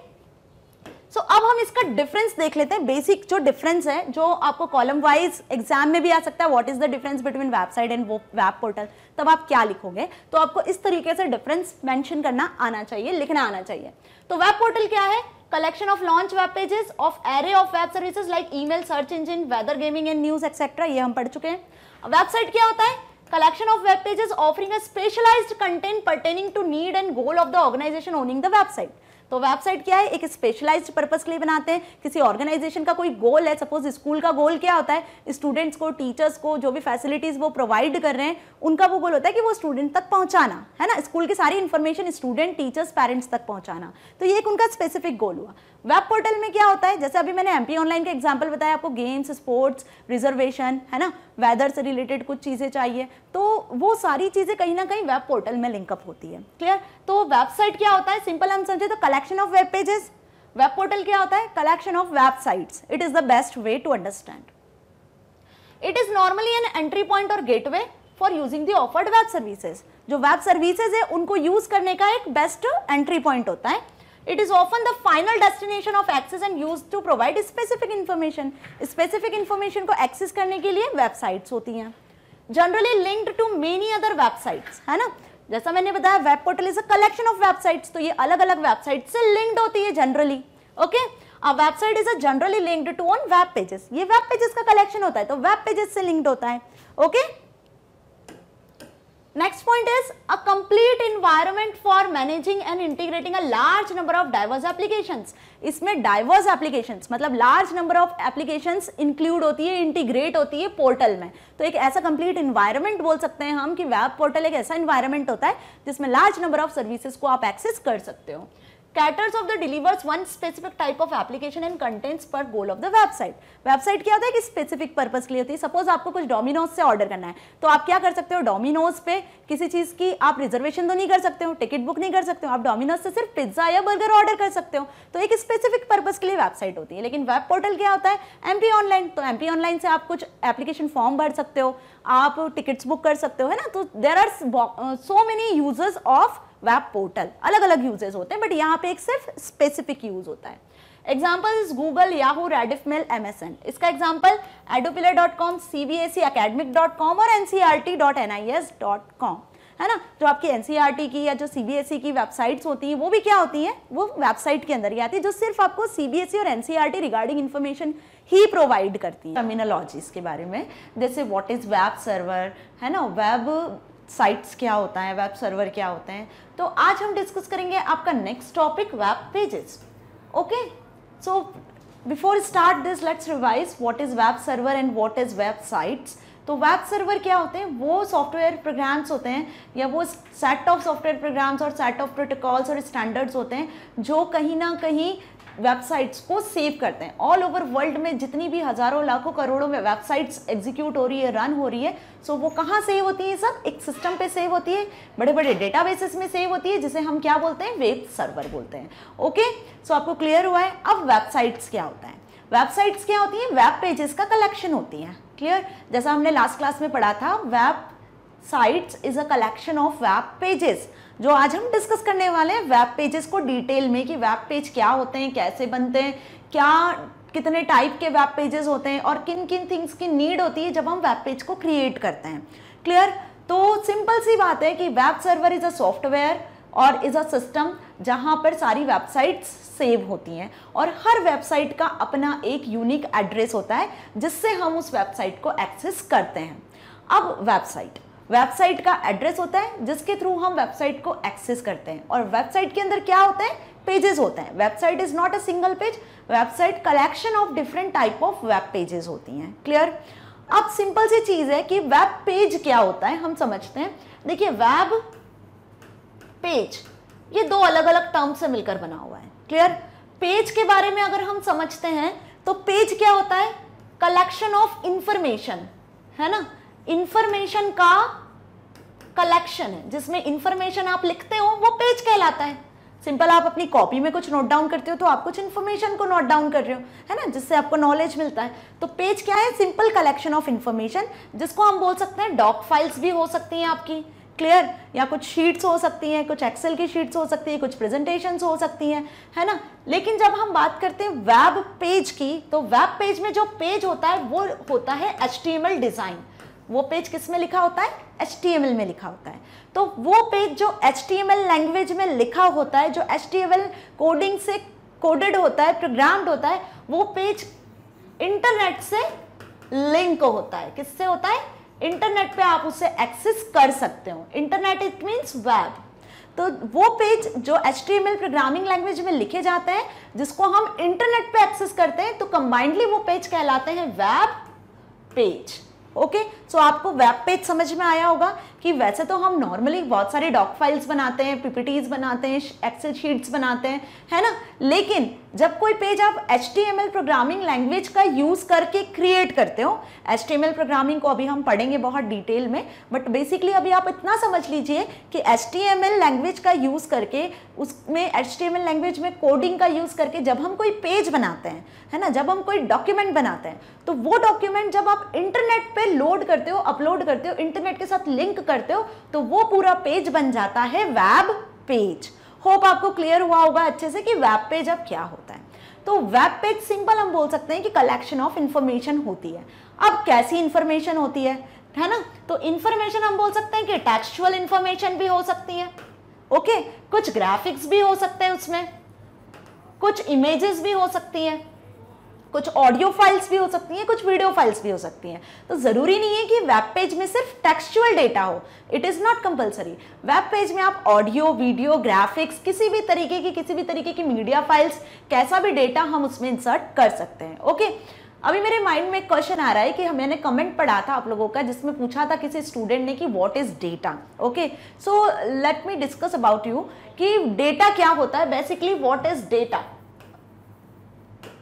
सो so, अब हम इसका डिफरेंस देख लेते हैं बेसिक जो डिफरेंस है जो आपको कॉलम वाइज एग्जाम में भी आ सकता है what is the difference between website and वो वेब पोर्टल तब आप क्या लिखोगे तो आपको इस तरीके से डिफरेंस मेंशन करना आना चाहिए लिखना आना चाहिए तो वेब पोर्टल क्या है collection of launch web pages of array of web services like email search engine weather gaming and news etcetera ये हम पढ़ चुके हैं वेबसाइट क्या होता है collection of web pages offering a specialized content pertaining to need and goal of the organization owning the website तो वेबसाइट क्या है एक स्पेशलाइज्ड पर्पज के लिए बनाते हैं किसी ऑर्गेनाइजेशन का कोई गोल है सपोज स्कूल का गोल क्या होता है स्टूडेंट्स को टीचर्स को जो भी फैसिलिटीज़ वो प्रोवाइड कर रहे हैं उनका वो गोल होता है कि वो स्टूडेंट तक पहुंचाना है ना स्कूल की सारी इन्फॉर्मेशन स्टूडेंट टीचर्स पेरेंट्स तक पहुंचाना तो ये एक उनका स्पेसिफिक गोल हुआ वेब पोर्टल में क्या होता है जैसे अभी मैंने एमपी ऑनलाइन का एग्जाम्पल बताया आपको गेम्स स्पोर्ट्स रिजर्वेशन है ना वेदर से रिलेटेड कुछ चीज़ें चाहिए तो वो सारी चीज़ें कहीं ना कहीं वेब पोर्टल में लिंकअप होती है क्लियर तो वेबसाइट क्या होता है सिंपल हम समझे तो collection of web pages web portal क्या होता है collection of websites it is the best way to understand it is normally an entry point और gateway for using the offered web services जो वेब सर्विसेज है उनको यूज करने का एक बेस्ट एंट्री पॉइंट होता है It is often the final destination of access and used to provide specific information. Specific information को access करने के लिए websites होती हैं Generally linked to many other websites, है ना जैसा मैंने बताया web portal is a collection of websites तो ये अलग अलग वेबसाइट से लिंक्ड होती है generally okay website is a generally linked to on web pages ये वेब पेजेस का कलेक्शन होता है तो वेब पेजेस से लिंक्ड होता है okay okay? Next point is a complete environment for managing and integrating a large number of diverse applications. इसमें diverse applications मतलब large number of applications include होती है integrate होती है portal में तो एक ऐसा complete environment बोल सकते हैं हम कि web portal एक ऐसा environment होता है जिसमें large number of services को आप access कर सकते हो caters of the delivers one specific type of application and contents पर goal of the website website क्या होता है कि स्पेसिफिक पर्पज के लिए होती है सपोज आपको कुछ डोमिनोज से ऑर्डर करना है तो आप क्या कर सकते हो डोमिनोज पे किसी चीज की आप रिजर्वेशन तो नहीं कर सकते हो टिकट बुक नहीं कर सकते हो आप डोमिनोज से सिर्फ पिज्जा या बर्गर ऑर्डर कर सकते हो तो एक स्पेसिफिक पर्पज के लिए वेबसाइट होती है लेकिन वेब पोर्टल क्या होता है एम पी ऑनलाइन तो एम पी ऑनलाइन से आप कुछ एप्लीकेशन फॉर्म भर सकते हो आप टिकट्स बुक कर सकते हो है ना तो there are so many users of web portal अलग अलग यूजेस होते हैं बट यहाँ पे एक सिर्फ स्पेसिफिक यूज होता है is Google Yahoo Rediff mail M S N इसका एग्जाम्पल एडोपिलर dot com C B S E academic dot com और N C R T dot N I S dot com है ना जो आपकी एन सी आर टी की या जो सी बी एस ई की वेबसाइट्स होती हैं वो भी क्या होती हैं वो वेबसाइट के अंदर ही आती है जो सिर्फ आपको सी बी एस ई और N C R T regarding information ही प्रोवाइड करती है टर्मिनोलॉजीज के बारे में जैसे वॉट इज़ वेब सर्वर है ना वेब साइट्स क्या होता है वेब सर्वर क्या होते हैं तो आज हम डिस्कस करेंगे आपका next topic web pages okay so before start this let's revise what is web server and what is sites तो वेब सर्वर क्या होते हैं वो सॉफ्टवेयर प्रोग्राम्स होते हैं या वो सेट ऑफ सॉफ्टवेयर प्रोग्राम्स और सेट ऑफ प्रोटोकॉल्स और स्टैंडर्ड्स होते हैं जो कहीं ना कहीं वेबसाइट्स को सेव करते हैं ऑल ओवर वर्ल्ड में जितनी भी हज़ारों लाखों करोड़ों में वेबसाइट्स एग्जीक्यूट हो रही है रन हो रही है सो so वो कहाँ सेव होती है सब एक सिस्टम पे सेव होती है बड़े बड़े डेटा में सेव होती है जिसे हम क्या बोलते हैं वेब सर्वर बोलते हैं ओके सो आपको क्लियर हुआ है अब वेबसाइट्स क्या होता है वेबसाइट्स क्या होती हैं वेब पेजेस का कलेक्शन होती हैं क्लियर जैसा हमने लास्ट क्लास में पढ़ा था web sites is a collection of web pages जो आज हम डिस्कस करने वाले हैं वेब पेजेस को डिटेल में कि वेब पेज क्या होते हैं कैसे बनते हैं क्या कितने टाइप के वेब पेजेस होते हैं और किन किन थिंग्स की नीड होती है जब हम वेब पेज को क्रिएट करते हैं क्लियर तो सिंपल सी बात है कि web server is a software और इज़ अ सिस्टम जहां पर सारी वेबसाइट्स सेव होती हैं और हर वेबसाइट का अपना एक यूनिक एड्रेस होता है जिससे हम उस वेबसाइट को एक्सेस करते हैं अब वेबसाइट वेबसाइट का एड्रेस होता है जिसके थ्रू हम वेबसाइट को एक्सेस करते हैं और वेबसाइट के अंदर क्या होता है पेजेस होते हैं website is not a single page website collection of different type of web pages होती हैं क्लियर अब सिंपल सी चीज़ है कि वेब पेज क्या होता है हम समझते हैं देखिए वेब पेज ये दो अलग अलग टर्म से मिलकर बना हुआ है क्लियर पेज के बारे में अगर हम समझते हैं तो पेज क्या होता है कलेक्शन ऑफ इंफॉर्मेशन है ना इंफॉर्मेशन का कलेक्शन है जिसमें इंफॉर्मेशन आप लिखते हो वो पेज कहलाता है सिंपल आप अपनी कॉपी में कुछ नोट डाउन करते हो तो आप कुछ इन्फॉर्मेशन को नोट डाउन कर रहे हो है ना जिससे आपको नॉलेज मिलता है तो पेज क्या है सिंपल कलेक्शन ऑफ इन्फॉर्मेशन जिसको हम बोल सकते हैं डॉक फाइल्स भी हो सकती हैं आपकी क्लियर या कुछ शीट्स हो सकती हैं कुछ एक्सेल की शीट्स हो सकती है कुछ प्रेजेंटेशंस हो सकती हैं है ना लेकिन जब हम बात करते हैं वेब पेज की तो वेब पेज में जो पेज होता है वो होता है एच डिज़ाइन वो पेज किस में लिखा होता है एच में लिखा होता है तो वो पेज जो एच लैंग्वेज में लिखा होता है जो एच कोडिंग से कोडेड होता है प्रोग्राम्ड होता है वो पेज इंटरनेट से लिंक होता है किससे होता है इंटरनेट पे आप उसे एक्सेस कर सकते हो इंटरनेट इट मीन्स वेब तो वो पेज जो एच प्रोग्रामिंग लैंग्वेज में लिखे जाते हैं जिसको हम इंटरनेट पे एक्सेस करते हैं तो कंबाइंडली वो पेज कहलाते हैं वेब पेज ओके सो आपको वेब पेज समझ में आया होगा कि वैसे तो हम नॉर्मली बहुत सारे डॉक फाइल्स बनाते हैं पीपीटीज बनाते हैं एक्सेल शीट्स बनाते हैं है ना लेकिन जब कोई पेज आप एच प्रोग्रामिंग लैंग्वेज का यूज़ करके क्रिएट करते हो एच प्रोग्रामिंग को अभी हम पढ़ेंगे बहुत डिटेल में बट बेसिकली अभी आप इतना समझ लीजिए कि एच लैंग्वेज का यूज़ करके उसमें एच लैंग्वेज में कोडिंग का यूज़ करके जब हम कोई पेज बनाते हैं है ना जब हम कोई डॉक्यूमेंट बनाते हैं तो वो डॉक्यूमेंट जब आप इंटरनेट पर लोड करते हो अपलोड करते हो इंटरनेट के साथ लिंक कर करते हो तो वो पूरा पेज बन जाता है वेब पेज होप आपको क्लियर हुआ होगा अच्छे से कि वेब पेज अब क्या होता है तो वेब पेज सिंपल हम बोल सकते हैं कि कलेक्शन ऑफ इंफॉर्मेशन होती है अब कैसी इंफॉर्मेशन होती है है ना तो इंफॉर्मेशन हम बोल सकते हैं कि टेक्सचुअल इंफॉर्मेशन भी हो सकती है ओके कुछ ग्राफिक्स भी हो सकते हैं उसमें कुछ इमेजेस भी हो सकती हैं कुछ ऑडियो फाइल्स भी हो सकती हैं कुछ वीडियो फाइल्स भी हो सकती हैं तो ज़रूरी नहीं है कि वेब पेज में सिर्फ टेक्सचुअल डेटा हो it is not compulsory web page में आप ऑडियो वीडियो ग्राफिक्स किसी भी तरीके की किसी भी तरीके की मीडिया फाइल्स कैसा भी डेटा हम उसमें इंसर्ट कर सकते हैं ओके अभी मेरे माइंड में एक क्वेश्चन आ रहा है कि मैंने कमेंट पढ़ा था आप लोगों का जिसमें पूछा था किसी स्टूडेंट ने कि what is data okay so let me discuss about you कि डेटा क्या होता है बेसिकली व्हाट इज़ डेटा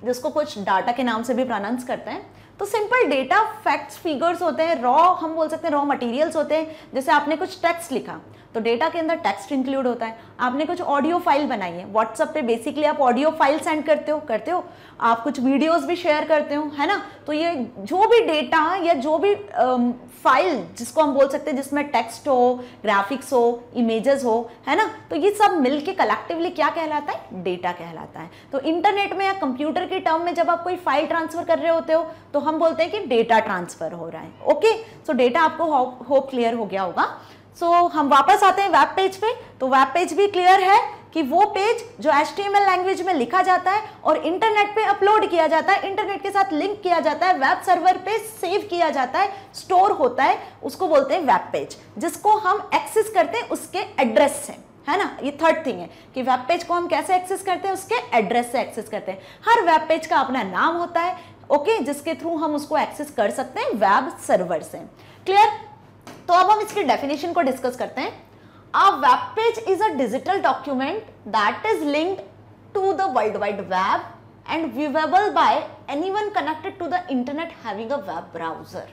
जिसको कुछ डाटा के नाम से भी प्रोनाउंस करते हैं तो सिंपल डेटा फैक्ट्स फिगर्स होते हैं रॉ हम बोल सकते हैं रॉ मटेरियल्स होते हैं जैसे आपने कुछ टेक्स्ट लिखा तो डेटा के अंदर टेक्स्ट इंक्लूड होता है आपने कुछ ऑडियो फाइल बनाई है व्हाट्सअप पे बेसिकली आप ऑडियो फाइल सेंड करते हो करते हो आप कुछ वीडियोस भी शेयर करते हो है ना तो ये जो भी डेटा या जो भी फाइल um, जिसको हम बोल सकते हैं जिसमें टेक्स्ट हो ग्राफिक्स हो इमेजेस हो है ना तो ये सब मिलके कलेक्टिवली क्या कहलाता है डेटा कहलाता है तो इंटरनेट में या कंप्यूटर के टर्म में जब आप कोई फाइल ट्रांसफर कर रहे होते हो तो हम हम बोलते हैं कि डेटा ट्रांसफ़र हो रहा है ओके सो डेटा आपको होप क्लियर हो गया होगा सो so, हम वापस आते हैं वेब पेज पे तो वेब पेज भी क्लियर है कि वो पेज जो एच लैंग्वेज में लिखा जाता है और इंटरनेट पे अपलोड किया जाता है इंटरनेट के साथ लिंक किया जाता है वेब सर्वर पे सेव किया जाता है स्टोर होता है उसको बोलते हैं वेब पेज जिसको हम एक्सेस करते हैं उसके एड्रेस से है ना ये थर्ड थिंग है कि वेब पेज को हम कैसे एक्सेस करते हैं उसके एड्रेस से एक्सेस करते हैं हर वेब पेज का अपना नाम होता है ओके जिसके थ्रू हम उसको एक्सेस कर सकते हैं वेब सर्वर से क्लियर तो अब हम इसके डेफिनेशन को डिस्कस करते हैं a web page is a digital document that is linked to the world wide web and viewable by anyone connected to the internet having a web browser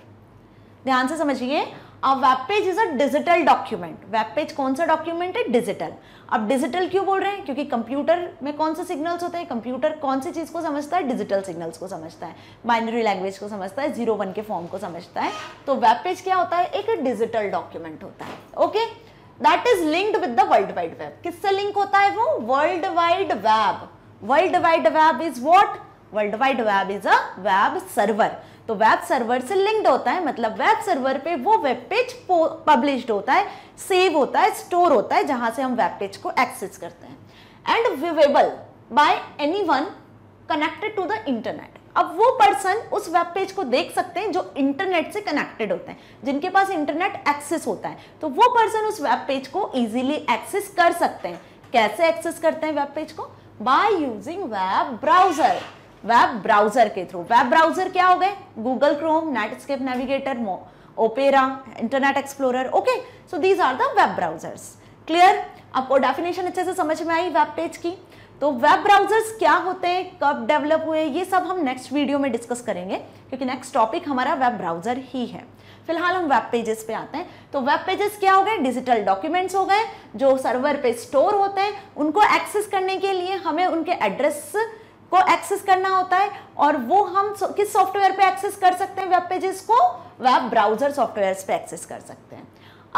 ध्यान से समझिए अब web page is a digital document web page कौन सा डॉक्यूमेंट है डिजिटल अब डिजिटल क्यों बोल रहे हैं क्योंकि कंप्यूटर में कौन से सिग्नल्स होते हैं कंप्यूटर कौन सी चीज़ को समझता है डिजिटल सिग्नल्स को समझता है बाइनरी लैंग्वेज को समझता है जीरो वन के फॉर्म को समझता है तो वेब पेज क्या होता है एक डिजिटल डॉक्यूमेंट होता है okay that is linked with the world wide web किससे लिंक होता है वो world wide web world wide web is what world wide web is a web server तो वेब सर्वर से लिंक्ड होता है मतलब वेब सर्वर पे वो वेब पेज पब्लिश्ड होता है सेव होता है स्टोर होता है जहां से हम वेब पेज को एक्सेस करते हैं and viewable by any connected to the internet अब वो पर्सन उस वेब पेज को देख सकते हैं जो इंटरनेट से कनेक्टेड होते हैं जिनके पास इंटरनेट एक्सेस होता है तो वो पर्सन उस वेब पेज को इजीली एक्सेस कर सकते हैं कैसे एक्सेस करते हैं वेब पेज को by using web browser web browser के थ्रू वेब ब्राउजर क्या हो गए Google Chrome Netscape Navigator Opera Internet Explorer okay so these are the web browsers clear आपको डेफिनेशन अच्छे से समझ में आई वेब पेज की तो वेब ब्राउजर्स क्या होते हैं कब डेवलप हुए ये सब हम नेक्स्ट वीडियो में डिस्कस करेंगे क्योंकि नेक्स्ट टॉपिक हमारा वेब ब्राउजर ही है फिलहाल हम वेब पेजेस पे आते हैं तो वेब पेजेस क्या हो गए डिजिटल डॉक्यूमेंट्स हो गए जो सर्वर पे स्टोर होते हैं उनको एक्सेस करने के लिए हमें उनके एड्रेस को एक्सेस करना होता है और वो हम किस सॉफ्टवेयर पे एक्सेस कर सकते हैं वेब पेजेस को वेब ब्राउजर सॉफ्टवेयर पे एक्सेस कर सकते हैं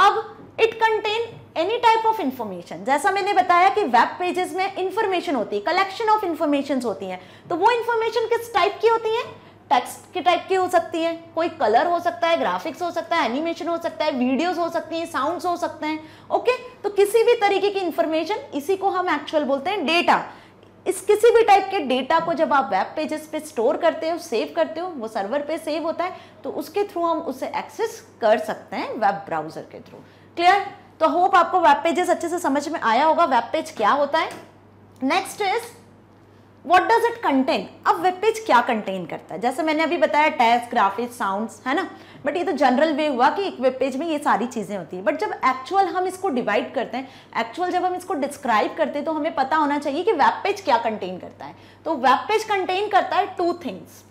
अब it contain any type of information जैसा मैंने बताया कि वेब पेजेस में इंफॉर्मेशन होती है कलेक्शन ऑफ इंफॉर्मेशन होती है तो वो इंफॉर्मेशन किस टाइप की होती है टेक्स्ट के टाइप की हो सकती है कोई कलर हो सकता है ग्राफिक्स हो सकता है एनिमेशन हो सकता है वीडियोस हो सकती हैं साउंड्स हो सकते हैं ओके तो किसी भी तरीके की इंफॉर्मेशन इसी को हम एक्चुअल बोलते हैं डेटा इस किसी भी टाइप के डेटा को जब आप वेब पेजेस पे स्टोर करते हो सेव करते हो वो सर्वर पे सेव होता है तो उसके थ्रू हम उसे एक्सेस कर सकते हैं वेब ब्राउज़र के थ्रू क्लियर तो होप आपको वेब पेजेस अच्छे से समझ में आया होगा वेब पेज क्या होता है next is what does it contain अब वेब पेज क्या कंटेन करता है जैसे मैंने अभी बताया टेस्ट ग्राफिक्स साउंड है ना बट ये तो जनरल वे हुआ कि एक वेब पेज में ये सारी चीज़ें होती हैं बट जब एक्चुअल हम इसको डिवाइड करते हैं एक्चुअल जब हम इसको डिस्क्राइब करते हैं तो हमें पता होना चाहिए कि वेब पेज क्या कंटेन करता है तो वेब पेज कंटेन करता है टू थिंग्स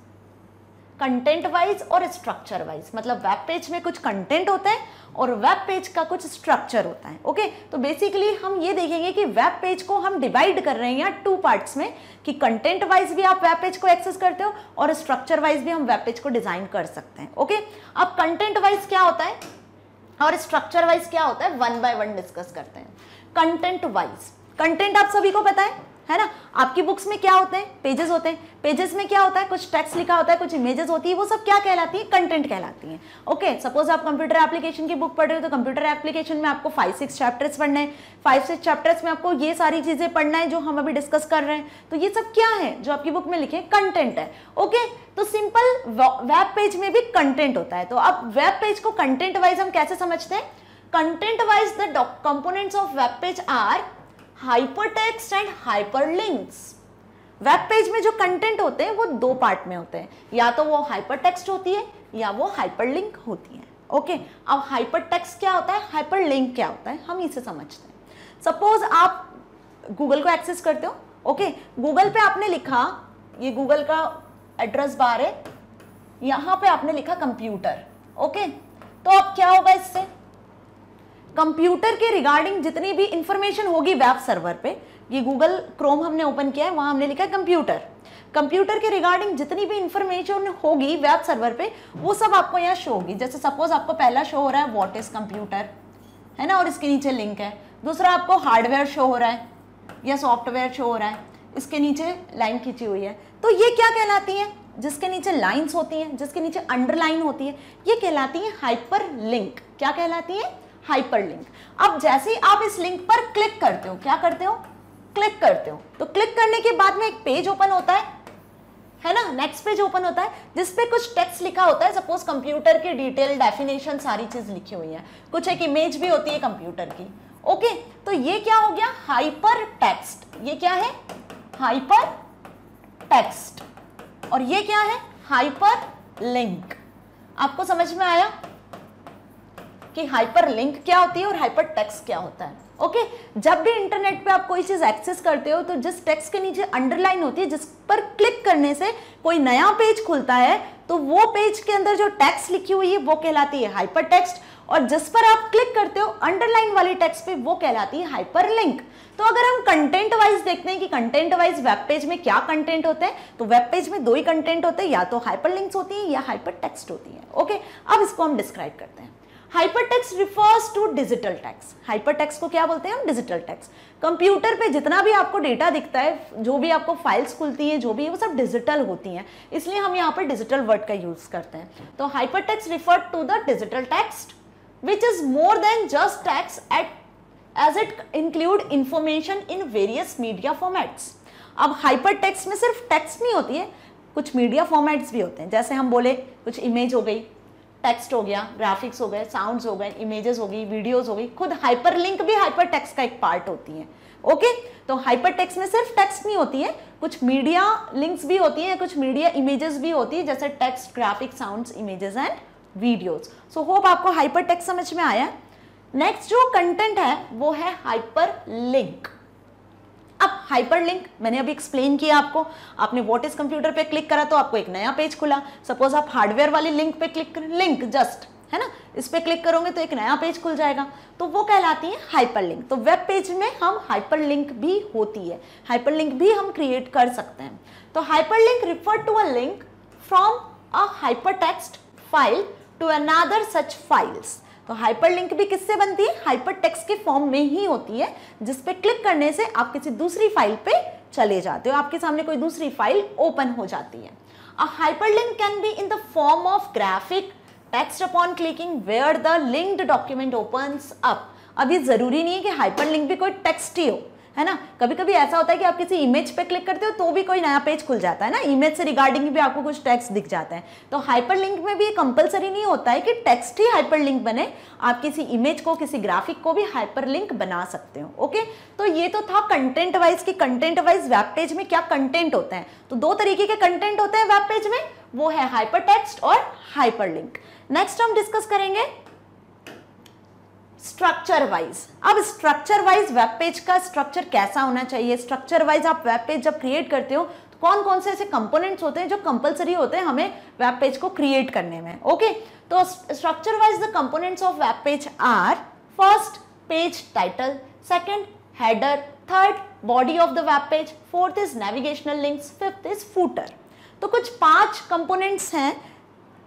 कंटेंट वाइज और स्ट्रक्चर वाइज मतलब वेब पेज में कुछ कंटेंट होता है और वेब पेज का कुछ स्ट्रक्चर होता है ओके तो बेसिकली हम ये देखेंगे कि वेब पेज को हम डिवाइड कर रहे हैं यहाँ टू पार्ट्स में कि कंटेंट वाइज भी आप वेब पेज को एक्सेस करते हो और स्ट्रक्चर वाइज भी हम वेब पेज को डिजाइन कर सकते हैं ओके अब कंटेंट वाइज क्या होता है और स्ट्रक्चर वाइज क्या होता है वन बाय वन डिस्कस करते हैं कंटेंट वाइज कंटेंट आप सभी को पता है है ना आपकी बुक्स में क्या होते हैं पेजेस होते हैं पेजेस में क्या होता है कुछ टेक्स्ट लिखा होता है कुछ इमेजेस होती है वो सब क्या कहलाती है कंटेंट कहलाती है ओके सपोज आप कंप्यूटर एप्लीकेशन की बुक पढ़ रहे हो तो कंप्यूटर एप्लीकेशन में आपको फाइव सिक्स चैप्टर्स पढ़ना है फाइव सिक्स चैप्टर्स में आपको ये सारी चीज़ें पढ़ना है जो हम अभी डिस्कस कर रहे हैं तो ये सब क्या है जो आपकी बुक में लिखे कंटेंट है ओके तो सिंपल वेब पेज में भी कंटेंट होता है तो अब वेब पेज को कंटेंट वाइज हम कैसे समझते हैं content wise the components of web page are hypertext and hyperlinks web page में जो कंटेंट होते हैं वो दो पार्ट में होते हैं या तो वो हाइपरटेक्स्ट होती है या वो हाइपरलिंक होती है ओके okay, अब हाइपरटेक्स्ट क्या होता है हाइपरलिंक क्या होता है हम इसे समझते हैं सपोज आप गूगल को एक्सेस करते हो ओके okay, गूगल पे आपने लिखा ये गूगल का एड्रेस बार है यहां पे आपने लिखा कंप्यूटर ओके okay, तो अब क्या होगा इससे कंप्यूटर के रिगार्डिंग जितनी भी इंफॉर्मेशन होगी वेब सर्वर पे ये गूगल क्रोम हमने ओपन किया है वहां हमने लिखा है कंप्यूटर कंप्यूटर के रिगार्डिंग जितनी भी इंफॉर्मेशन होगी वेब सर्वर पे वो सब आपको यहाँ शो होगी जैसे सपोज आपको पहला शो हो रहा है वॉट इज़ कंप्यूटर है ना और इसके नीचे लिंक है दूसरा आपको हार्डवेयर शो हो रहा है या सॉफ्टवेयर शो हो रहा है इसके नीचे लाइन खींची हुई है तो ये क्या कहलाती है जिसके नीचे लाइंस होती हैं जिसके नीचे अंडरलाइन होती है ये कहलाती है हाइपर लिंक क्या कहलाती है हाइपर लिंक अब जैसे ही आप इस लिंक पर क्लिक करते हो क्या करते हो क्लिक करते हो तो क्लिक करने के बाद में एक पेज ओपन होता है है ना नेक्स्ट पेज ओपन होता है जिसपे कुछ टेक्स्ट लिखा होता है सपोज कंप्यूटर के डिटेल डेफिनेशन सारी चीज लिखी हुई है कुछ एक इमेज भी होती है कंप्यूटर की ओके तो ये क्या हो गया हाइपर टेक्स्ट ये क्या है हाइपर टेक्स्ट और ये क्या है हाइपर लिंक आपको समझ में आया कि हाइपर लिंक क्या होती है और हाइपर टेक्स क्या होता है ओके okay? जब भी इंटरनेट पे आप कोई चीज़ एक्सेस करते हो तो जिस टेक्स के नीचे अंडरलाइन होती है जिस पर क्लिक करने से कोई नया पेज खुलता है तो वो पेज के अंदर जो टेक्स्ट लिखी हुई है वो कहलाती है हाइपर टेक्स्ट और जिस पर आप क्लिक करते हो अंडरलाइन वाले टेक्स्ट पे वो कहलाती है हाइपर लिंक तो अगर हम कंटेंट वाइज देखते हैं कि कंटेंट वाइज वेब पेज में क्या कंटेंट होते हैं तो वेब पेज में दो ही कंटेंट होते हैं या तो हाइपर लिंक्स होती है या हाइपर टेक्स्ट होती है ओके अब इसको हम डिस्क्राइब करते हैं hypertext refers to digital text hypertext को क्या बोलते हैं हम डिजिटल टैक्स कंप्यूटर पे जितना भी आपको डेटा दिखता है जो भी आपको फाइल्स खुलती है जो भी है वो सब डिजिटल होती हैं इसलिए हम यहाँ पर डिजिटल वर्ड का यूज़ करते हैं तो hypertext refer to the digital text which is more than just text at as it include information in various media formats अब हाइपर टेक्स में सिर्फ टेक्स्ट नहीं होती है कुछ मीडिया फॉर्मेट्स भी होते हैं जैसे हम बोले कुछ इमेज हो गई टेक्स्ट हो गया ग्राफिक्स हो गए साउंड्स हो गए इमेजेस हो गई वीडियोस हो गई खुद हाइपरलिंक भी टेक्स का एक पार्ट होती है ओके तो हाइपर टेक्स में सिर्फ टेक्स्ट नहीं होती है कुछ मीडिया लिंक्स भी होती हैं कुछ मीडिया इमेजेस भी होती है जैसे text graphic sounds images and videos so hope आपको हाइपर टेक्स समझ में आया नेक्स्ट जो कंटेंट है वो है हाइपर लिंक अब हाइपरलिंक मैंने अभी एक्सप्लेन किया आपको आपने वॉट इज कंप्यूटर पे क्लिक करा तो आपको एक नया पेज खुला सपोज आप हार्डवेयर वाले लिंक पे क्लिक करें लिंक जस्ट है ना इस पे क्लिक करोगे तो एक नया पेज खुल जाएगा तो वो कहलाती है हाइपरलिंक तो वेब पेज में हम हाइपरलिंक भी होती है हाइपरलिंक भी हम क्रिएट कर सकते हैं तो hyperlink refer to a link from a hypertext file to another such files तो हाइपरलिंक भी किससे बनती है हाइपर टेक्स के फॉर्म में ही होती है जिस पे क्लिक करने से आप किसी दूसरी फाइल पे चले जाते हो आपके सामने कोई दूसरी फाइल ओपन हो जाती है a hyperlink can be in the form of graphic text upon clicking where the linked document open up अब ये ज़रूरी नहीं है कि हाइपरलिंक भी कोई टेक्स्ट ही हो है ना कभी कभी ऐसा होता है कि आप किसी इमेज पे क्लिक करते हो तो भी कोई नया पेज खुल जाता है ना इमेज से रिगार्डिंग भी आपको कुछ टेक्स्ट दिख जाता है तो हाइपर लिंक में भी ये कंपलसरी नहीं होता है कि टेक्स्ट ही हाइपर लिंक बने आप किसी इमेज को किसी ग्राफिक को भी हाइपर लिंक बना सकते हो ओके तो ये तो था कंटेंट वाइज की कंटेंट वाइज वेब पेज में क्या कंटेंट होता है तो दो तरीके के कंटेंट होते हैं वेब पेज में वो है हाइपर टेक्स्ट और हाइपर लिंक नेक्स्ट हम डिस्कस करेंगे स्ट्रक्चर वाइज अब स्ट्रक्चर वाइज वेब पेज का स्ट्रक्चर कैसा होना चाहिए स्ट्रक्चर वाइज आप वेब पेज जब क्रिएट करते हो तो कौन कौन से ऐसे कंपोनेंट्स होते हैं जो कंपलसरी होते हैं हमें वेब पेज को क्रिएट करने में ओके तो structure wise the components of web page are first page title second header third body of the web page fourth is navigational links fifth is footer तो कुछ पांच कंपोनेंट्स हैं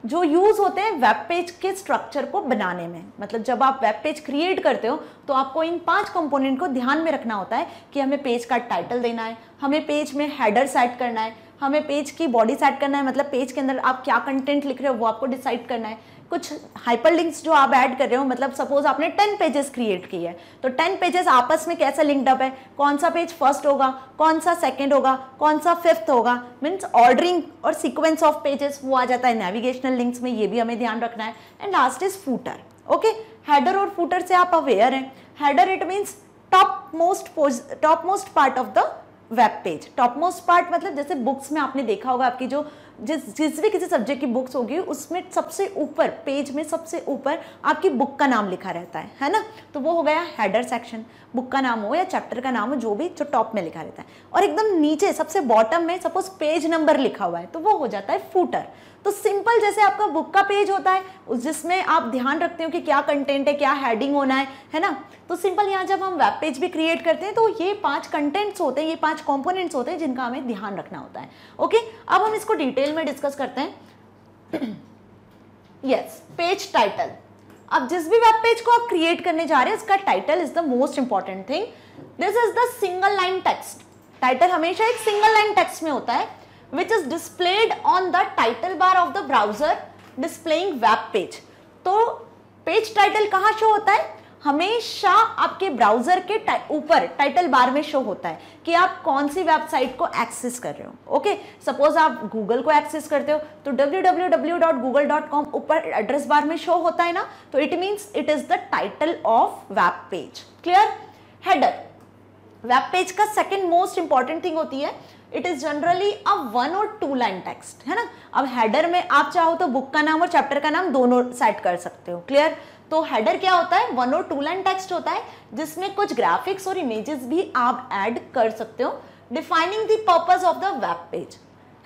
जो यूज़ होते हैं वेब पेज के स्ट्रक्चर को बनाने में मतलब जब आप वेब पेज क्रिएट करते हो तो आपको इन पांच कंपोनेंट को ध्यान में रखना होता है कि हमें पेज का टाइटल देना है हमें पेज में हेडर सेट करना है हमें पेज की बॉडी सेट करना है मतलब पेज के अंदर आप क्या कंटेंट लिख रहे हो वो आपको डिसाइड करना है कुछ हाइपरलिंक्स जो आप ऐड कर रहे हो मतलब सपोज आपने टेन पेजेस क्रिएट किए हैं तो टेन पेजेस आपस में कैसे लिंक्ड अप है कौन सा पेज फर्स्ट होगा कौन सा सेकेंड होगा कौन सा फिफ्थ होगा मीन्स ऑर्डरिंग और सिक्वेंस ऑफ पेजेस वो आ जाता है नेविगेशनल लिंक्स में ये भी हमें ध्यान रखना है and last is footer okay header और फूटर से आप अवेयर हैं header it means top most top most part of the web page top most part मतलब जैसे बुक्स में आपने देखा होगा आपकी जो जिस जिस भी किसी सब्जेक्ट की बुक्स होगी उसमें सबसे ऊपर पेज में सबसे ऊपर आपकी बुक का नाम लिखा रहता है है ना तो वो हो गया हेडर सेक्शन बुक का नाम हो या चैप्टर का नाम हो जो भी जो टॉप में लिखा रहता है और एकदम नीचे सबसे बॉटम में सपोज पेज नंबर लिखा हुआ है तो वो हो जाता है फूटर तो सिंपल जैसे आपका बुक का पेज होता है जिसमें आप ध्यान रखते हो कि क्या कंटेंट है क्या हैडिंग होना है है ना तो सिंपल यहाँ जब हम वेब पेज भी क्रिएट करते हैं तो ये पांच कंटेंट्स होते हैं ये पांच कॉम्पोनेंट्स होते हैं जिनका हमें ध्यान रखना होता है ओके अब हम इसको डिटेल में डिस्कस करते हैं यस पेज टाइटल अब जिस भी वेब पेज को आप क्रिएट करने जा रहे हैं इसका title is the most important thing this is the single line text title हमेशा एक सिंगल लाइन टेक्स्ट में होता है which is displayed on the title bar of the browser displaying web page. तो पेज टाइटल कहाँ शो होता है हमेशा आपके ब्राउजर के ऊपर टाइटल बार में शो होता है कि आप कौन सी वेबसाइट को एक्सेस कर रहे हो ओके सपोज आप गूगल को एक्सेस करते हो तो www.google.com ऊपर एड्रेस बार में शो होता है ना तो it means it is the title of web page clear header web page का सेकंड मोस्ट इंपॉर्टेंट थिंग होती है it is generally a one और टू लाइन टेक्स्ट है ना अब हेडर में आप चाहो तो बुक का नाम और चैप्टर का नाम दोनों सेट कर सकते हो क्लियर तो हेडर क्या होता है वन और टू लाइन टेक्स्ट होता है जिसमें कुछ ग्राफिक्स और इमेजेस भी आप ऐड कर सकते हो defining the purpose of the web page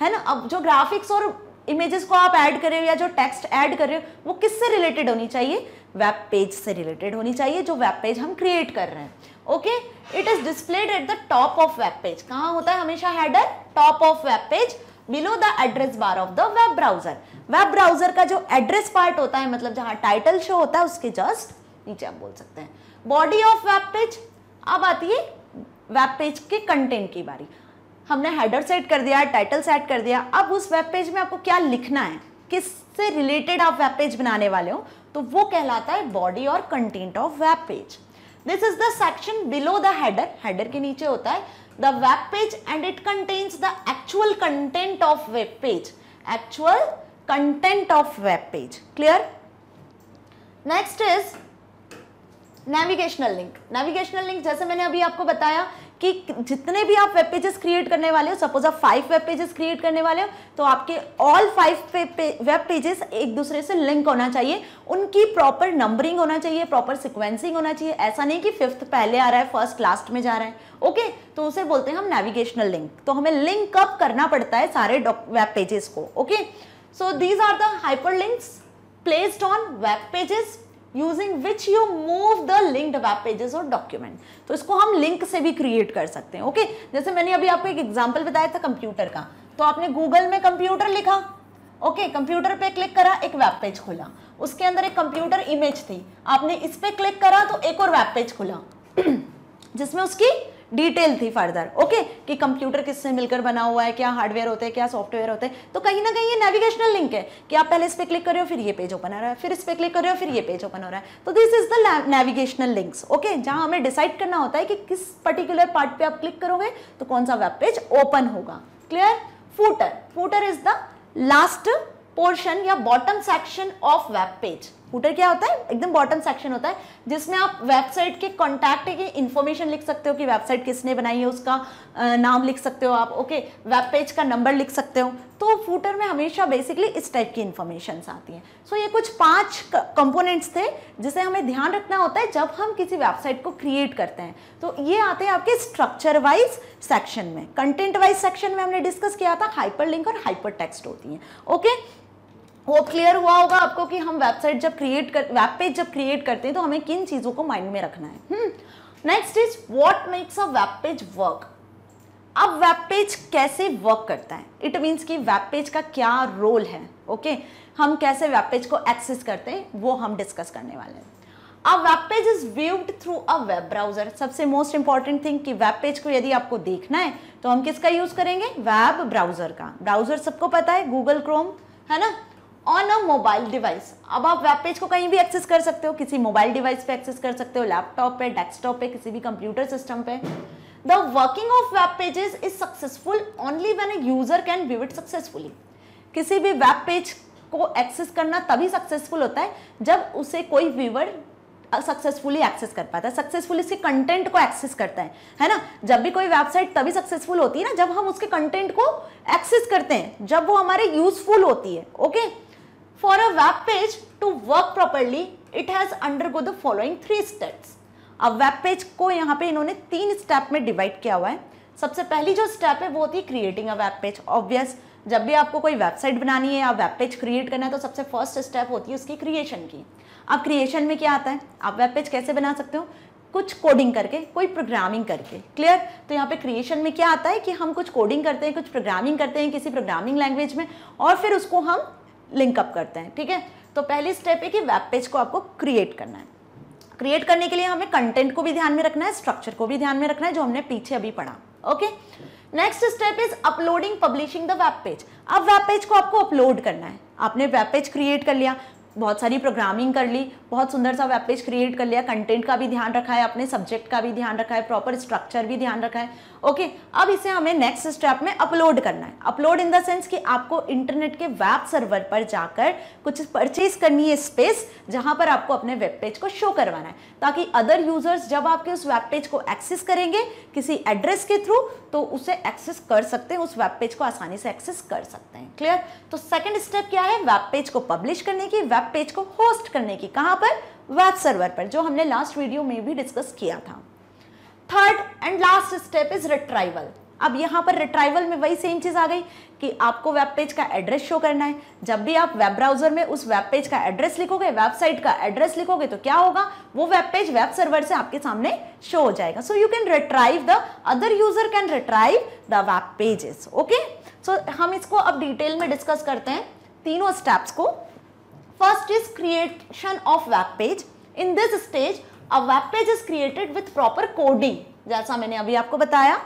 है ना अब जो ग्राफिक्स और इमेजेस को आप ऐड कर रहे हो या जो टेक्स्ट ऐड कर रहे हो वो किससे रिलेटेड होनी चाहिए वेब पेज से रिलेटेड होनी चाहिए जो वेब पेज हम क्रिएट कर रहे हैं okay it is displayed at the top of web page कहाँ होता है हमेशा header top of web page below the address bar of the web browser web browser का जो एड्रेस पार्ट होता है मतलब जहां टाइटल शो होता है उसके जस्ट नीचे आप बोल सकते हैं बॉडी ऑफ वेब पेज अब आती है वेब पेज के कंटेंट की बारी हमने हेडर सेट कर दिया टाइटल सेट कर दिया अब उस वेब पेज में आपको क्या लिखना है किससे रिलेटेड आप वेब पेज बनाने वाले हो तो वो कहलाता है बॉडी और content of web page this is the section below the header header के नीचे होता है the web page and it contains the actual content of web page actual content of web page clear next is navigational link navigational link जैसे मैंने अभी आपको बताया कि जितने भी आप वेब पेजेस क्रिएट करने वाले हो सपोज आप फाइव वेब पेजेस क्रिएट करने वाले हो तो आपके ऑल फाइव वेब पेजेस एक दूसरे से लिंक होना चाहिए उनकी प्रॉपर नंबरिंग होना चाहिए प्रॉपर सिक्वेंसिंग होना चाहिए ऐसा नहीं कि फिफ्थ पहले आ रहा है फर्स्ट लास्ट में जा रहा है ओके तो उसे बोलते हैं हम नेविगेशनल लिंक तो हमें लिंक अप करना पड़ता है सारे वेब पेजेस को okay so these are the hyperlinks placed on web pages using which you move the linked web pages और डॉक्यूमेंट तो इसको हम लिंक से भी क्रिएट कर सकते हैं ओके जैसे मैंने अभी आपको एक एग्जाम्पल बताया था कंप्यूटर का तो आपने गूगल में कंप्यूटर लिखा ओके okay, कंप्यूटर पे क्लिक करा एक वेब पेज खुला उसके अंदर एक कंप्यूटर इमेज थी आपने इस पर क्लिक करा तो एक और वेब पेज खुला जिसमें उसकी डिटेल थी फर्दर ओके कि कंप्यूटर किससे मिलकर बना हुआ है क्या हार्डवेयर होते हैं क्या सॉफ्टवेयर होते हैं तो कहीं ना कहीं ये नेविगेशनल लिंक है कि आप पहले इस पर क्लिक कर रहे हो फिर ये पेज ओपन हो रहा है फिर इस पर क्लिक कर रहे हो फिर ये पेज ओपन हो रहा है तो this is the navigational links okay जहां हमें डिसाइड करना होता है कि किस पर्टिकुलर पार्ट पे आप क्लिक करोगे तो कौन सा वेब पेज ओपन होगा clear footer footer is the last portion या bottom section of web page footer क्या होता है एकदम बॉटम सेक्शन होता है जिसमें आप वेबसाइट के कॉन्टैक्ट की इन्फॉर्मेशन लिख सकते हो कि वेबसाइट किसने बनाई है उसका नाम लिख सकते हो आप ओके वेब पेज का नंबर लिख सकते हो तो फूटर में हमेशा बेसिकली इस टाइप की इन्फॉर्मेशन आती हैं सो so, ये कुछ पांच कंपोनेंट्स थे जिसे हमें ध्यान रखना होता है जब हम किसी वेबसाइट को क्रिएट करते हैं तो ये आते हैं आपके स्ट्रक्चर वाइज सेक्शन में कंटेंट वाइज सेक्शन में हमने डिस्कस किया था हाइपर लिंक और हाइपर टेक्स्ट होती हैं ओके okay? होप क्लियर हुआ होगा आपको कि हम वेबसाइट जब क्रिएट कर वेब पेज जब क्रिएट करते हैं तो हमें किन चीज़ों को माइंड में रखना है next is what makes a web page work अब वेब पेज कैसे वर्क करता है इट मींस कि वेब पेज का क्या रोल है ओके okay? हम कैसे वेब पेज को एक्सेस करते हैं वो हम डिस्कस करने वाले हैं अब web page is viewed through a web browser सबसे मोस्ट इंपॉर्टेंट थिंग कि वेब पेज को यदि आपको देखना है तो हम किसका यूज करेंगे वेब ब्राउजर का ब्राउजर सबको पता है गूगल क्रोम है ना ऑन अ मोबाइल डिवाइस अब आप वेब पेज को कहीं भी एक्सेस कर सकते हो किसी मोबाइल डिवाइस पे एक्सेस कर सकते हो लैपटॉप पे डेस्कटॉप पे किसी भी कंप्यूटर सिस्टम पे the working of web pages is successful only when a user can view it successfully किसी भी वेब पेज को एक्सेस करना तभी सक्सेसफुल होता है जब उसे कोई व्यूवर सक्सेसफुली एक्सेस कर पाता है सक्सेसफुल इसके कंटेंट को एक्सेस करता है है ना जब भी कोई वेबसाइट तभी सक्सेसफुल होती है ना जब हम उसके कंटेंट को एक्सेस करते हैं जब वो हमारे यूजफुल होती है okay okay? For a web page to work properly, it has undergo the following three steps. अब वेब पेज को यहाँ पे इन्होंने तीन स्टेप में डिवाइड किया हुआ है सबसे पहली जो स्टेप है वो होती है creating a web page obvious जब भी आपको कोई वेबसाइट बनानी है या वेब पेज क्रिएट करना है तो सबसे फर्स्ट स्टेप होती है उसकी क्रिएशन की अब क्रिएशन में क्या आता है आप वेब पेज कैसे बना सकते हो कुछ कोडिंग करके कोई प्रोग्रामिंग करके क्लियर तो यहाँ पे क्रिएशन में क्या आता है कि हम कुछ कोडिंग करते हैं कुछ प्रोग्रामिंग करते हैं किसी प्रोग्रामिंग लैंग्वेज में और फिर उसको हम लिंकअप करते हैं ठीक है तो पहली स्टेप है कि वेब पेज को आपको क्रिएट करना है क्रिएट करने के लिए हमें कंटेंट को भी ध्यान में रखना है स्ट्रक्चर को भी ध्यान में रखना है जो हमने पीछे अभी पढ़ा okay next step is uploading publishing the web page अब वेब पेज को आपको अपलोड करना है आपने वेब पेज क्रिएट कर लिया बहुत सारी प्रोग्रामिंग कर ली बहुत सुंदर सा वेब पेज क्रिएट कर लिया कंटेंट का भी ध्यान रखा है अपने सब्जेक्ट का भी ध्यान रखा है प्रॉपर स्ट्रक्चर भी ध्यान रखा है ओके अब इसे हमें नेक्स्ट स्टेप में अपलोड करना है अपलोड इन द सेंस कि आपको इंटरनेट के वेब सर्वर पर जाकर कुछ परचेज करनी है स्पेस जहां पर आपको अपने वेब पेज को शो करवाना है ताकि अदर यूजर्स जब आपके उस वेब पेज को एक्सेस करेंगे किसी एड्रेस के थ्रू तो उसे एक्सेस कर सकते हैं उस वेब पेज को आसानी से एक्सेस कर सकते हैं क्लियर तो सेकेंड स्टेप क्या है वेब पेज को पब्लिश करने की वेब पेज को होस्ट करने की कहाँ पर वेब सर्वर पर जो हमने लास्ट वीडियो में भी डिस्कस किया था third and last step is retrieval अब यहाँ पर रिट्राइवल में वही सेम चीज़ आ गई कि आपको वेब पेज का एड्रेस शो करना है जब भी आप वेब ब्राउजर में उस वेब पेज का एड्रेस लिखोगे वेबसाइट का एड्रेस लिखोगे तो क्या होगा वो वेब पेज वेब सर्वर से आपके सामने शो हो जाएगा so you can retrieve the other user can retrieve the web pages okay so हम इसको अब डिटेल में डिस्कस करते हैं तीनों स्टेप्स को first is creation of web page in this stage a web page is created with proper coding जैसा मैंने अभी आपको बताया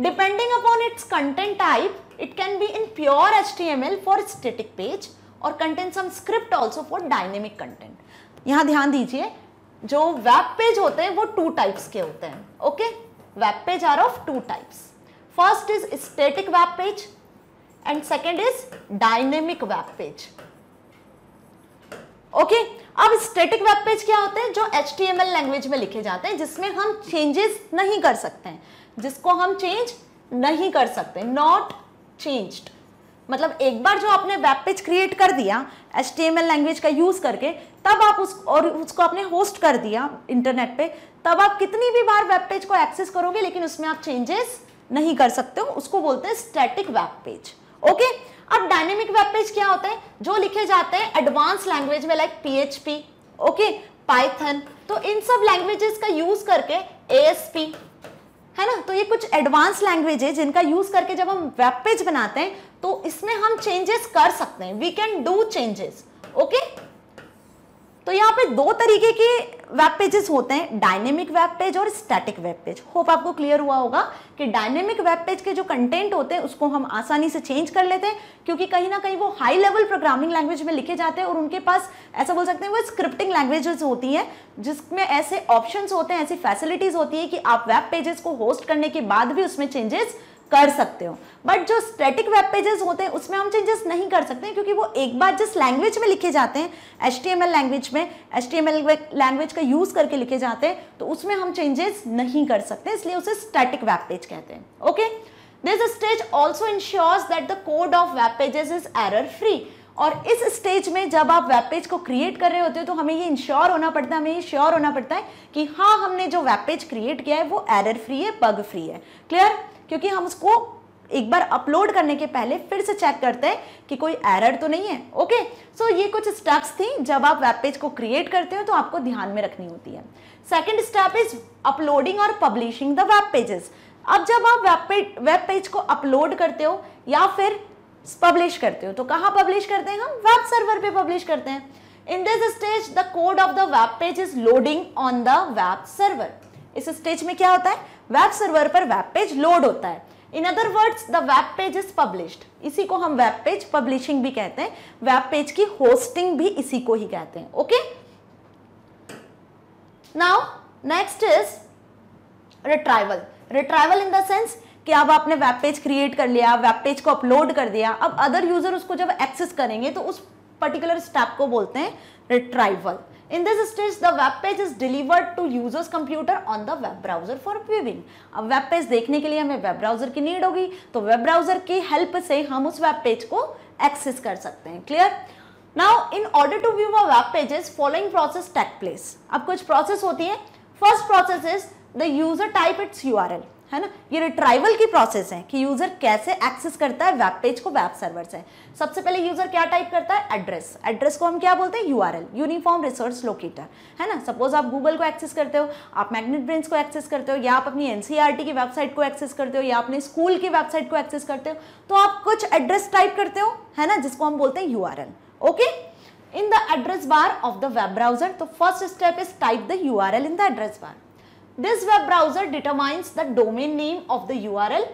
depending upon its content type it can be in pure H T M L for static page और content some script also for dynamic content यहाँ ध्यान दीजिए जो वेब पेज होते हैं वो टू टाइप्स के होते हैं okay web page are of two types first is static web page and second is dynamic web page okay अब स्टेटिक वेब पेज क्या होते हैं जो एच लैंग्वेज में लिखे जाते हैं जिसमें हम चेंजेस नहीं कर सकते हैं जिसको हम चेंज नहीं कर सकते नॉट चेंज मतलब एक बार जो आपने वेब पेज क्रिएट कर दिया एच लैंग्वेज का यूज़ करके तब आप उस और उसको आपने होस्ट कर दिया इंटरनेट पे तब आप कितनी भी बार वेब पेज को एक्सेस करोगे लेकिन उसमें आप चेंजेस नहीं कर सकते हो उसको बोलते हैं स्टैटिक वेब पेज ओके अब डायनेमिक वेब पेज क्या होते हैं जो लिखे जाते हैं एडवांस लैंग्वेज में लाइक पीएचपी ओके पाइथन तो इन सब लैंग्वेजेस का यूज करके पी है ना तो ये कुछ एडवांस लैंग्वेज है जिनका यूज करके जब हम वेब पेज बनाते हैं तो इसमें हम चेंजेस कर सकते हैं we can do changes okay तो यहाँ पे दो तरीके के वेब पेजेस होते हैं डायनेमिक वेब पेज और स्टैटिक वेब पेज होप आपको क्लियर हुआ होगा कि डायनेमिक वेब पेज के जो कंटेंट होते हैं उसको हम आसानी से चेंज कर लेते हैं क्योंकि कहीं ना कहीं वो हाई लेवल प्रोग्रामिंग लैंग्वेज में लिखे जाते हैं और उनके पास ऐसा बोल सकते हैं वो स्क्रिप्टिंग लैंग्वेजेस होती हैं जिसमें ऐसे ऑप्शन होते हैं ऐसी फैसिलिटीज़ होती है कि आप वेब पेजेस को होस्ट करने के बाद भी उसमें चेंजेस कर सकते हो बट जो स्टैटिक वेब पेजेस होते हैं उसमें हम चेंजेस नहीं कर सकते क्योंकि वो एक बार जिस लैंग्वेज में लिखे जाते हैं H T M L language में H T M L language का यूज़ करके लिखे जाते हैं तो उसमें हम चेंजेस नहीं कर सकते इसलिए उसे स्टैटिक वेब पेज कहते हैं okay this stage also ensures that the code of web pages is error free और इस स्टेज में जब आप वेब पेज को क्रिएट कर रहे होते हो तो हमें ये इंश्योर होना पड़ता है हमें ये श्योर होना पड़ता है कि हाँ हमने जो वेब पेज क्रिएट किया है वो एरर फ्री है बग फ्री है क्लियर क्योंकि हम उसको एक बार अपलोड करने के पहले फिर से चेक करते हैं कि कोई एरर तो नहीं है ओके सो so, ये कुछ स्टेप्स थी जब आप वेब पेज को क्रिएट करते हो तो आपको ध्यान में रखनी होती है सेकेंड स्टेप इज अपलोडिंग और पब्लिशिंग द वेब पेजेस अब जब आप वेब पेज को अपलोड करते हो या फिर पब्लिश करते हो तो कहाँ पब्लिश करते हैं हम वेब सर्वर पे पब्लिश करते हैं in this stage the code of the web page is loading on the web server इस स्टेज में क्या होता है वेब सर्वर पर वेब पेज लोड होता है in other words the web page is published इसी को हम वेब पेज पब्लिशिंग भी कहते हैं वेब पेज की होस्टिंग भी इसी को ही कहते हैं okay now next is retrieval retrieval in the sense कि अब आपने वेब पेज क्रिएट कर लिया वेब पेज को अपलोड कर दिया अब अदर यूज़र उसको जब एक्सेस करेंगे तो उस पर्टिकुलर स्टेप को बोलते हैं retrieval in this stage the web page is delivered to users computer on the web browser for viewing अब वेब पेज देखने के लिए हमें वेब ब्राउजर की नीड होगी तो वेब ब्राउजर की हेल्प से हम उस वेब पेज को एक्सेस कर सकते हैं clear now in order to view a web pages following process take place अब कुछ प्रोसेस होती है first process is the user type its U R L है ना ये रिट्राइवल की प्रोसेस है कि यूजर कैसे एक्सेस करता है वेब पेज को वेब सर्वर से सबसे पहले यूजर क्या टाइप करता है एड्रेस एड्रेस को हम क्या बोलते हैं यूआरएल यूनिफॉर्म रिसर्च लोकेटर है ना सपोज आप गूगल को एक्सेस करते हो आप मैग्नेट ब्रेंस को एक्सेस करते हो या आप अपनी एनसीईआरटी e की वेबसाइट को एक्सेस करते हो या अपने स्कूल की वेबसाइट को एक्सेस करते हो तो आप कुछ एड्रेस टाइप करते हो है ना जिसको हम बोलते हैं U okay in the address bar of the web browser तो first step is type the U in the address bar this web browser determines the domain name of the L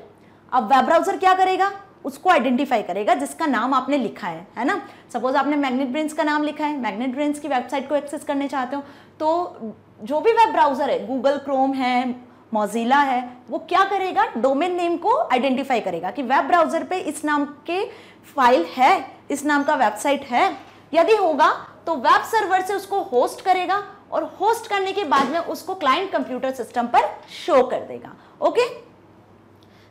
अब वेब ब्राउजर क्या करेगा उसको आइडेंटिफाई करेगा जिसका नाम आपने लिखा है है ना सपोज आपने मैग्नेट ब्रेन्स का नाम लिखा है मैग्नेट ब्रेन्स की वेबसाइट को एक्सेस करने चाहते हो तो जो भी वेब ब्राउजर है गूगल क्रोम है मोजिला है वो क्या करेगा डोमेन नेम को आइडेंटिफाई करेगा कि वेब ब्राउजर पे इस नाम के फाइल है इस नाम का वेबसाइट है यदि होगा तो वेब सर्वर से उसको होस्ट करेगा और होस्ट करने के बाद में उसको क्लाइंट कंप्यूटर सिस्टम पर शो कर देगा okay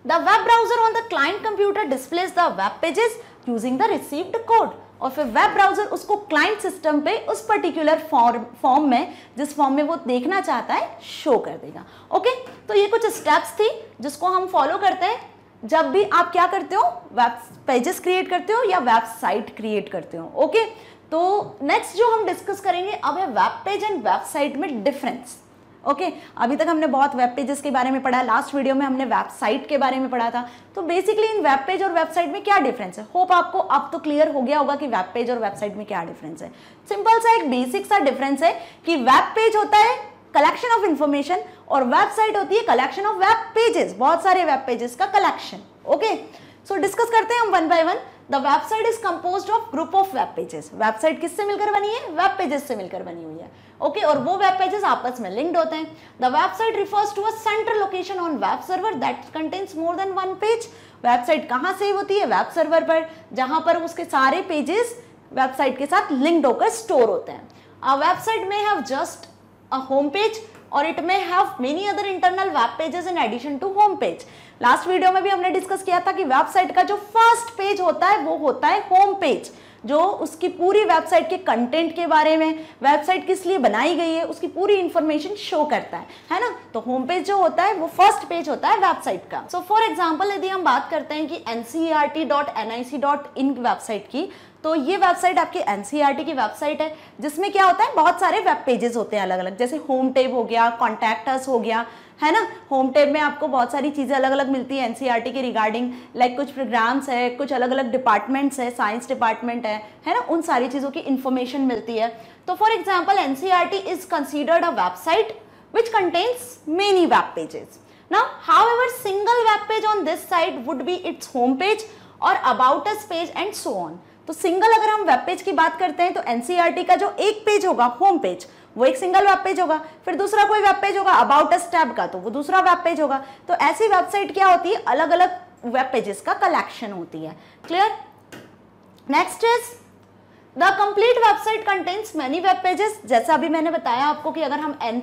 the web browser on the client computer displays the web pages using the received code और फिर वेब ब्राउजर उसको क्लाइंट सिस्टम पे उस पर्टिकुलर फॉर्म फॉर्म में जिस फॉर्म में वो देखना चाहता है शो कर देगा ओके तो ये कुछ स्टेप्स थी जिसको हम फॉलो करते हैं जब भी आप क्या करते हो वेब पेजेस क्रिएट करते हो या वेबसाइट क्रिएट करते हो ओके okay? तो नेक्स्ट जो हम डिस्कस करेंगे अब है वेब पेज एंड वेबसाइट में डिफरेंस ओके okay, अभी तक हमने बहुत वेब पेजेस के बारे में पढ़ा लास्ट वीडियो में हमने वेबसाइट के बारे में पढ़ा था तो बेसिकली इन वेब पेज और वेबसाइट में क्या डिफरेंस है होप आपको अब तो क्लियर हो गया होगा कि वेब पेज और वेबसाइट में क्या डिफरेंस है सिंपल सा एक बेसिक सा डिफरेंस है कि वेब पेज होता है कलेक्शन ऑफ इंफॉर्मेशन और वेबसाइट होती है कलेक्शन ऑफ वेब पेजेस बहुत सारे वेब पेजेस का कलेक्शन ओके सो डिस्कस करते हैं हम one by one the website is compose of group of web pages website किससे मिलकर बनी है वेब पेजेस से मिलकर बनी हुई है ओके okay, और वो वेब पेजेस आपस में लिंक्ड होते हैं the website refers to a central location on web server that contains more than one page website कहाँ से होती है वेब सर्वर पर जहाँ पर उसके सारे पेजेस वेबसाइट के साथ लिंक्ड होकर स्टोर होते हैं अ वेबसाइट में have just a home page और it may have many other internal web pages in addition to home page last video में भी हमने डिस्कस किया था कि वेबसाइट का जो फर्स्ट पेज होता है वो होता है होम पेज जो उसकी पूरी वेबसाइट के कंटेंट के बारे में वेबसाइट किस लिए बनाई गई है उसकी पूरी इंफॉर्मेशन शो करता है है ना तो होम पेज जो होता है वो फर्स्ट पेज होता है वेबसाइट का सो फॉर एग्जांपल यदि हम बात करते हैं कि एन e वेबसाइट की तो ये वेबसाइट आपकी एन e की वेबसाइट है जिसमें क्या होता है बहुत सारे वेब पेजेस होते हैं अलग अलग जैसे होम टेब हो गया कॉन्टैक्टर्स हो गया है ना होम टेब में आपको बहुत सारी चीज़ें अलग अलग मिलती है एनसीईआरटी के रिगार्डिंग लाइक like कुछ प्रोग्राम्स है कुछ अलग अलग डिपार्टमेंट्स है साइंस डिपार्टमेंट है है ना उन सारी चीज़ों की इन्फॉर्मेशन मिलती है तो for example T is considered a website which contains many web pages ना however single web page on this site would be its home page और about us page and so on तो सिंगल अगर हम वेब पेज की बात करते हैं तो एनसीईआरटी e का जो एक पेज होगा होम पेज वो एक सिंगल वेब पेज होगा फिर दूसरा कोई वेब पेज होगा अबाउट अस टैब का तो वो दूसरा वेब पेज होगा तो ऐसी वेबसाइट क्या होती है अलग अलग वेब पेजेस का कलेक्शन होती है clear next is the complete website contents many web pages जैसा अभी मैंने बताया आपको कि अगर हम N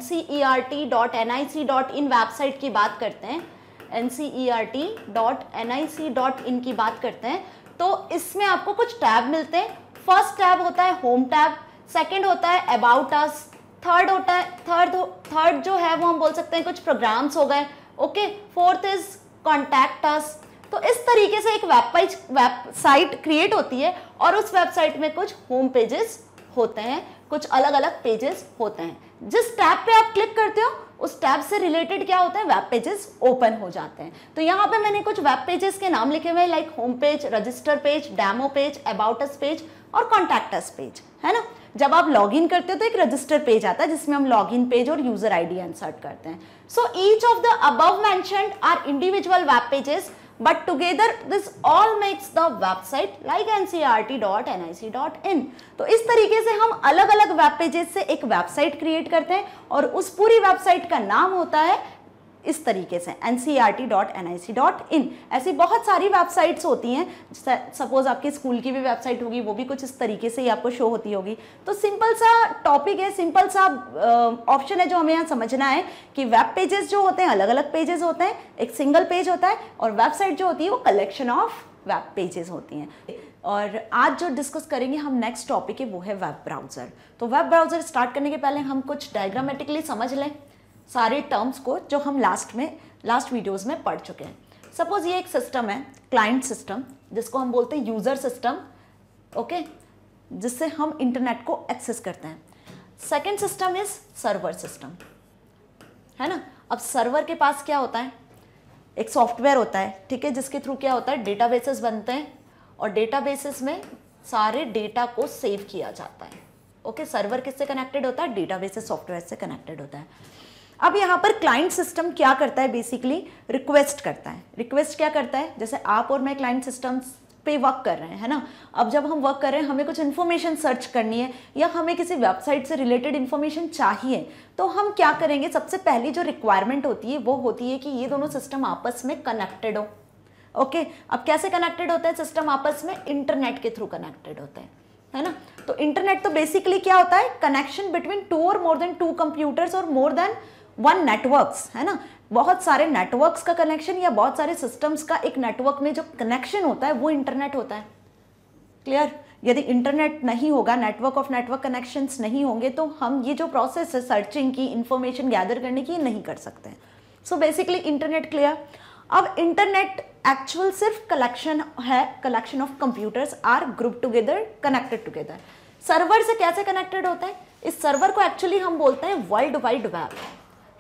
dot N I C dot in website की बात करते हैं N R T dot N I C dot in की बात करते हैं तो इसमें आपको कुछ टैब मिलते हैं फर्स्ट टैब होता है होम टैब सेकंड होता है अबाउट अस थर्ड होता है थर्ड थर्ड जो है वो हम बोल सकते हैं कुछ प्रोग्राम्स हो गए okay fourth is contact us तो इस तरीके से एक वेबपेज वेबसाइट क्रिएट होती है और उस वेबसाइट में कुछ होम पेजेस होते हैं कुछ अलग अलग पेजेस होते हैं जिस टैब पे आप क्लिक करते हो उस टैब से रिलेटेड क्या होता है वेब पेजेस ओपन हो जाते हैं तो यहाँ पे मैंने कुछ वेब पेजेस के नाम लिखे हुए like home page register page demo page us page और कॉन्टैक्टस पेज है ना जब आप लॉगिन करते हो तो एक रजिस्टर पेज आता है जिसमें हम लॉगिन पेज और यूजर आईडी इंसर्ट करते हैं so each of the above mentioned are individual web pages But together this all makes the website like ncrt.nic.in. E तो इस तरीके से हम अलग अलग वेब पेजेस से एक वेबसाइट क्रिएट करते हैं और उस पूरी वेबसाइट का नाम होता है इस तरीके से N C R T dot N I C dot in ऐसी बहुत सारी वेबसाइट्स होती हैं सपोज आपके स्कूल की भी वेबसाइट होगी वो भी कुछ इस तरीके से ही आपको शो होती होगी तो सिंपल सा टॉपिक है सिंपल सा ऑप्शन uh, है जो हमें यहाँ समझना है कि वेब पेजेस जो होते हैं अलग अलग पेजेस होते हैं एक सिंगल पेज होता है और वेबसाइट जो होती है वो कलेक्शन ऑफ वेब पेजेस होती हैं और आज जो डिस्कस करेंगे हम नेक्स्ट टॉपिक है वो है वेब ब्राउज़र तो वेब ब्राउज़र स्टार्ट करने के पहले हम कुछ डायग्रामेटिकली समझ लें सारे टर्म्स को जो हम लास्ट में लास्ट वीडियोज़ में पढ़ चुके हैं सपोज ये एक सिस्टम है क्लाइंट सिस्टम जिसको हम बोलते हैं यूज़र सिस्टम ओके जिससे हम इंटरनेट को एक्सेस करते हैं second system is server system है ना अब सर्वर के पास क्या होता है एक सॉफ्टवेयर होता है ठीक है जिसके थ्रू क्या होता है डेटाबेसेस बनते हैं और डेटाबेसेस में सारे डेटा को सेव किया जाता है ओके सर्वर किससे कनेक्टेड होता है डेटाबेस सॉफ्टवेयर से कनेक्टेड होता है अब यहाँ पर क्लाइंट सिस्टम क्या करता है बेसिकली रिक्वेस्ट करता है रिक्वेस्ट क्या करता है जैसे आप और मैं क्लाइंट सिस्टम्स पे वर्क कर रहे हैं है ना अब जब हम वर्क कर रहे हैं हमें कुछ इन्फॉर्मेशन सर्च करनी है या हमें किसी वेबसाइट से रिलेटेड इन्फॉर्मेशन चाहिए तो हम क्या करेंगे सबसे पहली जो रिक्वायरमेंट होती है वो होती है कि ये दोनों सिस्टम आपस में कनेक्टेड हो ओके अब कैसे कनेक्टेड होते हैं सिस्टम आपस में इंटरनेट के थ्रू कनेक्टेड होते हैं है ना तो इंटरनेट तो बेसिकली क्या होता है कनेक्शन बिटवीन टू और मोर देन टू कंप्यूटर्स और मोर देन वन नेटवर्क्स है ना बहुत सारे नेटवर्क्स का कनेक्शन या बहुत सारे सिस्टम्स का एक नेटवर्क में जो कनेक्शन होता है वो इंटरनेट होता है क्लियर यदि इंटरनेट नहीं होगा नेटवर्क ऑफ नेटवर्क कनेक्शंस नहीं होंगे तो हम ये जो प्रोसेस है सर्चिंग की इंफॉर्मेशन गैदर करने की नहीं कर सकते हैं सो बेसिकली इंटरनेट क्लियर अब इंटरनेट एक्चुअल सिर्फ कलेक्शन है collection of computers are group together connected together server से कैसे कनेक्टेड होते हैं इस सर्वर को एक्चुअली हम बोलते हैं वर्ल्ड वाइड वेब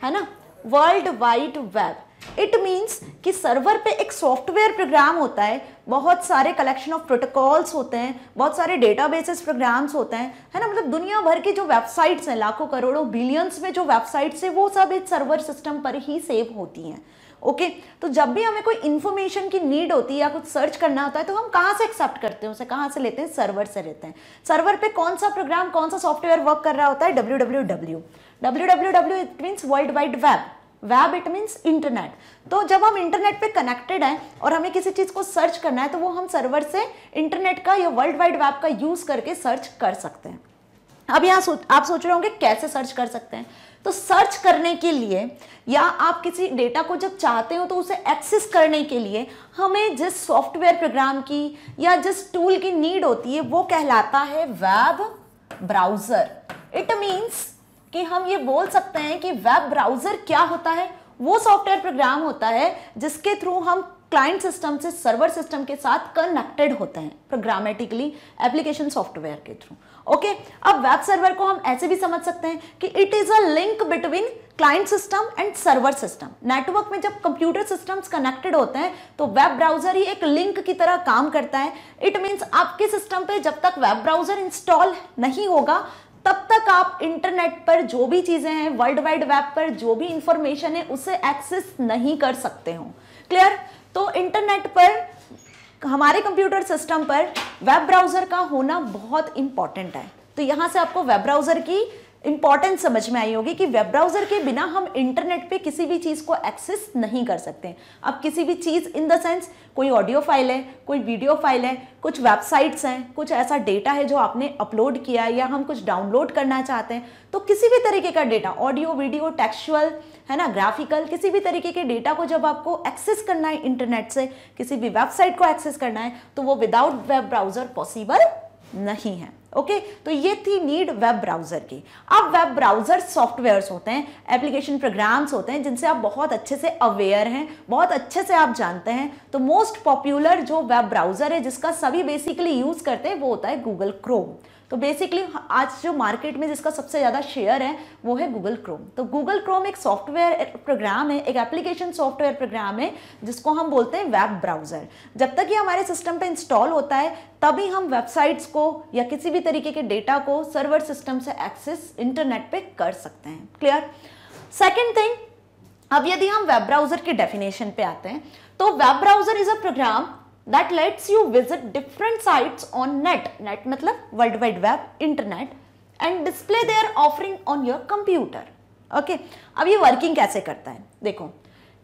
है ना world wide web it means कि सर्वर पे एक सॉफ्टवेयर प्रोग्राम होता है बहुत सारे कलेक्शन ऑफ प्रोटोकॉल्स होते हैं बहुत सारे डेटाबेसेस प्रोग्राम्स होते हैं है ना मतलब दुनिया भर की जो वेबसाइट्स हैं लाखों करोड़ों बिलियंस में जो वेबसाइट्स है वो सब इस सर्वर सिस्टम पर ही सेव होती हैं ओके okay, तो जब भी हमें कोई इन्फॉर्मेशन की नीड होती है या कुछ सर्च करना होता है तो हम कहाँ से एक्सेप्ट करते हैं उसे कहाँ से लेते हैं सर्वर से लेते हैं सर्वर पे कौन सा प्रोग्राम कौन सा सॉफ्टवेयर वर्क कर रहा होता है W W W W it means world wide web web it means internet तो जब हम इंटरनेट पे कनेक्टेड हैं और हमें किसी चीज़ को सर्च करना है तो वो हम सर्वर से इंटरनेट का या वर्ल्ड वाइड वेब का यूज़ करके सर्च कर सकते हैं अब यहाँ सोच आप सोच रहे होंगे कैसे सर्च कर सकते हैं तो सर्च करने के लिए या आप किसी डेटा को जब चाहते हो तो उसे एक्सेस करने के लिए हमें जिस सॉफ्टवेयर प्रोग्राम की या जिस टूल की नीड होती है वो कहलाता है वेब ब्राउज़र इट मीन्स कि हम ये बोल सकते हैं कि वेब ब्राउज़र क्या होता है वो सॉफ्टवेयर प्रोग्राम होता है जिसके थ्रू हम क्लाइंट सिस्टम से सर्वर सिस्टम के साथ कनेक्टेड होते हैं प्रोग्रामेटिकली एप्लीकेशन सॉफ्टवेयर के थ्रू ओके अब वेब सर्वर को हम ऐसे भी समझ सकते हैं कि it is a link between client system and server system network में जब कंप्यूटर सिस्टम्स कनेक्टेड होते हैं तो वेब ब्राउजर ही एक लिंक की तरह काम करता है इट मीन्स आपके सिस्टम पे जब तक वेब ब्राउजर इंस्टॉल नहीं होगा तब तक आप इंटरनेट पर जो भी चीज़ें हैं वर्ल्ड वाइड वेब पर जो भी इंफॉर्मेशन है उसे एक्सेस नहीं कर सकते हो क्लियर तो इंटरनेट पर हमारे कंप्यूटर सिस्टम पर वेब ब्राउज़र का होना बहुत इंपॉर्टेंट है तो यहां से आपको वेब ब्राउज़र की इंपॉर्टेंस समझ में आई होगी कि वेब ब्राउजर के बिना हम इंटरनेट पे किसी भी चीज़ को एक्सेस नहीं कर सकते अब किसी भी चीज़ इन द सेंस कोई ऑडियो फाइल है कोई वीडियो फाइल है कुछ वेबसाइट्स हैं कुछ ऐसा डेटा है जो आपने अपलोड किया है या हम कुछ डाउनलोड करना चाहते हैं तो किसी भी तरीके का डेटा ऑडियो वीडियो टेक्सुअल है ना ग्राफिकल किसी भी तरीके के डेटा को जब आपको एक्सेस करना है इंटरनेट से किसी भी वेबसाइट को एक्सेस करना है तो वो विदाउट वेब ब्राउज़र पॉसिबल नहीं है ओके okay, तो ये थी नीड वेब ब्राउज़र की अब वेब ब्राउज़र सॉफ्टवेयर्स होते हैं एप्लीकेशन प्रोग्राम्स होते हैं जिनसे आप बहुत अच्छे से अवेयर हैं बहुत अच्छे से आप जानते हैं तो मोस्ट पॉपुलर जो वेब ब्राउज़र है जिसका सभी बेसिकली यूज़ करते हैं वो होता है गूगल क्रोम तो बेसिकली आज जो मार्केट में जिसका सबसे ज़्यादा शेयर है वो है गूगल क्रोम तो गूगल क्रोम एक सॉफ्टवेयर प्रोग्राम है एक एप्लीकेशन सॉफ्टवेयर प्रोग्राम है जिसको हम बोलते हैं वेब ब्राउज़र जब तक ये हमारे सिस्टम पे इंस्टॉल होता है तभी हम वेबसाइट्स को या किसी भी तरीके के डेटा को सर्वर सिस्टम से एक्सेस इंटरनेट पर कर सकते हैं क्लियर सेकेंड थिंग अब यदि हम वेब ब्राउज़र के डेफिनेशन पे आते हैं तो web browser is a program that lets you visit different sites on net net मतलब world wide web internet and display their offering on your computer okay अब ये वर्किंग कैसे करता है देखो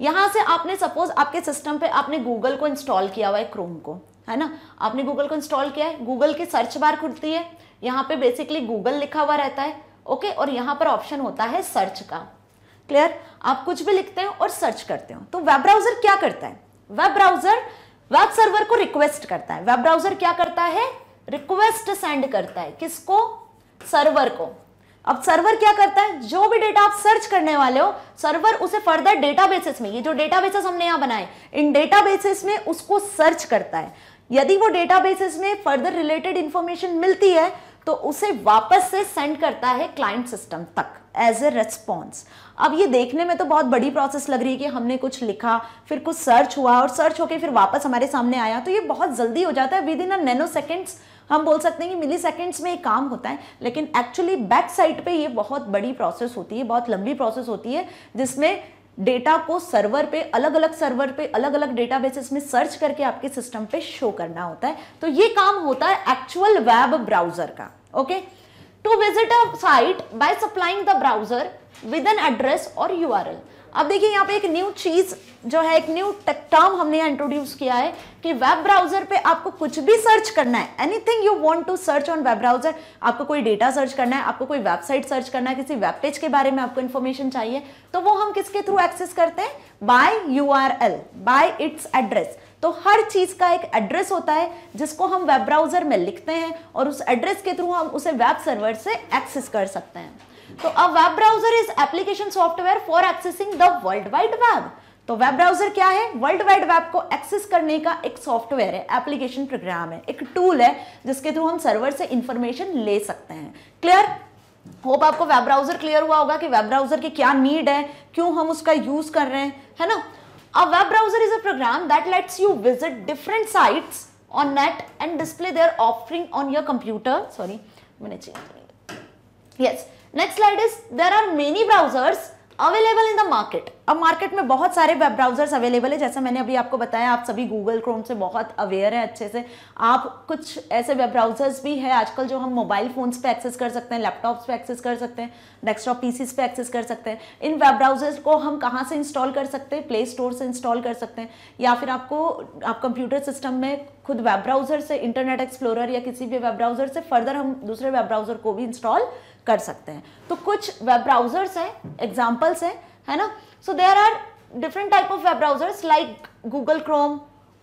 यहाँ से आपने सपोज आपके सिस्टम पे आपने गूगल को इंस्टॉल किया हुआ है क्रोम को है ना आपने गूगल को इंस्टॉल किया है गूगल की सर्च बार खुलती है यहाँ पे बेसिकली गूगल लिखा हुआ रहता है ओके और यहाँ पर ऑप्शन होता है सर्च का क्लियर आप कुछ भी लिखते हो और सर्च करते हो तो वेब ब्राउज़र क्या करता है वेब ब्राउज़र वेब सर्वर को रिक्वेस्ट करता है वेब ब्राउजर क्या करता है रिक्वेस्ट सेंड करता है किसको सर्वर को अब सर्वर क्या करता है जो भी डेटा आप सर्च करने वाले हो सर्वर उसे फर्दर डेटाबेसेस में ये जो डेटाबेसेस हमने यहां बनाए इन डेटाबेसेस में उसको सर्च करता है यदि वो डेटाबेसेस में फर्दर रिलेटेड इंफॉर्मेशन मिलती है तो उसे वापस से सेंड करता है क्लाइंट सिस्टम तक एज ए रेस्पॉन्स अब ये देखने में तो बहुत बड़ी प्रोसेस लग रही है कि हमने कुछ लिखा फिर कुछ सर्च हुआ और सर्च होके फिर वापस हमारे सामने आया तो ये बहुत जल्दी हो जाता है within a nano seconds हम बोल सकते हैं कि मिली सेकेंड्स में ये काम होता है लेकिन एक्चुअली बैक साइड पे ये बहुत बड़ी प्रोसेस होती है बहुत लंबी प्रोसेस होती है जिसमें डेटा को सर्वर पे अलग अलग सर्वर पे अलग अलग बेसिस में सर्च करके आपके सिस्टम पे शो करना होता है तो ये काम होता है एक्चुअल वेब ब्राउज़र का okay to visit a site by supplying the browser with an address or url अब देखिए यहाँ पे एक न्यू चीज जो है एक न्यू टर्म हमने यहाँ इंट्रोड्यूस किया है कि वेब ब्राउजर पे आपको कुछ भी सर्च करना है anything you want to search on web browser आपको कोई डेटा सर्च करना है आपको कोई वेबसाइट सर्च करना है किसी वेब पेज के बारे में आपको इन्फॉर्मेशन चाहिए तो वो हम किसके थ्रू एक्सेस करते हैं by U R L by its address तो हर चीज का एक एड्रेस होता है जिसको हम वेब ब्राउजर में लिखते हैं और उस एड्रेस के थ्रू हम उसे वेब सर्वर से एक्सेस कर सकते हैं तो अब web browser is application software for accessing the world wide web तो वेब ब्राउजर क्या है वर्ल्ड वाइड वेब को एक्सेस करने का एक सॉफ्टवेयर है एप्लीकेशन प्रोग्राम है एक टूल है जिसके थ्रू हम सर्वर से इंफॉर्मेशन ले सकते हैं क्लियर होप आपको वेब ब्राउजर क्लियर हुआ होगा कि वेब ब्राउजर की क्या नीड है क्यों हम उसका यूज कर रहे हैं है ना A web browser is a program that lets you visit different sites on net and display their offering on your computer. Sorry, I'm gonna change. Yes. Next slide is there are many browsers available in the market अब मार्केट में बहुत सारे वेब ब्राउजर्स अवेलेबल है जैसे मैंने अभी आपको बताया आप सभी गूगल क्रोम से बहुत अवेयर है अच्छे से आप कुछ ऐसे वेब ब्राउजर्स भी है आजकल जो हम मोबाइल फ़ोन्स पे एक्सेस कर सकते हैं लैपटॉप्स पे एक्सेस कर सकते हैं डेस्कटॉप पीसीस पे एक्सेस कर सकते हैं इन वेब ब्राउजर्स को हम कहाँ से इंस्टॉल कर सकते हैं प्ले स्टोर से इंस्टॉल कर सकते हैं या फिर आपको आप कंप्यूटर सिस्टम में खुद वेब ब्राउजर से इंटरनेट एक्सप्लोरर या किसी भी वेब ब्राउजर से फर्दर हम दूसरे वेब ब्राउजर को भी इंस्टॉल कर सकते हैं तो कुछ वेब ब्राउजर्स हैं एग्जाम्पल्स हैं है ना so there are different type of web browsers like Google Chrome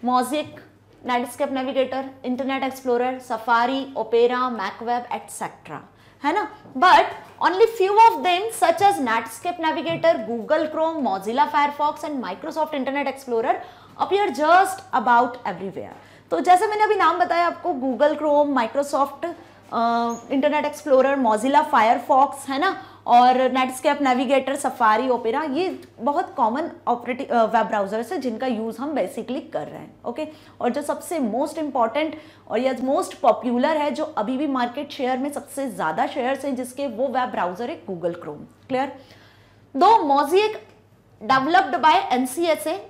Mosaic Netscape Navigator Internet Explorer Safari Opera MacWeb et cetera है ना but only few of them such as Netscape Navigator Google Chrome Mozilla Firefox and Microsoft Internet Explorer appear just about everywhere तो जैसे मैंने अभी नाम बताया आपको Google Chrome Microsoft Internet Explorer Mozilla Firefox है ना और नेटस्केप नेविगेटर सफारी ओपेरा ये बहुत कॉमन ऑपरेटिव वेब ब्राउजर्स है जिनका यूज़ हम बेसिकली कर रहे हैं ओके और जो सबसे मोस्ट इम्पॉर्टेंट और या मोस्ट पॉपुलर है जो अभी भी मार्केट शेयर में सबसे ज़्यादा शेयर्स हैं जिसके वो वेब ब्राउज़र है गूगल क्रोम क्लियर दो Mosaic developed by an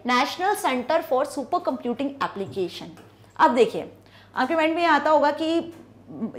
national center for super computing application अब देखिए आपके माइंड में आता होगा कि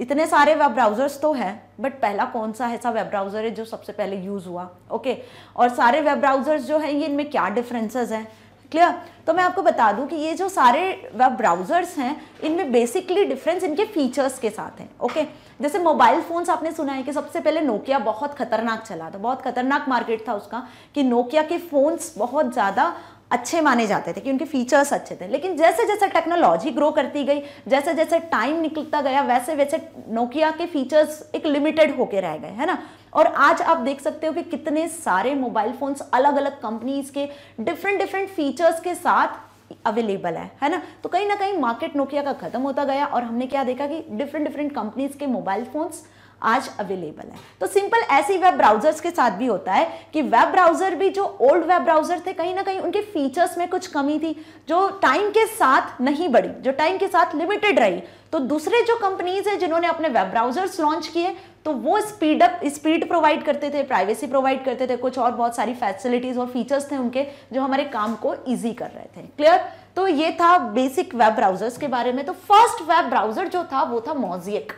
इतने सारे वेब ब्राउज़र्स तो हैं बट पहला कौन सा ऐसा वेब ब्राउज़र है जो सबसे पहले यूज़ हुआ ओके और सारे वेब ब्राउज़र्स जो हैं ये इनमें क्या डिफरेंसेस हैं क्लियर तो मैं आपको बता दूं कि ये जो सारे वेब ब्राउज़र्स हैं इनमें बेसिकली डिफरेंस इनके फीचर्स के साथ हैं ओके जैसे मोबाइल फ़ोन्स आपने सुना है कि सबसे पहले नोकिया बहुत खतरनाक चला था बहुत खतरनाक मार्केट था उसका कि नोकिया के फ़ोन्स बहुत ज़्यादा अच्छे माने जाते थे कि उनके फीचर्स अच्छे थे लेकिन जैसे जैसे टेक्नोलॉजी ग्रो करती गई जैसे जैसे टाइम निकलता गया वैसे वैसे नोकिया के फीचर्स एक लिमिटेड होके रह गए है ना और आज आप देख सकते हो कि कितने सारे मोबाइल फोन्स अलग अलग कंपनीज के डिफरेंट डिफरेंट फीचर्स के साथ अवेलेबल है है ना तो कहीं ना कहीं मार्केट नोकिया का खत्म होता गया और हमने क्या देखा कि डिफरेंट डिफरेंट कंपनीज के मोबाइल फोन्स आज अवेलेबल है तो सिंपल ऐसे ही वेब ब्राउजर्स के साथ भी होता है कि वेब ब्राउजर भी जो ओल्ड वेब ब्राउजर थे कहीं ना कहीं उनके फीचर्स में कुछ कमी थी जो टाइम के साथ नहीं बढ़ी जो टाइम के साथ लिमिटेड रही तो दूसरे जो कंपनीज है जिन्होंने अपने वेब ब्राउजर्स लॉन्च किए तो वो स्पीड अप स्पीड प्रोवाइड करते थे प्राइवेसी प्रोवाइड करते थे कुछ और बहुत सारी फैसिलिटीज़ और फीचर्स थे उनके जो हमारे काम को ईजी कर रहे थे क्लियर तो ये था बेसिक वेब ब्राउजर्स के बारे में तो फर्स्ट वेब ब्राउजर जो था वो था मोजिक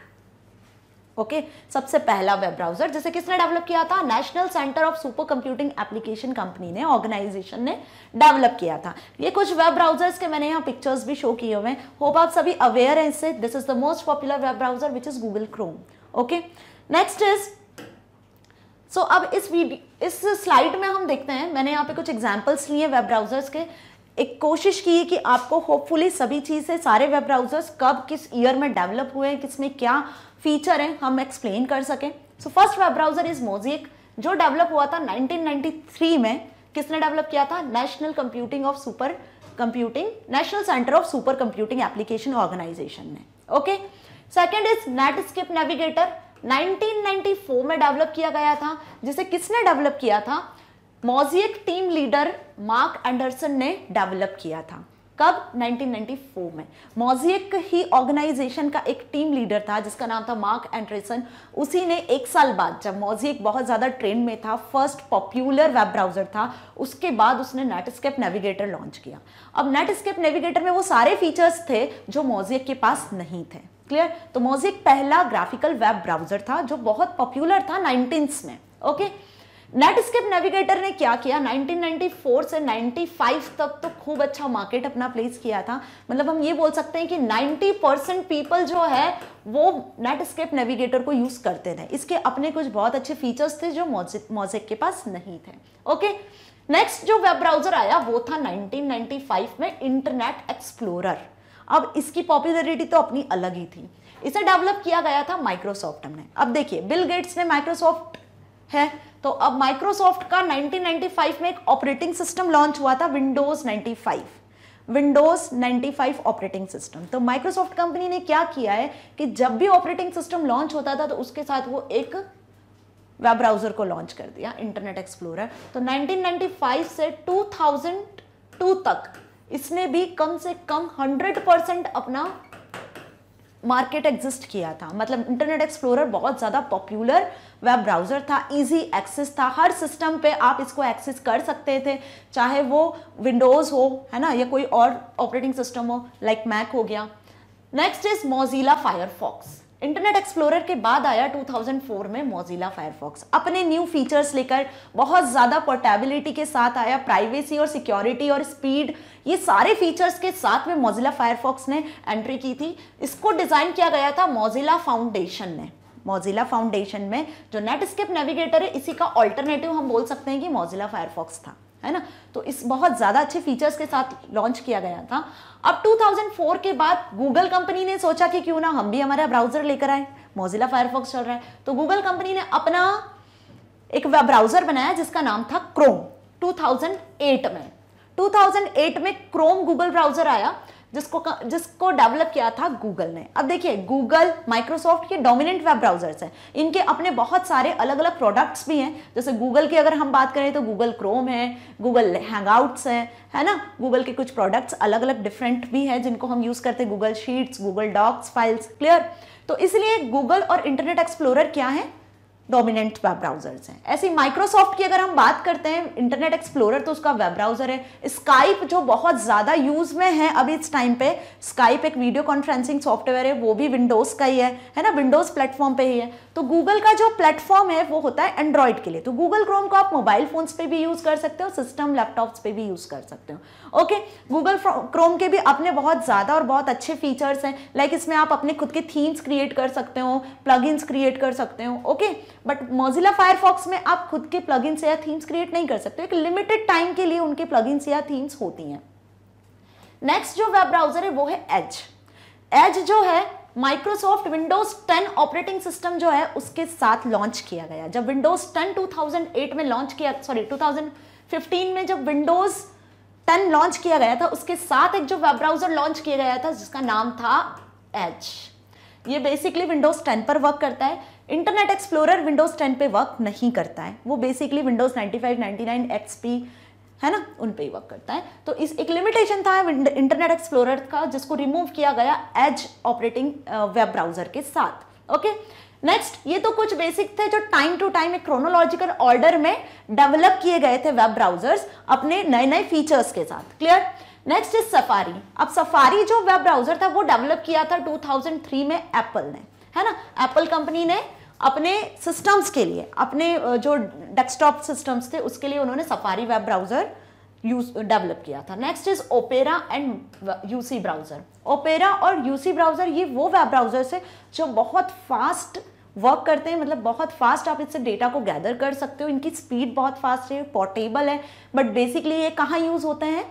ओके सबसे पहला वेब ब्राउजर जैसे किसने डेवलप किया था national center of super computing application company ने ऑर्गेनाइजेशन ने डेवलप किया था ये कुछ वेब ब्राउजर्स के मैंने यहाँ पिक्चर्स भी शो किए हुए हैं होप आप सभी अवेयर हैं इससे this is the most popular web browser which is Google Chrome okay next is so अब इस इस स्लाइड में हम देखते हैं मैंने यहाँ पे कुछ एग्जाम्पल्स लिए वेब ब्राउजर्स के एक कोशिश की है कि आपको होपफुली सभी चीज़ें सारे वेब ब्राउजर्स कब किस ईयर में डेवलप हुए हैं किसमें क्या फीचर हैं हम एक्सप्लेन कर सकें so first web browser is Mosaic जो डेवलप हुआ था 1993 में किसने डेवलप किया था national computing of super computing national center of super computing application organization ने okay second is Netscape Navigator 1994 में डेवलप किया गया था जिसे किसने डेवलप किया था Mosaic team leader Mark Andreessen ने डेवलप किया था कब 1994 में मोजिक ही ऑर्गेनाइजेशन का एक टीम लीडर था जिसका नाम था मार्क एंड्रेसन उसी ने एक साल बाद जब मोजिक बहुत ज़्यादा ट्रेंड में था फर्स्ट पॉपुलर वेब ब्राउज़र था उसके बाद उसने नेटस्केप नेविगेटर लॉन्च किया अब नेटस्केप नेविगेटर में वो सारे फीचर्स थे जो मोजिक के पास नहीं थे क्लियर तो मोजिक पहला ग्राफिकल वेब ब्राउज़र था जो बहुत पॉपुलर था नाइनटीन्स में ओके okay? नेटस्केप नेविगेटर ने क्या किया 1994 से 95 तक तो खूब अच्छा मार्केट अपना प्लेस किया था मतलब हम ये बोल सकते हैं कि 90 परसेंट पीपल जो है वो नेटस्केप नेविगेटर को यूज़ करते थे इसके अपने कुछ बहुत अच्छे फीचर्स थे जो मोजेक के पास नहीं थे ओके नेक्स्ट जो वेब ब्राउज़र आया वो था 1995 में इंटरनेट एक्सप्लोरर अब इसकी पॉपुलरिटी तो अपनी अलग ही थी इसे डेवलप किया गया था माइक्रोसॉफ्ट ने अब देखिए बिल गेट्स ने माइक्रोसॉफ्ट है तो अब माइक्रोसॉफ्ट का 1995 में एक ऑपरेटिंग सिस्टम लॉन्च हुआ था विंडोज 95 विंडोज 95 ऑपरेटिंग सिस्टम तो माइक्रोसॉफ्ट कंपनी ने क्या किया है कि जब भी ऑपरेटिंग सिस्टम लॉन्च होता था तो उसके साथ वो एक वेब ब्राउज़र को लॉन्च कर दिया इंटरनेट एक्सप्लोरर तो 1995 से 2002 तक इसने भी कम से कम 100 परसेंट अपना मार्केट एग्जिस्ट किया था मतलब इंटरनेट एक्सप्लोरर बहुत ज़्यादा पॉपुलर वेब ब्राउज़र था इजी एक्सेस था हर सिस्टम पे आप इसको एक्सेस कर सकते थे चाहे वो विंडोज़ हो है ना या कोई और ऑपरेटिंग सिस्टम हो लाइक like मैक हो गया next is Mozilla Firefox Internet Explorer के बाद आया 2004 में मोजिला फायरफॉक्स अपने न्यू फीचर्स लेकर बहुत ज़्यादा पोर्टेबिलिटी के साथ आया प्राइवेसी और सिक्योरिटी और स्पीड ये सारे फीचर्स के साथ में मोजिला फायरफॉक्स ने एंट्री की थी इसको डिज़ाइन किया गया था मोजिला फाउंडेशन ने मोजिला फाउंडेशन में जो नेटस्केप नेविगेटर है इसी का ऑल्टरनेटिव हम बोल सकते हैं कि मोजिला फायरफॉक्स था है ना तो इस बहुत ज़्यादा अच्छे फीचर्स के साथ लॉन्च किया गया था अब 2004 के बाद गूगल कंपनी ने सोचा कि क्यों ना हम भी हमारा ब्राउजर लेकर आए मोजिला फायरफॉक्स चल रहा है तो गूगल कंपनी ने अपना एक वेब ब्राउजर बनाया जिसका नाम था क्रोम 2008 में 2008 में क्रोम गूगल ब्राउजर आया जिसको जिसको डेवलप किया था गूगल ने अब देखिए गूगल माइक्रोसॉफ्ट के डोमिनेंट वेब ब्राउजर्स हैं इनके अपने बहुत सारे अलग अलग प्रोडक्ट्स भी हैं जैसे गूगल की अगर हम बात करें तो गूगल क्रोम है गूगल हैंगआउट्स आउट्स है ना गूगल के कुछ प्रोडक्ट्स अलग अलग डिफरेंट भी हैं जिनको हम यूज़ करते हैं Google Sheets Google Docs files clear तो इसलिए गूगल और इंटरनेट एक्सप्लोरर क्या है डोमिनेंट वेब ब्राउजर्स हैं ऐसे माइक्रोसॉफ्ट की अगर हम बात करते हैं इंटरनेट एक्सप्लोरर तो उसका वेब ब्राउजर है स्काइप जो बहुत ज़्यादा यूज़ में है अभी इस टाइम पे स्काइप एक वीडियो कॉन्फ्रेंसिंग सॉफ्टवेयर है वो भी विंडोज़ का ही है है ना विंडोज़ प्लेटफॉर्म पे ही है तो गूगल का जो प्लेटफॉर्म है वो होता है एंड्रॉइड के लिए तो गूगल क्रोम को आप मोबाइल फोन्स पे भी यूज़ कर सकते हो सिस्टम लैपटॉप्स पे भी यूज़ कर सकते हो ओके गूगल क्रोम के भी अपने बहुत ज़्यादा और बहुत अच्छे फीचर्स हैं लाइक इसमें आप अपने खुद के थीम्स क्रिएट कर सकते हो प्लग क्रिएट कर सकते हो ओके बट मोजिला फायरफॉक्स में आप खुद के प्लग या थीम्स क्रिएट नहीं कर सकते एक लिमिटेड टाइम के लिए उनके प्लग या थीम्स होती हैं नेक्स्ट जो वेब ब्राउजर है वो है एज एज जो है माइक्रोसॉफ्ट विंडोज 10 ऑपरेटिंग सिस्टम जो है उसके साथ लॉन्च किया गया जब विंडोज 10 2008 में लॉन्च किया सॉरी 2015 में जब विंडोज 10 लॉन्च किया गया था उसके साथ एक जो वेब ब्राउजर लॉन्च किया गया था जिसका नाम था एच ये बेसिकली विंडोज 10 पर वर्क करता है इंटरनेट एक्सप्लोरर विंडोज 10 पे वर्क नहीं करता है वो बेसिकली विंडोज 95, 99, एक्सपी है ना उन पे ही वर्क करता है तो इस एक लिमिटेशन था इंटरनेट एक्सप्लोरर का जिसको रिमूव किया गया एज ऑपरेटिंग वेब ब्राउजर के साथ ओके नेक्स्ट ये तो कुछ बेसिक थे जो टाइम टू टाइम एक क्रोनोलॉजिकल ऑर्डर में डेवलप किए गए थे वेब ब्राउजर्स अपने नए नए फीचर्स के साथ क्लियर नेक्स्ट इज सफारी अब सफारी जो वेब ब्राउजर था वो डेवलप किया था 2003 में एप्पल ने है ना एप्पल कंपनी ने अपने सिस्टम्स के लिए अपने जो डेस्कटॉप सिस्टम्स थे उसके लिए उन्होंने Safari web browser use develop किया था next is Opera and UC browser Opera और यूसी ब्राउज़र ये वो वेब ब्राउज़र्स है जो बहुत फास्ट वर्क करते हैं मतलब बहुत फास्ट आप इससे डेटा को गैदर कर सकते हो इनकी स्पीड बहुत फास्ट है पोर्टेबल है बट बेसिकली ये कहाँ यूज़ होते हैं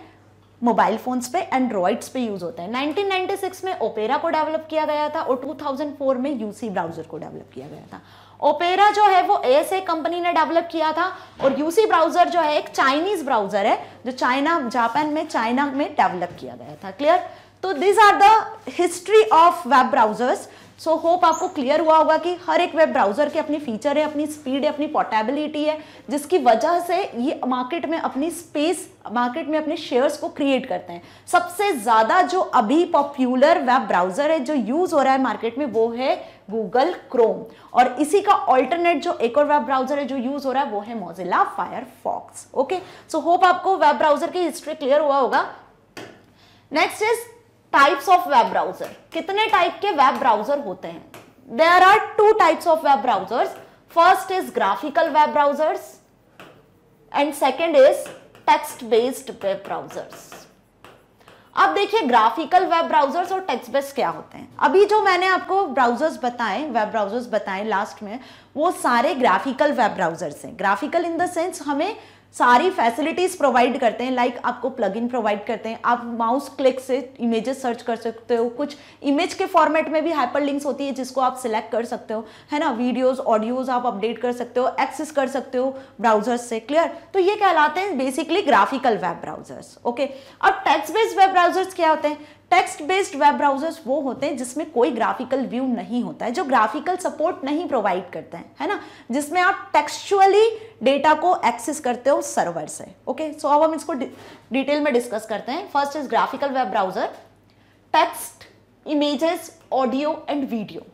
मोबाइल फ़ोन्स पे एंड्रॉइड्स पे यूज़ होता है 1996 में ओपेरा को डेवलप किया गया था और 2004 में यूसी ब्राउज़र को डेवलप किया गया था ओपेरा जो है वो एस कंपनी ने डेवलप किया था और यूसी ब्राउज़र जो है एक चाइनीज़ ब्राउज़र है जो चाइना जापान में चाइना में डेवलप किया गया था क्लियर तो these are the history of web browsers so so, hope आपको क्लियर हुआ होगा कि हर एक वेब ब्राउजर के अपनी फीचर है अपनी स्पीड है अपनी पोर्टेबिलिटी है जिसकी वजह से ये मार्केट में अपनी स्पेस मार्केट में अपने शेयर्स को क्रिएट करते हैं सबसे ज़्यादा जो अभी पॉपुलर वेब ब्राउजर है जो यूज़ हो रहा है मार्केट में वो है गूगल क्रोम और इसी का ऑल्टरनेट जो एक और वेब ब्राउजर है जो यूज़ हो रहा है वो है Mozilla Firefox okay so hope आपको वेब ब्राउजर की हिस्ट्री क्लियर हुआ होगा next is types of web browser कितने टाइप के वेब ब्राउजर होते हैं there are two types of web browsers first is graphical web browsers and second is text based web browsers अब देखिए ग्राफिकल वेब ब्राउजर्स और टेक्स्ट बेस्ड क्या होते हैं अभी जो मैंने आपको ब्राउजर्स बताए वेब ब्राउजर्स बताए लास्ट में वो सारे ग्राफिकल वेब ब्राउजर्स हैं ग्राफिकल इन द सेंस हमें सारी फैसिलिटीज प्रोवाइड करते हैं लाइक like आपको प्लग इन प्रोवाइड करते हैं आप माउस क्लिक से इमेजेस सर्च कर सकते हो कुछ इमेज के फॉर्मेट में भी हाइपर लिंक्स होती है जिसको आप सिलेक्ट कर सकते हो है ना वीडियोज ऑडियोज आप अपडेट कर सकते हो एक्सेस कर सकते हो ब्राउजर्स से क्लियर तो ये कहलाते हैं basically graphical web browsers okay अब टेक्स्ट बेस्ड वेब ब्राउजर्स क्या होते हैं टेक्स्ट बेस्ड वेब ब्राउजर्स वो होते हैं जिसमें कोई ग्राफिकल व्यू नहीं होता है जो ग्राफिकल सपोर्ट नहीं प्रोवाइड करते हैं है ना जिसमें आप टेक्सचुअली डेटा को एक्सेस करते हो सर्वर से ओके सो अब हम इसको डिटेल में डिस्कस करते हैं first is graphical web browser text images audio and video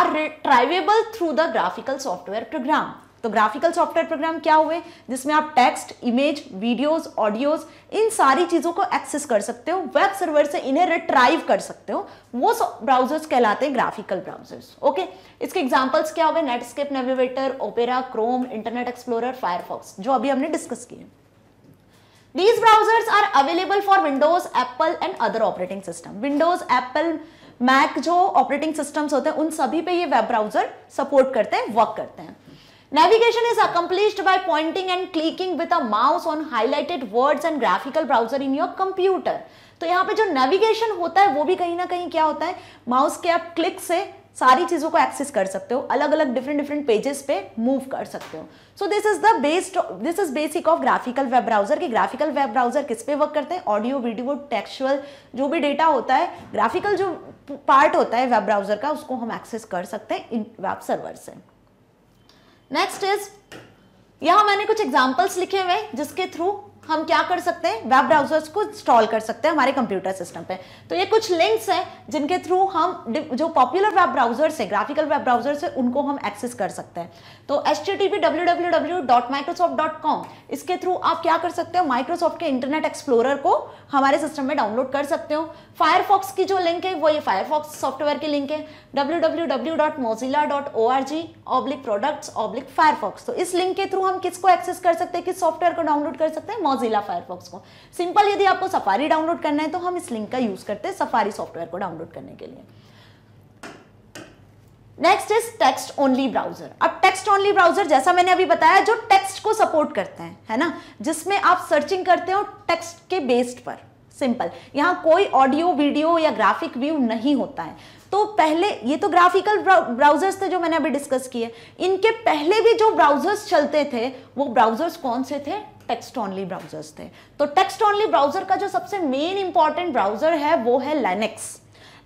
are retrievable through the graphical software program तो ग्राफिकल सॉफ्टवेयर प्रोग्राम क्या हुए जिसमें आप टेक्स्ट इमेज वीडियोस ऑडियोस इन सारी चीज़ों को एक्सेस कर सकते हो वेब सर्वर से इन्हें रिट्राइव कर सकते हो वो ब्राउजर्स कहलाते हैं ग्राफिकल ब्राउजर्स ओके इसके एग्जांपल्स क्या हो गए Netscape Navigator Opera Chrome Internet Explorer Firefox जो अभी हमने डिस्कस किए these browsers are available for Windows Apple and other operating system Windows Apple Mac जो ऑपरेटिंग सिस्टम्स होते हैं उन सभी पे ये वेब ब्राउजर सपोर्ट करते हैं वर्क करते हैं Navigation is accomplished by pointing and clicking with a mouse on highlighted words and graphical browser in your computer. तो यहाँ पे जो नेविगेशन होता है वो भी कहीं ना कहीं क्या होता है माउस के आप क्लिक से सारी चीज़ों को एक्सेस कर सकते हो अलग अलग डिफरेंट डिफरेंट पेजेस पे मूव कर सकते हो so this is the based this is basic of graphical web browser कि ग्राफिकल वेब ब्राउजर किस पे वर्क करते हैं ऑडियो वीडियो टेक्सुअल जो भी डेटा होता है ग्राफिकल जो पार्ट होता है वेब ब्राउजर का उसको हम एक्सेस कर सकते हैं इन वेब सर्वर से नेक्स्ट इज यहां मैंने कुछ एग्जाम्पल्स लिखे हुए जिसके थ्रू हम क्या कर सकते हैं वेब ब्राउजर्स को इंस्टॉल कर सकते हैं हमारे कंप्यूटर सिस्टम पे तो ये कुछ लिंक्स हैं जिनके थ्रू हम जो पॉपुलर वेब ब्राउजर्स हैं ग्राफिकल वेब ब्राउजर्स हैं उनको हम एक्सेस कर सकते हैं तो एच टी इसके थ्रू आप क्या कर सकते हो माइक्रोसॉफ्ट के इंटरनेट एक्सप्लोरर को हमारे सिस्टम में डाउनलोड कर सकते हो फायरफॉक्स की जो लिंक है वो ये फायरफॉक्स सॉफ्टवेयर की लिंक है www.mozilla.org oblique products oblique Firefox तो इस लिंक के थ्रू हम किसको एक्सेस कर सकते हैं किस सॉफ्टवेयर को डाउनलोड कर सकते हैं मोजिला फायरफॉक्स को सिंपल यदि आपको सफारी डाउनलोड करना है तो हम इस लिंक का यूज करते हैं सफारी सॉफ्टवेयर को डाउनलोड करने के लिए next is text only browser अब टेक्स्ट ओनली ब्राउजर जैसा मैंने अभी बताया जो टेक्स्ट को सपोर्ट करते हैं है ना जिसमें आप सर्चिंग करते हो टेक्स्ट के बेस्ड पर सिंपल यहाँ कोई ऑडियो वीडियो या ग्राफिक व्यू नहीं होता है तो पहले ये तो ग्राफिकल ब्राउजर्स थे जो मैंने अभी डिस्कस किए इनके पहले भी जो ब्राउजर्स चलते थे वो ब्राउजर्स कौन से थे टेक्स्ट ऑनली ब्राउजर्स थे तो टेक्स्ट ऑनली ब्राउजर का जो सबसे मेन इंपॉर्टेंट ब्राउजर है वो है लाइनेक्स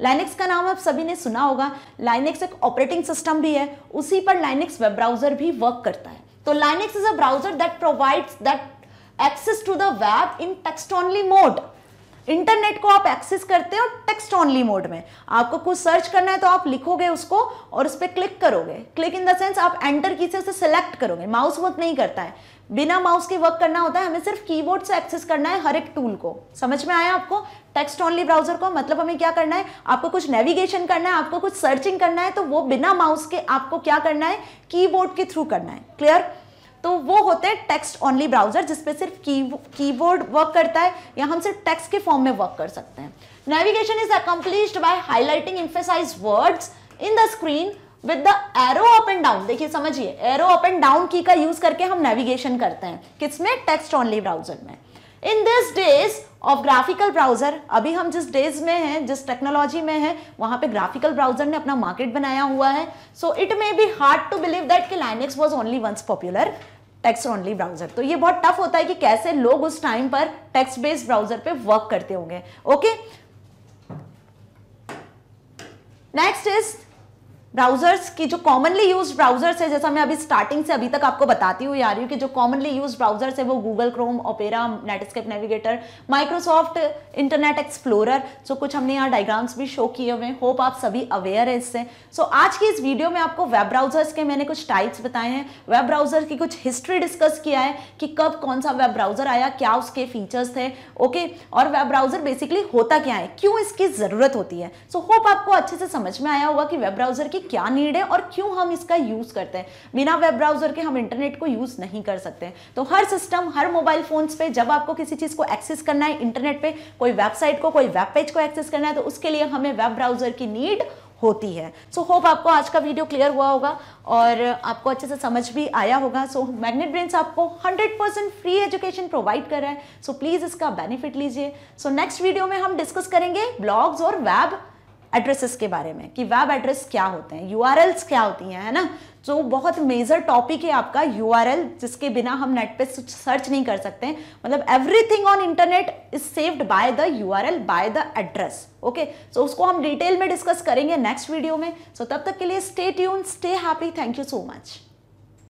लाइनेक्स का नाम आप सभी ने सुना होगा लाइनेक्स एक ऑपरेटिंग सिस्टम भी है उसी पर लाइनेक्स वेब ब्राउजर भी वर्क करता है तो Lynx is a browser that provides that access to the web in text only mode internet को आप एक्सेस करते हो टेक्स्ट ऑनली मोड में आपको कुछ सर्च करना है तो आप लिखोगे उसको और उस पर क्लिक करोगे क्लिक इन द सेंस आप एंटर की से उसे सिलेक्ट करोगे माउस वर्क नहीं करता है बिना माउस के वर्क करना होता है हमें सिर्फ कीबोर्ड से एक्सेस करना है हर एक टूल को समझ में आया आपको टेक्स्ट ओनली ब्राउजर को मतलब हमें क्या करना है आपको कुछ नेविगेशन करना है आपको कुछ सर्चिंग करना है तो वो बिना माउस के आपको क्या करना है कीबोर्ड के थ्रू करना है क्लियर तो वो होते हैं टेक्स्ट ऑनली ब्राउजर जिसपे सिर्फ की कीबोर्ड वर्क करता है या हम सिर्फ टेक्स्ट के फॉर्म में वर्क कर सकते हैं navigation is accomplished by highlighting emphasized words in the screen with the arrow up and down देखिए समझिए एरो अप एंड डाउन की का यूज करके हम नेविगेशन करते हैं किसमें टेक्स्ट ऑनली ब्राउजर में in this days of graphical browser अभी हम जिस डेज में हैं जिस टेक्नोलॉजी में हैं वहां पे ग्राफिकल ब्राउजर ने अपना मार्केट बनाया हुआ है so it may be hard to believe that कि Lynx was only once popular text only browser तो ये बहुत टफ होता है कि कैसे लोग उस टाइम पर टेक्स्ट बेस्ड ब्राउजर पे वर्क करते होंगे ओके नेक्स्ट इज ब्राउजर्स की जो कॉमनली यूज ब्राउजर्स है जैसा मैं अभी स्टार्टिंग से अभी तक आपको बताती हुई आ रही हूँ कि जो कॉमनली यूज ब्राउजर्स है वो Google Chrome Opera Netscape Navigator Microsoft Internet Explorer so कुछ हमने यहाँ डायग्राम्स भी शो किए हुए हैं होप आप सभी अवेयर है इससे सो so, आज की इस वीडियो में आपको वेब ब्राउजर्स के मैंने कुछ टाइप्स बताए हैं वेब ब्राउजर की कुछ हिस्ट्री डिस्कस किया है कि कब कौन सा वेब ब्राउजर आया क्या उसके फीचर्स थे ओके okay? और वेब ब्राउजर बेसिकली होता क्या है क्यों इसकी ज़रूरत होती है सो so, होप आपको अच्छे से समझ में आया होगा कि वेब ब्राउजर की क्या नीड है और क्यों हम इसका यूज़ करते हैं बिना वेब ब्राउजर के हम इंटरनेट को यूज़ नहीं कर सकते तो हर सिस्टम हर मोबाइल फोन्स पे जब आपको किसी चीज़ को एक्सेस करना है इंटरनेट पे कोई वेबसाइट को कोई वेब पेज को एक्सेस करना है तो उसके लिए हमें वेब ब्राउजर की नीड होती है सो so, होप आपको आज का वीडियो क्लियर हुआ होगा और आपको अच्छे से समझ भी आया होगा सो मैग्नेट ब्रेन्स आपको 100% परसेंट फ्री एजुकेशन प्रोवाइड कर रहा है सो so, प्लीज़ इसका बेनिफिट लीजिए सो नेक्स्ट वीडियो में हम डिस्कस करेंगे ब्लॉग्स और वेब एड्रेसेस के बारे में कि वेब एड्रेस क्या होते हैं यू क्या होती हैं है ना जो बहुत मेजर टॉपिक है आपका यू जिसके बिना हम नेट पे सर्च नहीं कर सकते मतलब everything on internet is saved by the U by the address okay so उसको हम डिटेल में डिस्कस करेंगे नेक्स्ट वीडियो में सो so, तब तक के लिए stay tune stay happy thank you so much